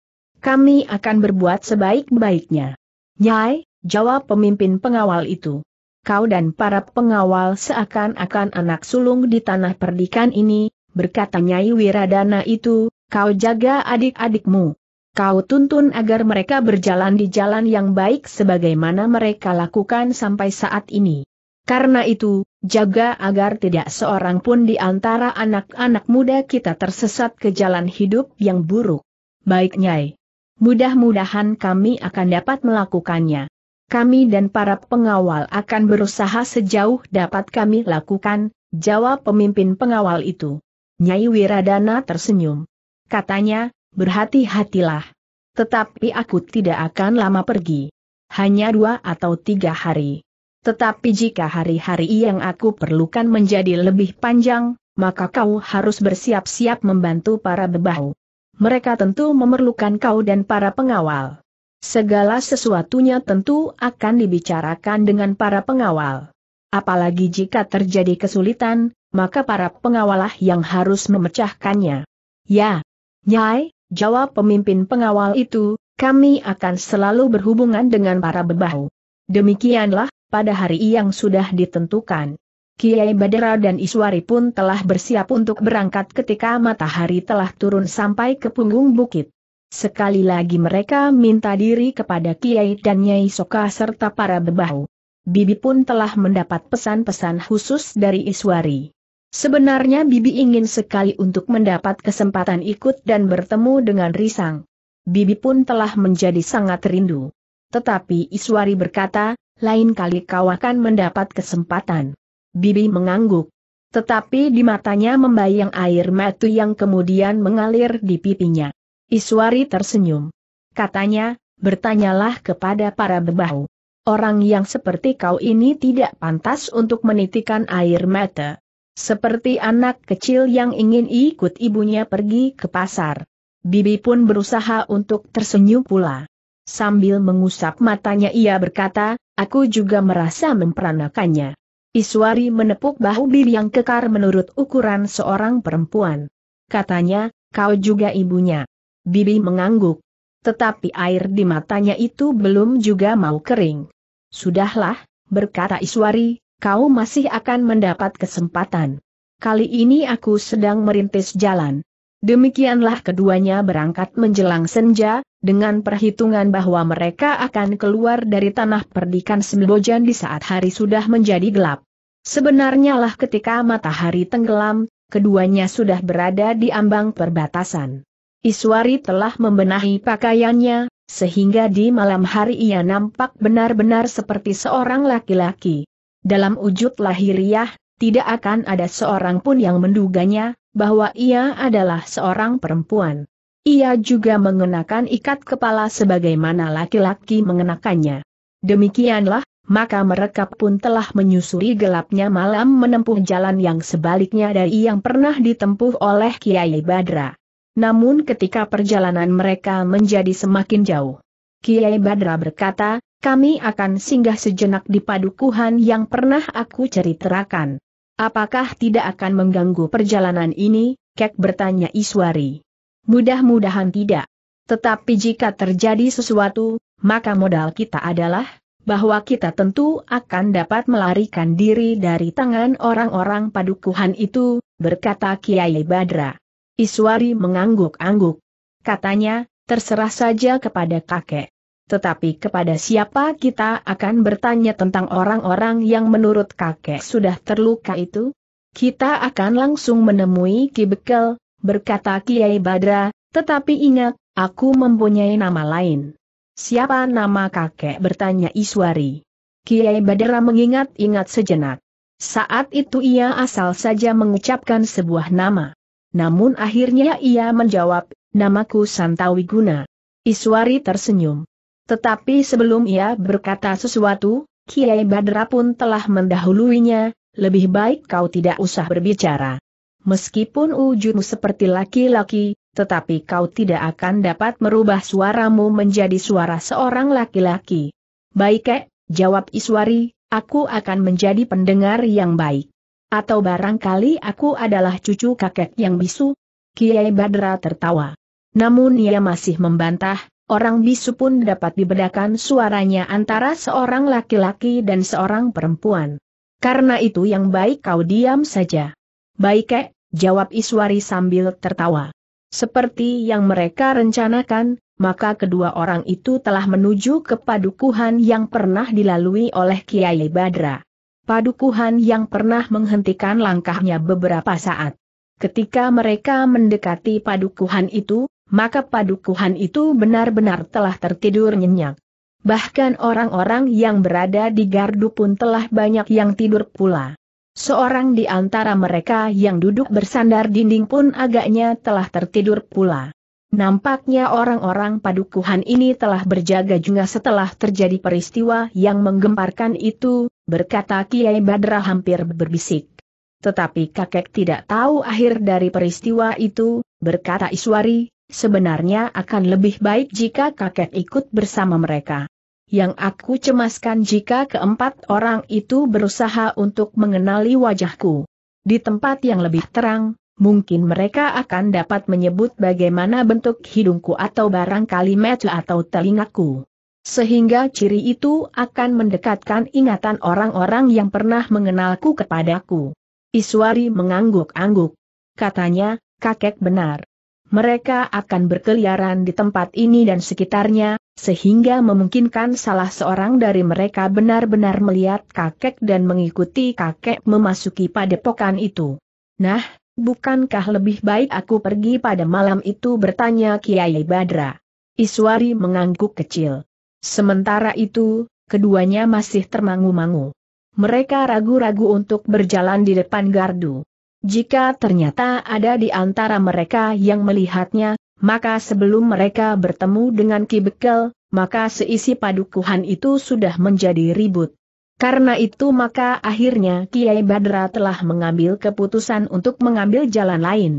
Kami akan berbuat sebaik-baiknya. Nyai, jawab pemimpin pengawal itu kau dan para pengawal seakan-akan anak sulung di tanah perdikan ini, berkata Nyai Wiradana itu, kau jaga adik-adikmu. Kau tuntun agar mereka berjalan di jalan yang baik sebagaimana mereka lakukan sampai saat ini. Karena itu, jaga agar tidak seorang pun di antara anak-anak muda kita tersesat ke jalan hidup yang buruk. Baik Nyai. Mudah-mudahan kami akan dapat melakukannya kami dan para pengawal akan berusaha sejauh dapat kami lakukan, jawab pemimpin pengawal itu. Nyai Wiradana tersenyum. Katanya, berhati-hatilah. Tetapi aku tidak akan lama pergi. Hanya dua atau tiga hari. Tetapi jika hari-hari yang aku perlukan menjadi lebih panjang, maka kau harus bersiap-siap membantu para bebahu. Mereka tentu memerlukan kau dan para pengawal. Segala sesuatunya tentu akan dibicarakan dengan para pengawal. Apalagi jika terjadi kesulitan, maka para pengawalah yang harus memecahkannya. Ya, Nyai, jawab pemimpin pengawal itu, kami akan selalu berhubungan dengan para bebahu. Demikianlah, pada hari yang sudah ditentukan. Kiai Badera dan Iswari pun telah bersiap untuk berangkat ketika matahari telah turun sampai ke punggung bukit. Sekali lagi mereka minta diri kepada Kiai dan Nyai Soka serta para bebahu. Bibi pun telah mendapat pesan-pesan khusus dari Iswari. Sebenarnya Bibi ingin sekali untuk mendapat kesempatan ikut dan bertemu dengan Risang. Bibi pun telah menjadi sangat rindu. Tetapi Iswari berkata, lain kali kau akan mendapat kesempatan. Bibi mengangguk. Tetapi di matanya membayang air mata yang kemudian mengalir di pipinya. Iswari tersenyum. Katanya, bertanyalah kepada para bebahu. Orang yang seperti kau ini tidak pantas untuk menitikan air mata. Seperti anak kecil yang ingin ikut ibunya pergi ke pasar. Bibi pun berusaha untuk tersenyum pula. Sambil mengusap matanya ia berkata, aku juga merasa memperanakannya. Iswari menepuk bahu Bibi yang kekar menurut ukuran seorang perempuan. Katanya, kau juga ibunya. Bibi mengangguk. Tetapi air di matanya itu belum juga mau kering. Sudahlah, berkata Iswari, kau masih akan mendapat kesempatan. Kali ini aku sedang merintis jalan. Demikianlah keduanya berangkat menjelang senja, dengan perhitungan bahwa mereka akan keluar dari tanah perdikan Sembojan di saat hari sudah menjadi gelap. Sebenarnya lah ketika matahari tenggelam, keduanya sudah berada di ambang perbatasan. Iswari telah membenahi pakaiannya, sehingga di malam hari ia nampak benar-benar seperti seorang laki-laki. Dalam wujud lahiriah, tidak akan ada seorang pun yang menduganya, bahwa ia adalah seorang perempuan. Ia juga mengenakan ikat kepala sebagaimana laki-laki mengenakannya. Demikianlah, maka mereka pun telah menyusuri gelapnya malam menempuh jalan yang sebaliknya dari yang pernah ditempuh oleh Kiai Badra. Namun ketika perjalanan mereka menjadi semakin jauh, Kiai Badra berkata, kami akan singgah sejenak di padukuhan yang pernah aku ceritakan. Apakah tidak akan mengganggu perjalanan ini? Kek bertanya Iswari. Mudah-mudahan tidak. Tetapi jika terjadi sesuatu, maka modal kita adalah bahwa kita tentu akan dapat melarikan diri dari tangan orang-orang padukuhan itu, berkata Kiai Badra. Iswari mengangguk-angguk. Katanya, terserah saja kepada kakek. Tetapi kepada siapa kita akan bertanya tentang orang-orang yang menurut kakek sudah terluka itu? Kita akan langsung menemui Ki Bekel, berkata Kiai Badra, tetapi ingat, aku mempunyai nama lain. Siapa nama kakek bertanya Iswari. Kiai Badra mengingat-ingat sejenak. Saat itu ia asal saja mengucapkan sebuah nama. Namun akhirnya ia menjawab, namaku Santawi Guna. Iswari tersenyum. Tetapi sebelum ia berkata sesuatu, Kiai Badra pun telah mendahuluinya, lebih baik kau tidak usah berbicara. Meskipun wujudmu seperti laki-laki, tetapi kau tidak akan dapat merubah suaramu menjadi suara seorang laki-laki. Baik, jawab Iswari, aku akan menjadi pendengar yang baik. Atau barangkali aku adalah cucu kakek yang bisu? Kiai Badra tertawa. Namun ia masih membantah, orang bisu pun dapat dibedakan suaranya antara seorang laki-laki dan seorang perempuan. Karena itu yang baik kau diam saja. Baik kek, eh, jawab Iswari sambil tertawa. Seperti yang mereka rencanakan, maka kedua orang itu telah menuju ke padukuhan yang pernah dilalui oleh Kiai Badra padukuhan yang pernah menghentikan langkahnya beberapa saat. Ketika mereka mendekati padukuhan itu, maka padukuhan itu benar-benar telah tertidur nyenyak. Bahkan orang-orang yang berada di gardu pun telah banyak yang tidur pula. Seorang di antara mereka yang duduk bersandar dinding pun agaknya telah tertidur pula. Nampaknya orang-orang padukuhan ini telah berjaga juga setelah terjadi peristiwa yang menggemparkan itu, berkata Kiai Badra hampir berbisik. Tetapi kakek tidak tahu akhir dari peristiwa itu, berkata Iswari, sebenarnya akan lebih baik jika kakek ikut bersama mereka. Yang aku cemaskan jika keempat orang itu berusaha untuk mengenali wajahku. Di tempat yang lebih terang, mungkin mereka akan dapat menyebut bagaimana bentuk hidungku atau barangkali mata atau telingaku. Sehingga ciri itu akan mendekatkan ingatan orang-orang yang pernah mengenalku kepadaku. Iswari mengangguk-angguk. Katanya, kakek benar. Mereka akan berkeliaran di tempat ini dan sekitarnya, sehingga memungkinkan salah seorang dari mereka benar-benar melihat kakek dan mengikuti kakek memasuki padepokan itu. Nah, Bukankah lebih baik aku pergi pada malam itu bertanya Kiai Badra. Iswari mengangguk kecil. Sementara itu, keduanya masih termangu-mangu. Mereka ragu-ragu untuk berjalan di depan gardu. Jika ternyata ada di antara mereka yang melihatnya, maka sebelum mereka bertemu dengan Ki Bekel, maka seisi padukuhan itu sudah menjadi ribut. Karena itu maka akhirnya Kiai Badra telah mengambil keputusan untuk mengambil jalan lain.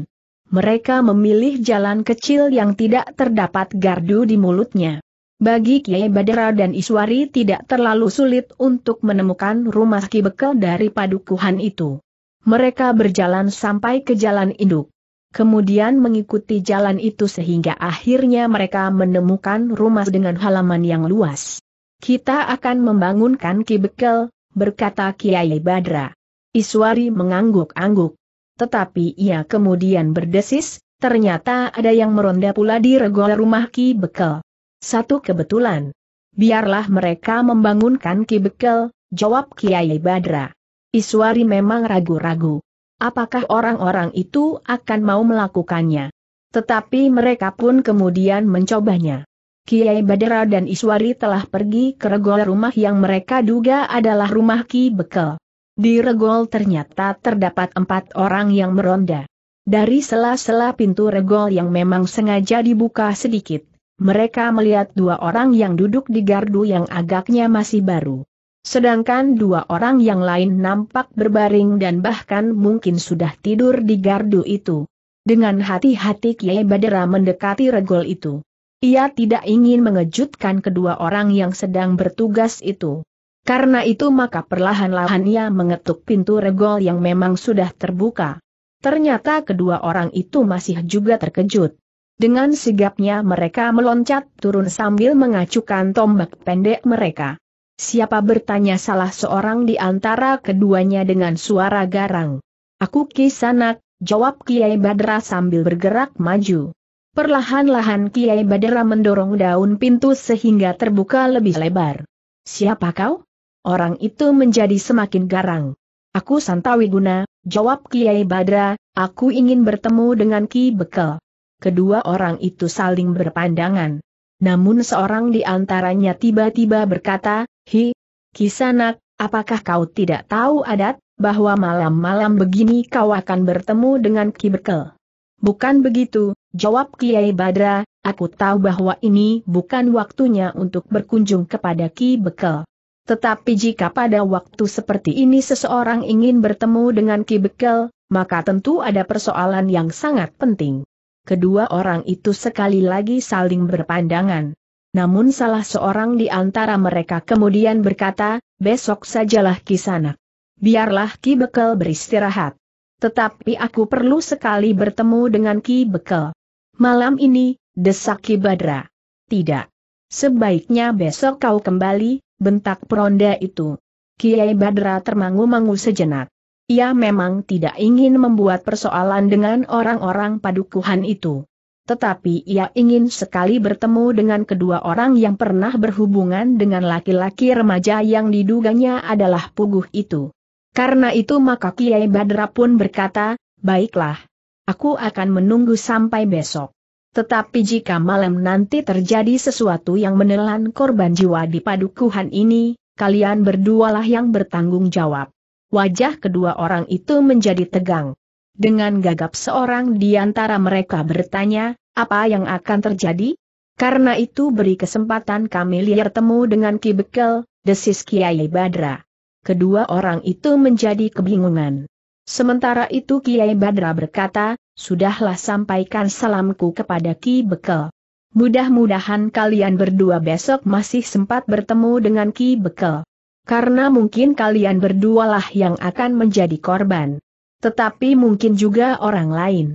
Mereka memilih jalan kecil yang tidak terdapat gardu di mulutnya. Bagi Kiai Badra dan Iswari tidak terlalu sulit untuk menemukan rumah Ki Bekel dari padukuhan itu. Mereka berjalan sampai ke jalan induk. Kemudian mengikuti jalan itu sehingga akhirnya mereka menemukan rumah dengan halaman yang luas. Kita akan membangunkan Ki Bekel, berkata Kiai Badra. Iswari mengangguk-angguk. Tetapi ia kemudian berdesis, ternyata ada yang meronda pula di regol rumah Ki Bekel. Satu kebetulan. Biarlah mereka membangunkan Ki Bekel, jawab Kiai Badra. Iswari memang ragu-ragu. Apakah orang-orang itu akan mau melakukannya? Tetapi mereka pun kemudian mencobanya. Kiai Badera dan Iswari telah pergi ke regol rumah yang mereka duga adalah rumah Ki Bekel. Di regol ternyata terdapat empat orang yang meronda. Dari sela-sela pintu regol yang memang sengaja dibuka sedikit, mereka melihat dua orang yang duduk di gardu yang agaknya masih baru. Sedangkan dua orang yang lain nampak berbaring dan bahkan mungkin sudah tidur di gardu itu. Dengan hati-hati Kiai Badera mendekati regol itu. Ia tidak ingin mengejutkan kedua orang yang sedang bertugas itu. Karena itu maka perlahan-lahan ia mengetuk pintu regol yang memang sudah terbuka. Ternyata kedua orang itu masih juga terkejut. Dengan sigapnya mereka meloncat turun sambil mengacukan tombak pendek mereka. Siapa bertanya salah seorang di antara keduanya dengan suara garang. Aku kisanak, jawab Kiai Badra sambil bergerak maju. Perlahan-lahan Kiai Badera mendorong daun pintu sehingga terbuka lebih lebar. Siapa kau? Orang itu menjadi semakin garang. Aku Santawi Guna, jawab Kiai Badra, aku ingin bertemu dengan Ki Bekel. Kedua orang itu saling berpandangan. Namun seorang di antaranya tiba-tiba berkata, Hi, Kisanak, apakah kau tidak tahu adat, bahwa malam-malam begini kau akan bertemu dengan Ki Bekel? Bukan begitu, Jawab Kiai Badra, aku tahu bahwa ini bukan waktunya untuk berkunjung kepada Ki Bekel. Tetapi jika pada waktu seperti ini seseorang ingin bertemu dengan Ki Bekel, maka tentu ada persoalan yang sangat penting. Kedua orang itu sekali lagi saling berpandangan. Namun salah seorang di antara mereka kemudian berkata, besok sajalah Ki Sanak. Biarlah Ki Bekel beristirahat. Tetapi aku perlu sekali bertemu dengan Ki Bekel. Malam ini, desak Ki Badra. Tidak. Sebaiknya besok kau kembali, bentak peronda itu. Kiai Badra termangu-mangu sejenak. Ia memang tidak ingin membuat persoalan dengan orang-orang padukuhan itu. Tetapi ia ingin sekali bertemu dengan kedua orang yang pernah berhubungan dengan laki-laki remaja yang diduganya adalah puguh itu. Karena itu maka Kiai Badra pun berkata, baiklah, Aku akan menunggu sampai besok. Tetapi jika malam nanti terjadi sesuatu yang menelan korban jiwa di padukuhan ini, kalian berdualah yang bertanggung jawab. Wajah kedua orang itu menjadi tegang. Dengan gagap seorang di antara mereka bertanya, apa yang akan terjadi? Karena itu beri kesempatan kami liar temu dengan Ki Bekel, desis Kiai Badra. Kedua orang itu menjadi kebingungan. Sementara itu Kiai Badra berkata, sudahlah sampaikan salamku kepada Ki Bekel. Mudah-mudahan kalian berdua besok masih sempat bertemu dengan Ki Bekel. Karena mungkin kalian berdualah yang akan menjadi korban. Tetapi mungkin juga orang lain.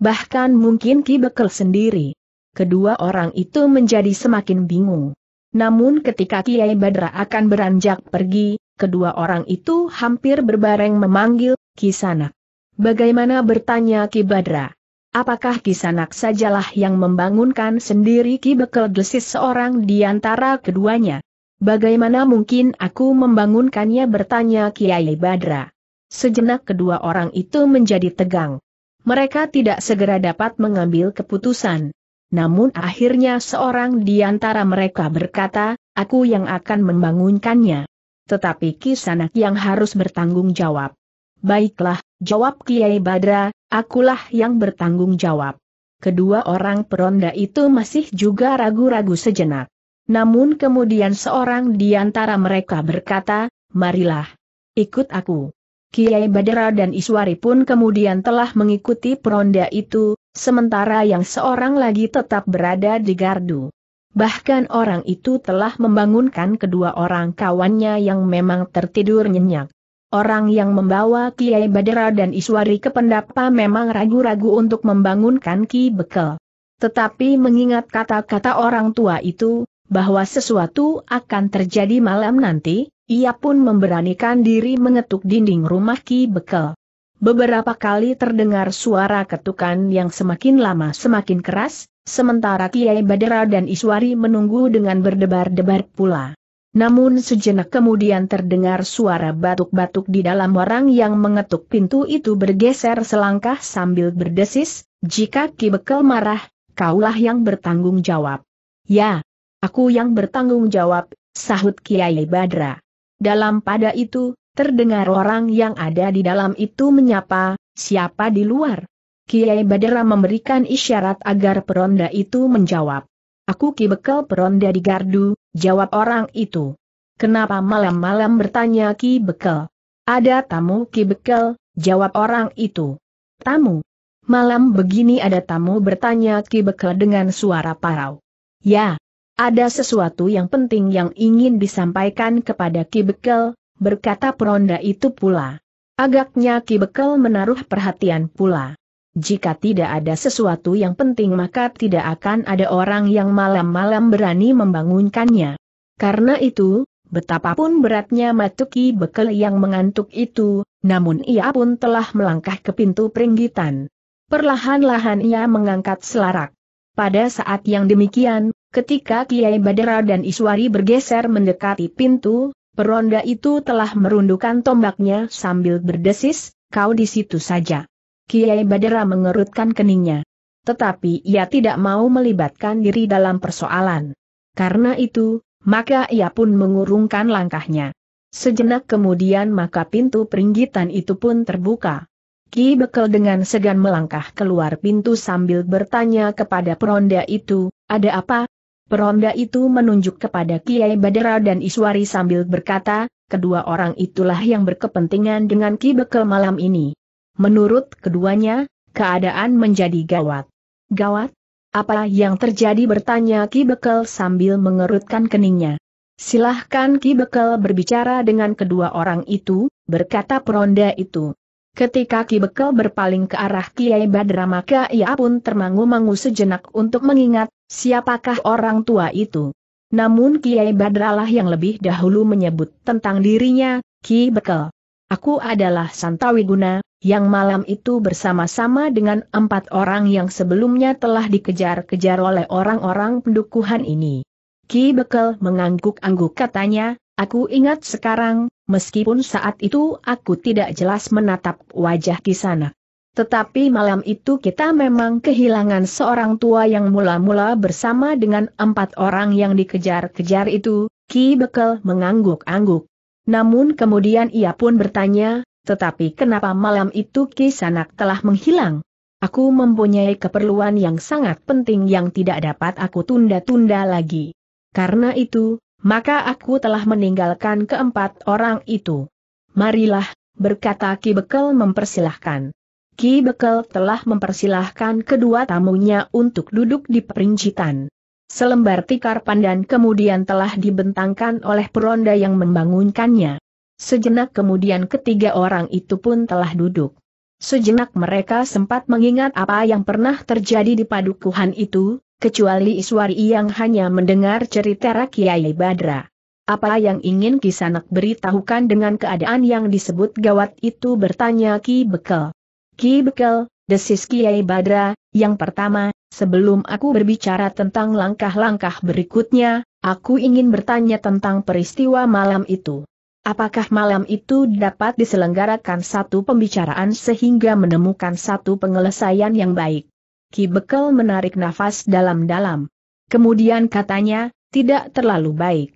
Bahkan mungkin Ki Bekel sendiri. Kedua orang itu menjadi semakin bingung. Namun ketika Kiai Badra akan beranjak pergi, kedua orang itu hampir berbareng memanggil Kisanak. Bagaimana bertanya Ki Badra? Apakah Kisanak sajalah yang membangunkan sendiri Ki Bekel Glesis seorang di antara keduanya? Bagaimana mungkin aku membangunkannya bertanya Kiai Badra? Sejenak kedua orang itu menjadi tegang. Mereka tidak segera dapat mengambil keputusan. Namun akhirnya seorang di antara mereka berkata, aku yang akan membangunkannya. Tetapi Kisanak yang harus bertanggung jawab. Baiklah, jawab Kiai Badra, akulah yang bertanggung jawab. Kedua orang peronda itu masih juga ragu-ragu sejenak. Namun kemudian seorang di antara mereka berkata, marilah, ikut aku. Kiai Badra dan Iswari pun kemudian telah mengikuti peronda itu, sementara yang seorang lagi tetap berada di gardu. Bahkan orang itu telah membangunkan kedua orang kawannya yang memang tertidur nyenyak. Orang yang membawa Kiai Badera dan Iswari ke pendapa memang ragu-ragu untuk membangunkan Ki Bekel. Tetapi mengingat kata-kata orang tua itu, bahwa sesuatu akan terjadi malam nanti, ia pun memberanikan diri mengetuk dinding rumah Ki Bekel. Beberapa kali terdengar suara ketukan yang semakin lama semakin keras, sementara Kiai Badera dan Iswari menunggu dengan berdebar-debar pula. Namun sejenak kemudian terdengar suara batuk-batuk di dalam orang yang mengetuk pintu itu bergeser selangkah sambil berdesis, jika Ki Bekel marah, kaulah yang bertanggung jawab. Ya, aku yang bertanggung jawab, sahut Kiai Badra. Dalam pada itu, terdengar orang yang ada di dalam itu menyapa, siapa di luar? Kiai Badra memberikan isyarat agar peronda itu menjawab. Aku Ki Bekel peronda di gardu, jawab orang itu. Kenapa malam-malam bertanya Ki Bekel? Ada tamu Ki Bekel, jawab orang itu. Tamu? Malam begini ada tamu bertanya Ki Bekel dengan suara parau. Ya, ada sesuatu yang penting yang ingin disampaikan kepada Ki Bekel, berkata peronda itu pula. Agaknya Ki Bekel menaruh perhatian pula. Jika tidak ada sesuatu yang penting maka tidak akan ada orang yang malam-malam berani membangunkannya. Karena itu, betapapun beratnya Matuki Bekel yang mengantuk itu, namun ia pun telah melangkah ke pintu peringgitan. Perlahan-lahan ia mengangkat selarak. Pada saat yang demikian, ketika Kiai Badara dan Iswari bergeser mendekati pintu, peronda itu telah merundukkan tombaknya sambil berdesis, kau di situ saja. Kiai Badera mengerutkan keningnya. Tetapi ia tidak mau melibatkan diri dalam persoalan. Karena itu, maka ia pun mengurungkan langkahnya. Sejenak kemudian maka pintu peringgitan itu pun terbuka. Ki Bekel dengan segan melangkah keluar pintu sambil bertanya kepada peronda itu, ada apa? Peronda itu menunjuk kepada Kiai Badera dan Iswari sambil berkata, kedua orang itulah yang berkepentingan dengan Ki Bekel malam ini. Menurut keduanya, keadaan menjadi gawat. Gawat? Apa yang terjadi bertanya Ki Bekel sambil mengerutkan keningnya. Silahkan Ki Bekel berbicara dengan kedua orang itu, berkata peronda itu. Ketika Ki Bekel berpaling ke arah Kiai Badra maka ia pun termangu-mangu sejenak untuk mengingat, siapakah orang tua itu. Namun Kiai Badralah yang lebih dahulu menyebut tentang dirinya, Ki Bekel. Aku adalah Santawiguna, yang malam itu bersama-sama dengan empat orang yang sebelumnya telah dikejar-kejar oleh orang-orang pendukuhan ini. Ki Bekel mengangguk-angguk katanya, aku ingat sekarang, meskipun saat itu aku tidak jelas menatap wajah di sana. Tetapi malam itu kita memang kehilangan seorang tua yang mula-mula bersama dengan empat orang yang dikejar-kejar itu, Ki Bekel mengangguk-angguk. Namun kemudian ia pun bertanya, tetapi kenapa malam itu Ki Sanak telah menghilang? Aku mempunyai keperluan yang sangat penting yang tidak dapat aku tunda-tunda lagi. Karena itu, maka aku telah meninggalkan keempat orang itu. Marilah, berkata Ki Bekel mempersilahkan. Ki Bekel telah mempersilahkan kedua tamunya untuk duduk di perincitan. Selembar tikar pandan kemudian telah dibentangkan oleh peronda yang membangunkannya. Sejenak kemudian ketiga orang itu pun telah duduk. Sejenak mereka sempat mengingat apa yang pernah terjadi di padukuhan itu, kecuali Iswari yang hanya mendengar cerita Rakyai Badra. Apa yang ingin Kisanak beritahukan dengan keadaan yang disebut gawat itu bertanya Ki Bekel. Ki Bekel, desis Kiai Badra, yang pertama, sebelum aku berbicara tentang langkah-langkah berikutnya, aku ingin bertanya tentang peristiwa malam itu. Apakah malam itu dapat diselenggarakan satu pembicaraan sehingga menemukan satu penyelesaian yang baik? Ki Bekel menarik nafas dalam-dalam. Kemudian katanya, tidak terlalu baik.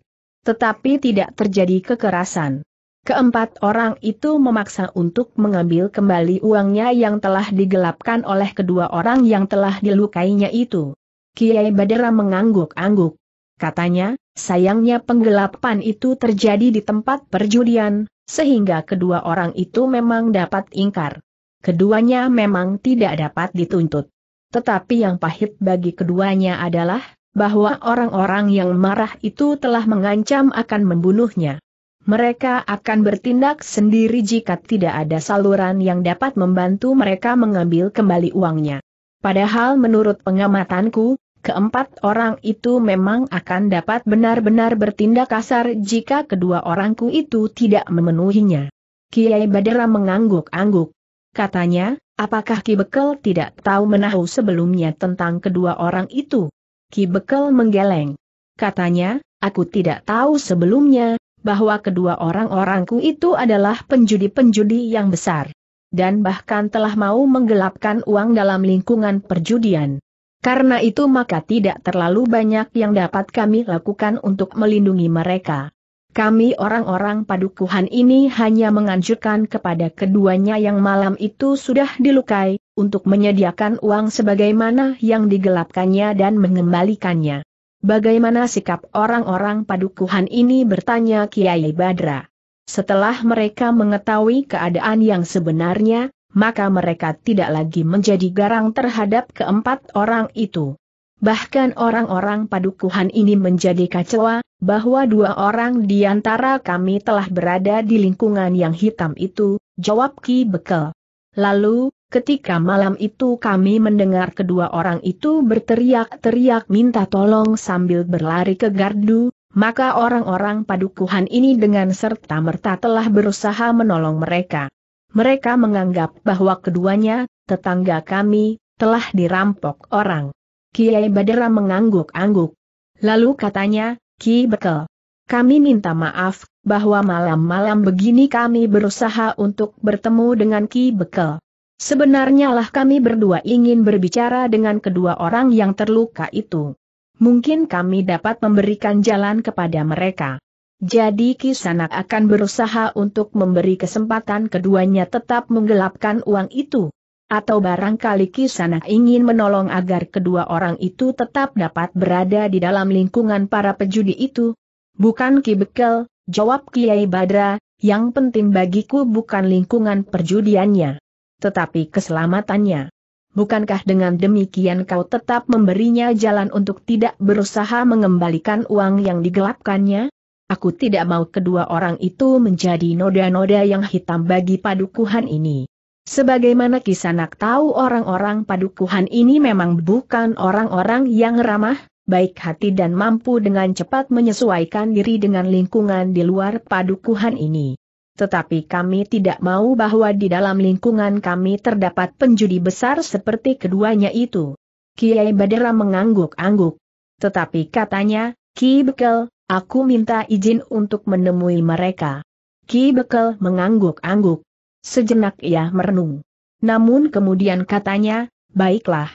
Tetapi tidak terjadi kekerasan. Keempat orang itu memaksa untuk mengambil kembali uangnya yang telah digelapkan oleh kedua orang yang telah dilukainya itu. Kiai Badera mengangguk-angguk. Katanya, Sayangnya penggelapan itu terjadi di tempat perjudian, sehingga kedua orang itu memang dapat ingkar. Keduanya memang tidak dapat dituntut. Tetapi yang pahit bagi keduanya adalah, bahwa orang-orang yang marah itu telah mengancam akan membunuhnya. Mereka akan bertindak sendiri jika tidak ada saluran yang dapat membantu mereka mengambil kembali uangnya. Padahal menurut pengamatanku, Keempat orang itu memang akan dapat benar-benar bertindak kasar jika kedua orangku itu tidak memenuhinya. Kiai Badera mengangguk-angguk. Katanya, apakah Ki Bekel tidak tahu menahu sebelumnya tentang kedua orang itu? Ki Bekel menggeleng. Katanya, aku tidak tahu sebelumnya, bahwa kedua orang-orangku itu adalah penjudi-penjudi yang besar. Dan bahkan telah mau menggelapkan uang dalam lingkungan perjudian. Karena itu maka tidak terlalu banyak yang dapat kami lakukan untuk melindungi mereka. Kami orang-orang padukuhan ini hanya menganjurkan kepada keduanya yang malam itu sudah dilukai, untuk menyediakan uang sebagaimana yang digelapkannya dan mengembalikannya. Bagaimana sikap orang-orang padukuhan ini bertanya Kiai Badra. Setelah mereka mengetahui keadaan yang sebenarnya, maka mereka tidak lagi menjadi garang terhadap keempat orang itu. Bahkan orang-orang padukuhan ini menjadi kecewa, bahwa dua orang di antara kami telah berada di lingkungan yang hitam itu, jawab Ki Bekel. Lalu, ketika malam itu kami mendengar kedua orang itu berteriak-teriak minta tolong sambil berlari ke gardu, maka orang-orang padukuhan ini dengan serta-merta telah berusaha menolong mereka mereka menganggap bahwa keduanya, tetangga kami, telah dirampok orang. Kiai Badera mengangguk-angguk. Lalu katanya, Ki Bekel, kami minta maaf, bahwa malam-malam begini kami berusaha untuk bertemu dengan Ki Bekel. Sebenarnya lah kami berdua ingin berbicara dengan kedua orang yang terluka itu. Mungkin kami dapat memberikan jalan kepada mereka. Jadi Kisanak akan berusaha untuk memberi kesempatan keduanya tetap menggelapkan uang itu. Atau barangkali Kisanak ingin menolong agar kedua orang itu tetap dapat berada di dalam lingkungan para pejudi itu. Bukan Ki Bekel, jawab Kiai Badra, yang penting bagiku bukan lingkungan perjudiannya. Tetapi keselamatannya. Bukankah dengan demikian kau tetap memberinya jalan untuk tidak berusaha mengembalikan uang yang digelapkannya? Aku tidak mau kedua orang itu menjadi noda-noda yang hitam bagi padukuhan ini. Sebagaimana Kisanak tahu orang-orang padukuhan ini memang bukan orang-orang yang ramah, baik hati dan mampu dengan cepat menyesuaikan diri dengan lingkungan di luar padukuhan ini. Tetapi kami tidak mau bahwa di dalam lingkungan kami terdapat penjudi besar seperti keduanya itu. Kiai Badera mengangguk-angguk. Tetapi katanya, Ki Bekel, Aku minta izin untuk menemui mereka. Ki Bekel mengangguk-angguk. Sejenak ia merenung. Namun kemudian katanya, baiklah.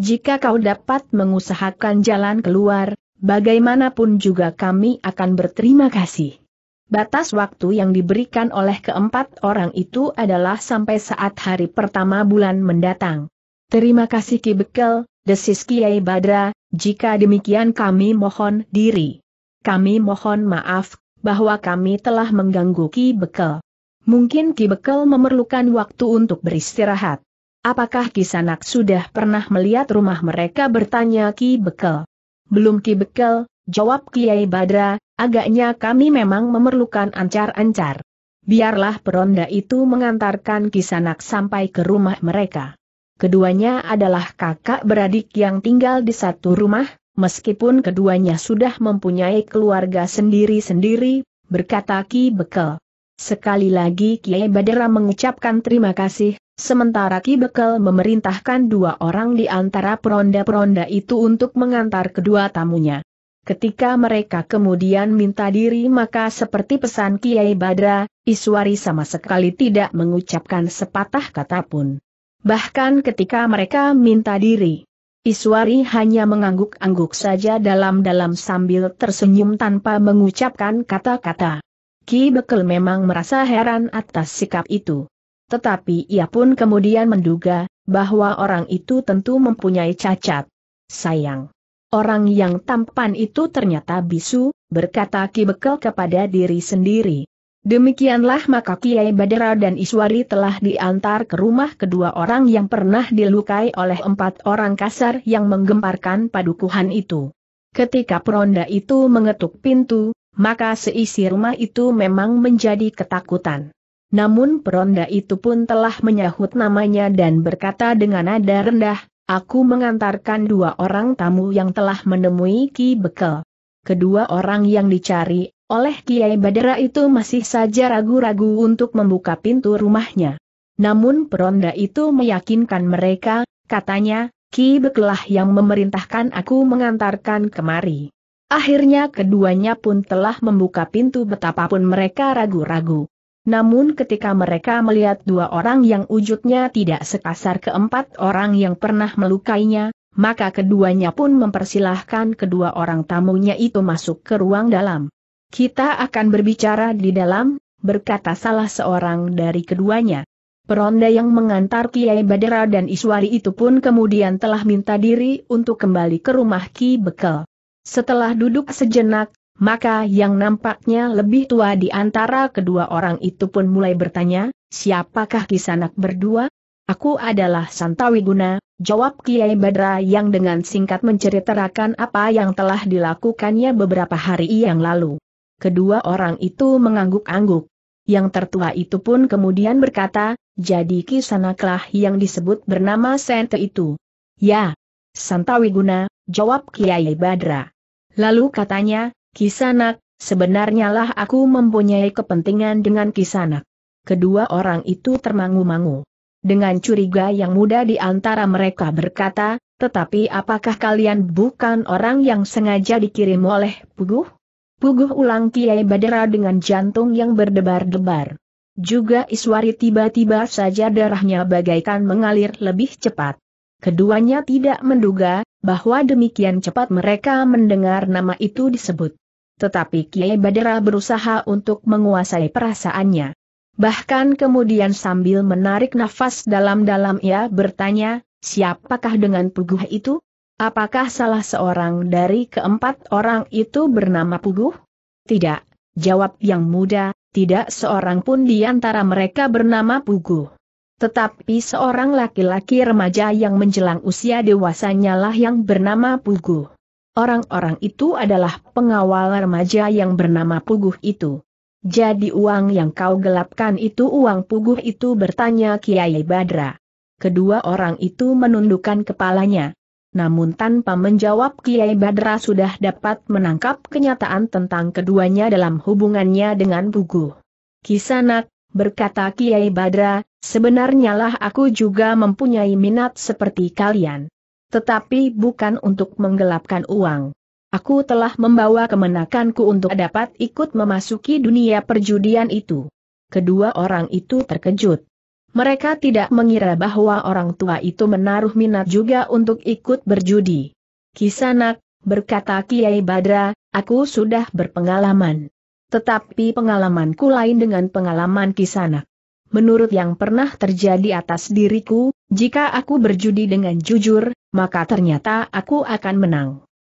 Jika kau dapat mengusahakan jalan keluar, bagaimanapun juga kami akan berterima kasih. Batas waktu yang diberikan oleh keempat orang itu adalah sampai saat hari pertama bulan mendatang. Terima kasih Ki Bekel, desis Kiai Badra, jika demikian kami mohon diri kami mohon maaf, bahwa kami telah mengganggu Ki Bekel. Mungkin Ki Bekel memerlukan waktu untuk beristirahat. Apakah Ki Sanak sudah pernah melihat rumah mereka bertanya Ki Bekel? Belum Ki Bekel, jawab Kiai Badra, agaknya kami memang memerlukan ancar-ancar. Biarlah peronda itu mengantarkan Ki Sanak sampai ke rumah mereka. Keduanya adalah kakak beradik yang tinggal di satu rumah, meskipun keduanya sudah mempunyai keluarga sendiri-sendiri, berkata Ki Bekel. Sekali lagi Kiai Badera mengucapkan terima kasih, sementara Ki Bekel memerintahkan dua orang di antara peronda-peronda itu untuk mengantar kedua tamunya. Ketika mereka kemudian minta diri maka seperti pesan Kiai Badra, Iswari sama sekali tidak mengucapkan sepatah kata pun. Bahkan ketika mereka minta diri, Iswari hanya mengangguk-angguk saja dalam-dalam sambil tersenyum tanpa mengucapkan kata-kata. Ki Bekel memang merasa heran atas sikap itu. Tetapi ia pun kemudian menduga, bahwa orang itu tentu mempunyai cacat. Sayang. Orang yang tampan itu ternyata bisu, berkata Ki Bekel kepada diri sendiri. Demikianlah maka Kiai Badera dan Iswari telah diantar ke rumah kedua orang yang pernah dilukai oleh empat orang kasar yang menggemparkan padukuhan itu. Ketika peronda itu mengetuk pintu, maka seisi rumah itu memang menjadi ketakutan. Namun peronda itu pun telah menyahut namanya dan berkata dengan nada rendah, aku mengantarkan dua orang tamu yang telah menemui Ki Bekel. Kedua orang yang dicari oleh Kiai Badara itu masih saja ragu-ragu untuk membuka pintu rumahnya. Namun peronda itu meyakinkan mereka, katanya, Ki Bekelah yang memerintahkan aku mengantarkan kemari. Akhirnya keduanya pun telah membuka pintu betapapun mereka ragu-ragu. Namun ketika mereka melihat dua orang yang wujudnya tidak sekasar keempat orang yang pernah melukainya, maka keduanya pun mempersilahkan kedua orang tamunya itu masuk ke ruang dalam. Kita akan berbicara di dalam, berkata salah seorang dari keduanya. Peronda yang mengantar Kiai Badera dan Iswari itu pun kemudian telah minta diri untuk kembali ke rumah Ki Bekel. Setelah duduk sejenak, maka yang nampaknya lebih tua di antara kedua orang itu pun mulai bertanya, siapakah kisanak berdua? Aku adalah Santawiguna, jawab Kiai Badra yang dengan singkat menceritakan apa yang telah dilakukannya beberapa hari yang lalu kedua orang itu mengangguk-angguk. Yang tertua itu pun kemudian berkata, jadi kisanaklah yang disebut bernama Sente itu. Ya, Santawiguna, jawab Kiai Badra. Lalu katanya, Kisanak, sebenarnya lah aku mempunyai kepentingan dengan Kisanak. Kedua orang itu termangu-mangu. Dengan curiga yang muda di antara mereka berkata, tetapi apakah kalian bukan orang yang sengaja dikirim oleh Puguh? Puguh ulang Kiai Badara dengan jantung yang berdebar-debar. Juga Iswari tiba-tiba saja darahnya bagaikan mengalir lebih cepat. Keduanya tidak menduga bahwa demikian cepat mereka mendengar nama itu disebut. Tetapi Kiai Badara berusaha untuk menguasai perasaannya. Bahkan kemudian sambil menarik nafas dalam-dalam ia bertanya, siapakah dengan puguh itu? Apakah salah seorang dari keempat orang itu bernama Puguh? Tidak, jawab yang muda, tidak seorang pun di antara mereka bernama Puguh. Tetapi seorang laki-laki remaja yang menjelang usia dewasanya lah yang bernama Puguh. Orang-orang itu adalah pengawal remaja yang bernama Puguh itu. Jadi uang yang kau gelapkan itu uang Puguh itu bertanya Kiai Badra. Kedua orang itu menundukkan kepalanya. Namun tanpa menjawab Kiai Badra sudah dapat menangkap kenyataan tentang keduanya dalam hubungannya dengan Bugu. Kisanak, berkata Kiai Badra, sebenarnya lah aku juga mempunyai minat seperti kalian. Tetapi bukan untuk menggelapkan uang. Aku telah membawa kemenakanku untuk dapat ikut memasuki dunia perjudian itu. Kedua orang itu terkejut mereka tidak mengira bahwa orang tua itu menaruh minat juga untuk ikut berjudi. Kisanak, berkata Kiai Badra, aku sudah berpengalaman. Tetapi pengalamanku lain dengan pengalaman Kisanak. Menurut yang pernah terjadi atas diriku, jika aku berjudi dengan jujur, maka ternyata aku akan menang.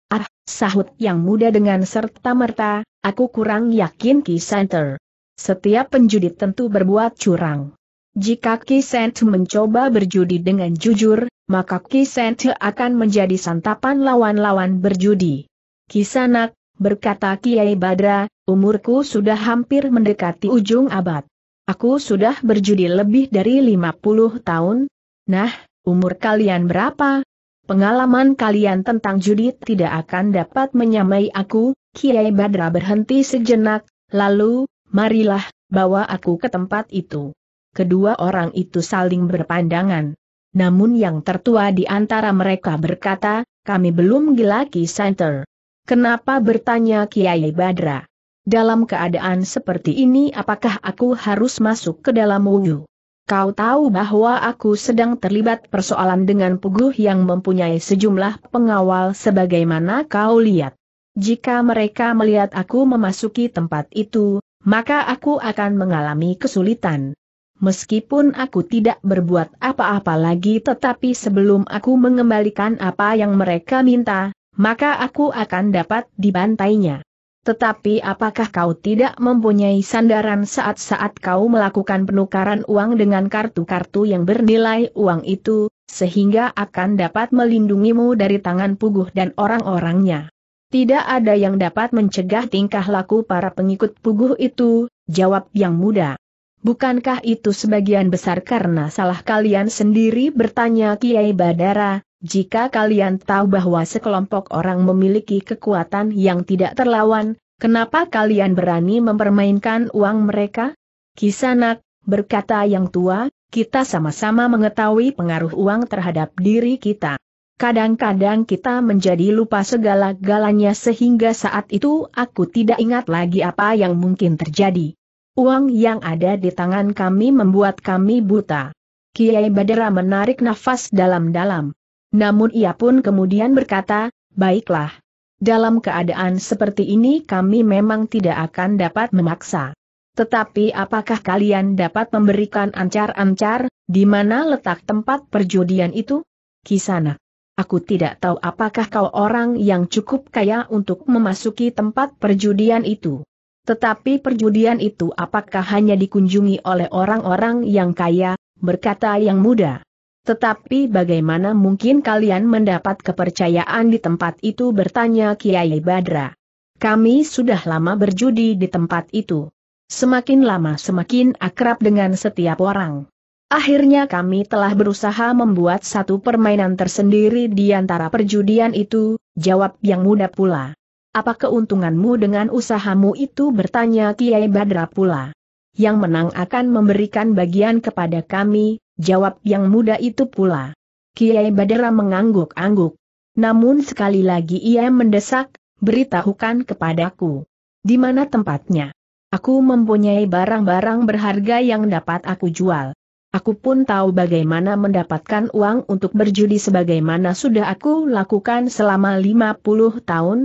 Ah, sahut yang muda dengan serta-merta, aku kurang yakin Kisanter. Setiap penjudi tentu berbuat curang. Jika Kisent mencoba berjudi dengan jujur, maka Kisent akan menjadi santapan lawan-lawan berjudi. Kisanak, berkata Kiai Badra, umurku sudah hampir mendekati ujung abad. Aku sudah berjudi lebih dari 50 tahun. Nah, umur kalian berapa? Pengalaman kalian tentang judi tidak akan dapat menyamai aku, Kiai Badra berhenti sejenak, lalu, marilah, bawa aku ke tempat itu kedua orang itu saling berpandangan. Namun yang tertua di antara mereka berkata, kami belum gila Ki Center. Kenapa bertanya Kiai Badra? Dalam keadaan seperti ini apakah aku harus masuk ke dalam wudhu? Kau tahu bahwa aku sedang terlibat persoalan dengan puguh yang mempunyai sejumlah pengawal sebagaimana kau lihat. Jika mereka melihat aku memasuki tempat itu, maka aku akan mengalami kesulitan. Meskipun aku tidak berbuat apa-apa lagi tetapi sebelum aku mengembalikan apa yang mereka minta, maka aku akan dapat dibantainya. Tetapi apakah kau tidak mempunyai sandaran saat-saat kau melakukan penukaran uang dengan kartu-kartu yang bernilai uang itu, sehingga akan dapat melindungimu dari tangan puguh dan orang-orangnya? Tidak ada yang dapat mencegah tingkah laku para pengikut puguh itu, jawab yang muda. Bukankah itu sebagian besar karena salah kalian sendiri bertanya Kiai Badara, jika kalian tahu bahwa sekelompok orang memiliki kekuatan yang tidak terlawan, kenapa kalian berani mempermainkan uang mereka? Kisanak, berkata yang tua, kita sama-sama mengetahui pengaruh uang terhadap diri kita. Kadang-kadang kita menjadi lupa segala galanya sehingga saat itu aku tidak ingat lagi apa yang mungkin terjadi. Uang yang ada di tangan kami membuat kami buta. Kiai Badara menarik nafas dalam-dalam. Namun ia pun kemudian berkata, baiklah. Dalam keadaan seperti ini kami memang tidak akan dapat memaksa. Tetapi apakah kalian dapat memberikan ancar-ancar, di mana letak tempat perjudian itu? Kisana. Aku tidak tahu apakah kau orang yang cukup kaya untuk memasuki tempat perjudian itu. Tetapi perjudian itu apakah hanya dikunjungi oleh orang-orang yang kaya, berkata yang muda. Tetapi bagaimana mungkin kalian mendapat kepercayaan di tempat itu bertanya Kiai Badra. Kami sudah lama berjudi di tempat itu. Semakin lama semakin akrab dengan setiap orang. Akhirnya kami telah berusaha membuat satu permainan tersendiri di antara perjudian itu, jawab yang muda pula. Apa keuntunganmu dengan usahamu itu bertanya Kiai Badra pula. Yang menang akan memberikan bagian kepada kami, jawab yang muda itu pula. Kiai Badra mengangguk-angguk. Namun sekali lagi ia mendesak, beritahukan kepadaku. Di mana tempatnya? Aku mempunyai barang-barang berharga yang dapat aku jual. Aku pun tahu bagaimana mendapatkan uang untuk berjudi sebagaimana sudah aku lakukan selama 50 tahun,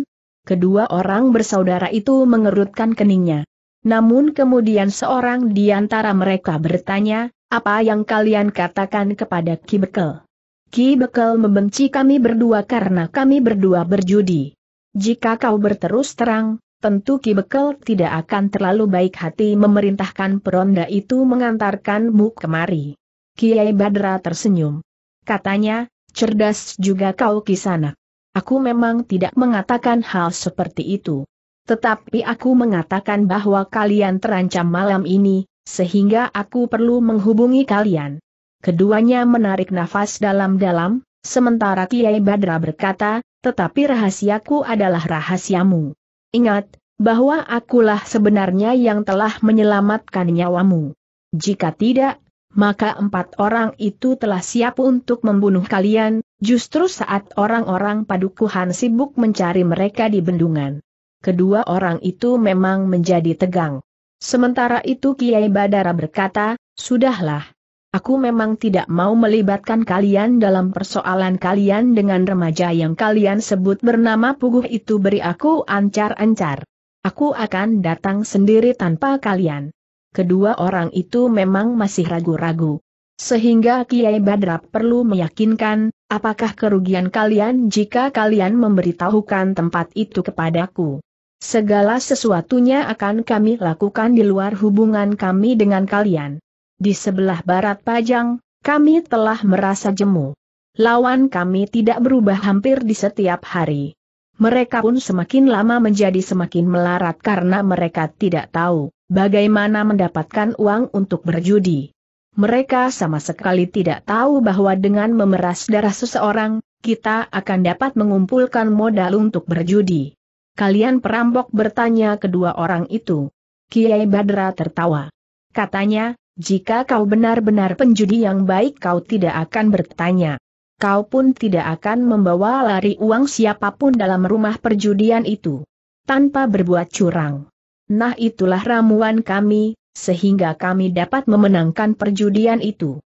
kedua orang bersaudara itu mengerutkan keningnya. Namun kemudian seorang di antara mereka bertanya, apa yang kalian katakan kepada Ki Bekel? Ki Bekel membenci kami berdua karena kami berdua berjudi. Jika kau berterus terang, tentu Ki Bekel tidak akan terlalu baik hati memerintahkan peronda itu mengantarkanmu kemari. Kiai Badra tersenyum. Katanya, cerdas juga kau kisanak. Aku memang tidak mengatakan hal seperti itu. Tetapi aku mengatakan bahwa kalian terancam malam ini, sehingga aku perlu menghubungi kalian. Keduanya menarik nafas dalam-dalam, sementara Kiai Badra berkata, tetapi rahasiaku adalah rahasiamu. Ingat, bahwa akulah sebenarnya yang telah menyelamatkan nyawamu. Jika tidak, maka empat orang itu telah siap untuk membunuh kalian, justru saat orang-orang padukuhan sibuk mencari mereka di bendungan. Kedua orang itu memang menjadi tegang. Sementara itu Kiai Badara berkata, Sudahlah. Aku memang tidak mau melibatkan kalian dalam persoalan kalian dengan remaja yang kalian sebut bernama Puguh itu beri aku ancar-ancar. Aku akan datang sendiri tanpa kalian kedua orang itu memang masih ragu-ragu. Sehingga Kiai Badrap perlu meyakinkan, apakah kerugian kalian jika kalian memberitahukan tempat itu kepadaku. Segala sesuatunya akan kami lakukan di luar hubungan kami dengan kalian. Di sebelah barat Pajang, kami telah merasa jemu. Lawan kami tidak berubah hampir di setiap hari. Mereka pun semakin lama menjadi semakin melarat karena mereka tidak tahu bagaimana mendapatkan uang untuk berjudi. Mereka sama sekali tidak tahu bahwa dengan memeras darah seseorang, kita akan dapat mengumpulkan modal untuk berjudi. Kalian perampok bertanya kedua orang itu. Kiai Badra tertawa. Katanya, jika kau benar-benar penjudi yang baik kau tidak akan bertanya. Kau pun tidak akan membawa lari uang siapapun dalam rumah perjudian itu. Tanpa berbuat curang. Nah itulah ramuan kami, sehingga kami dapat memenangkan perjudian itu.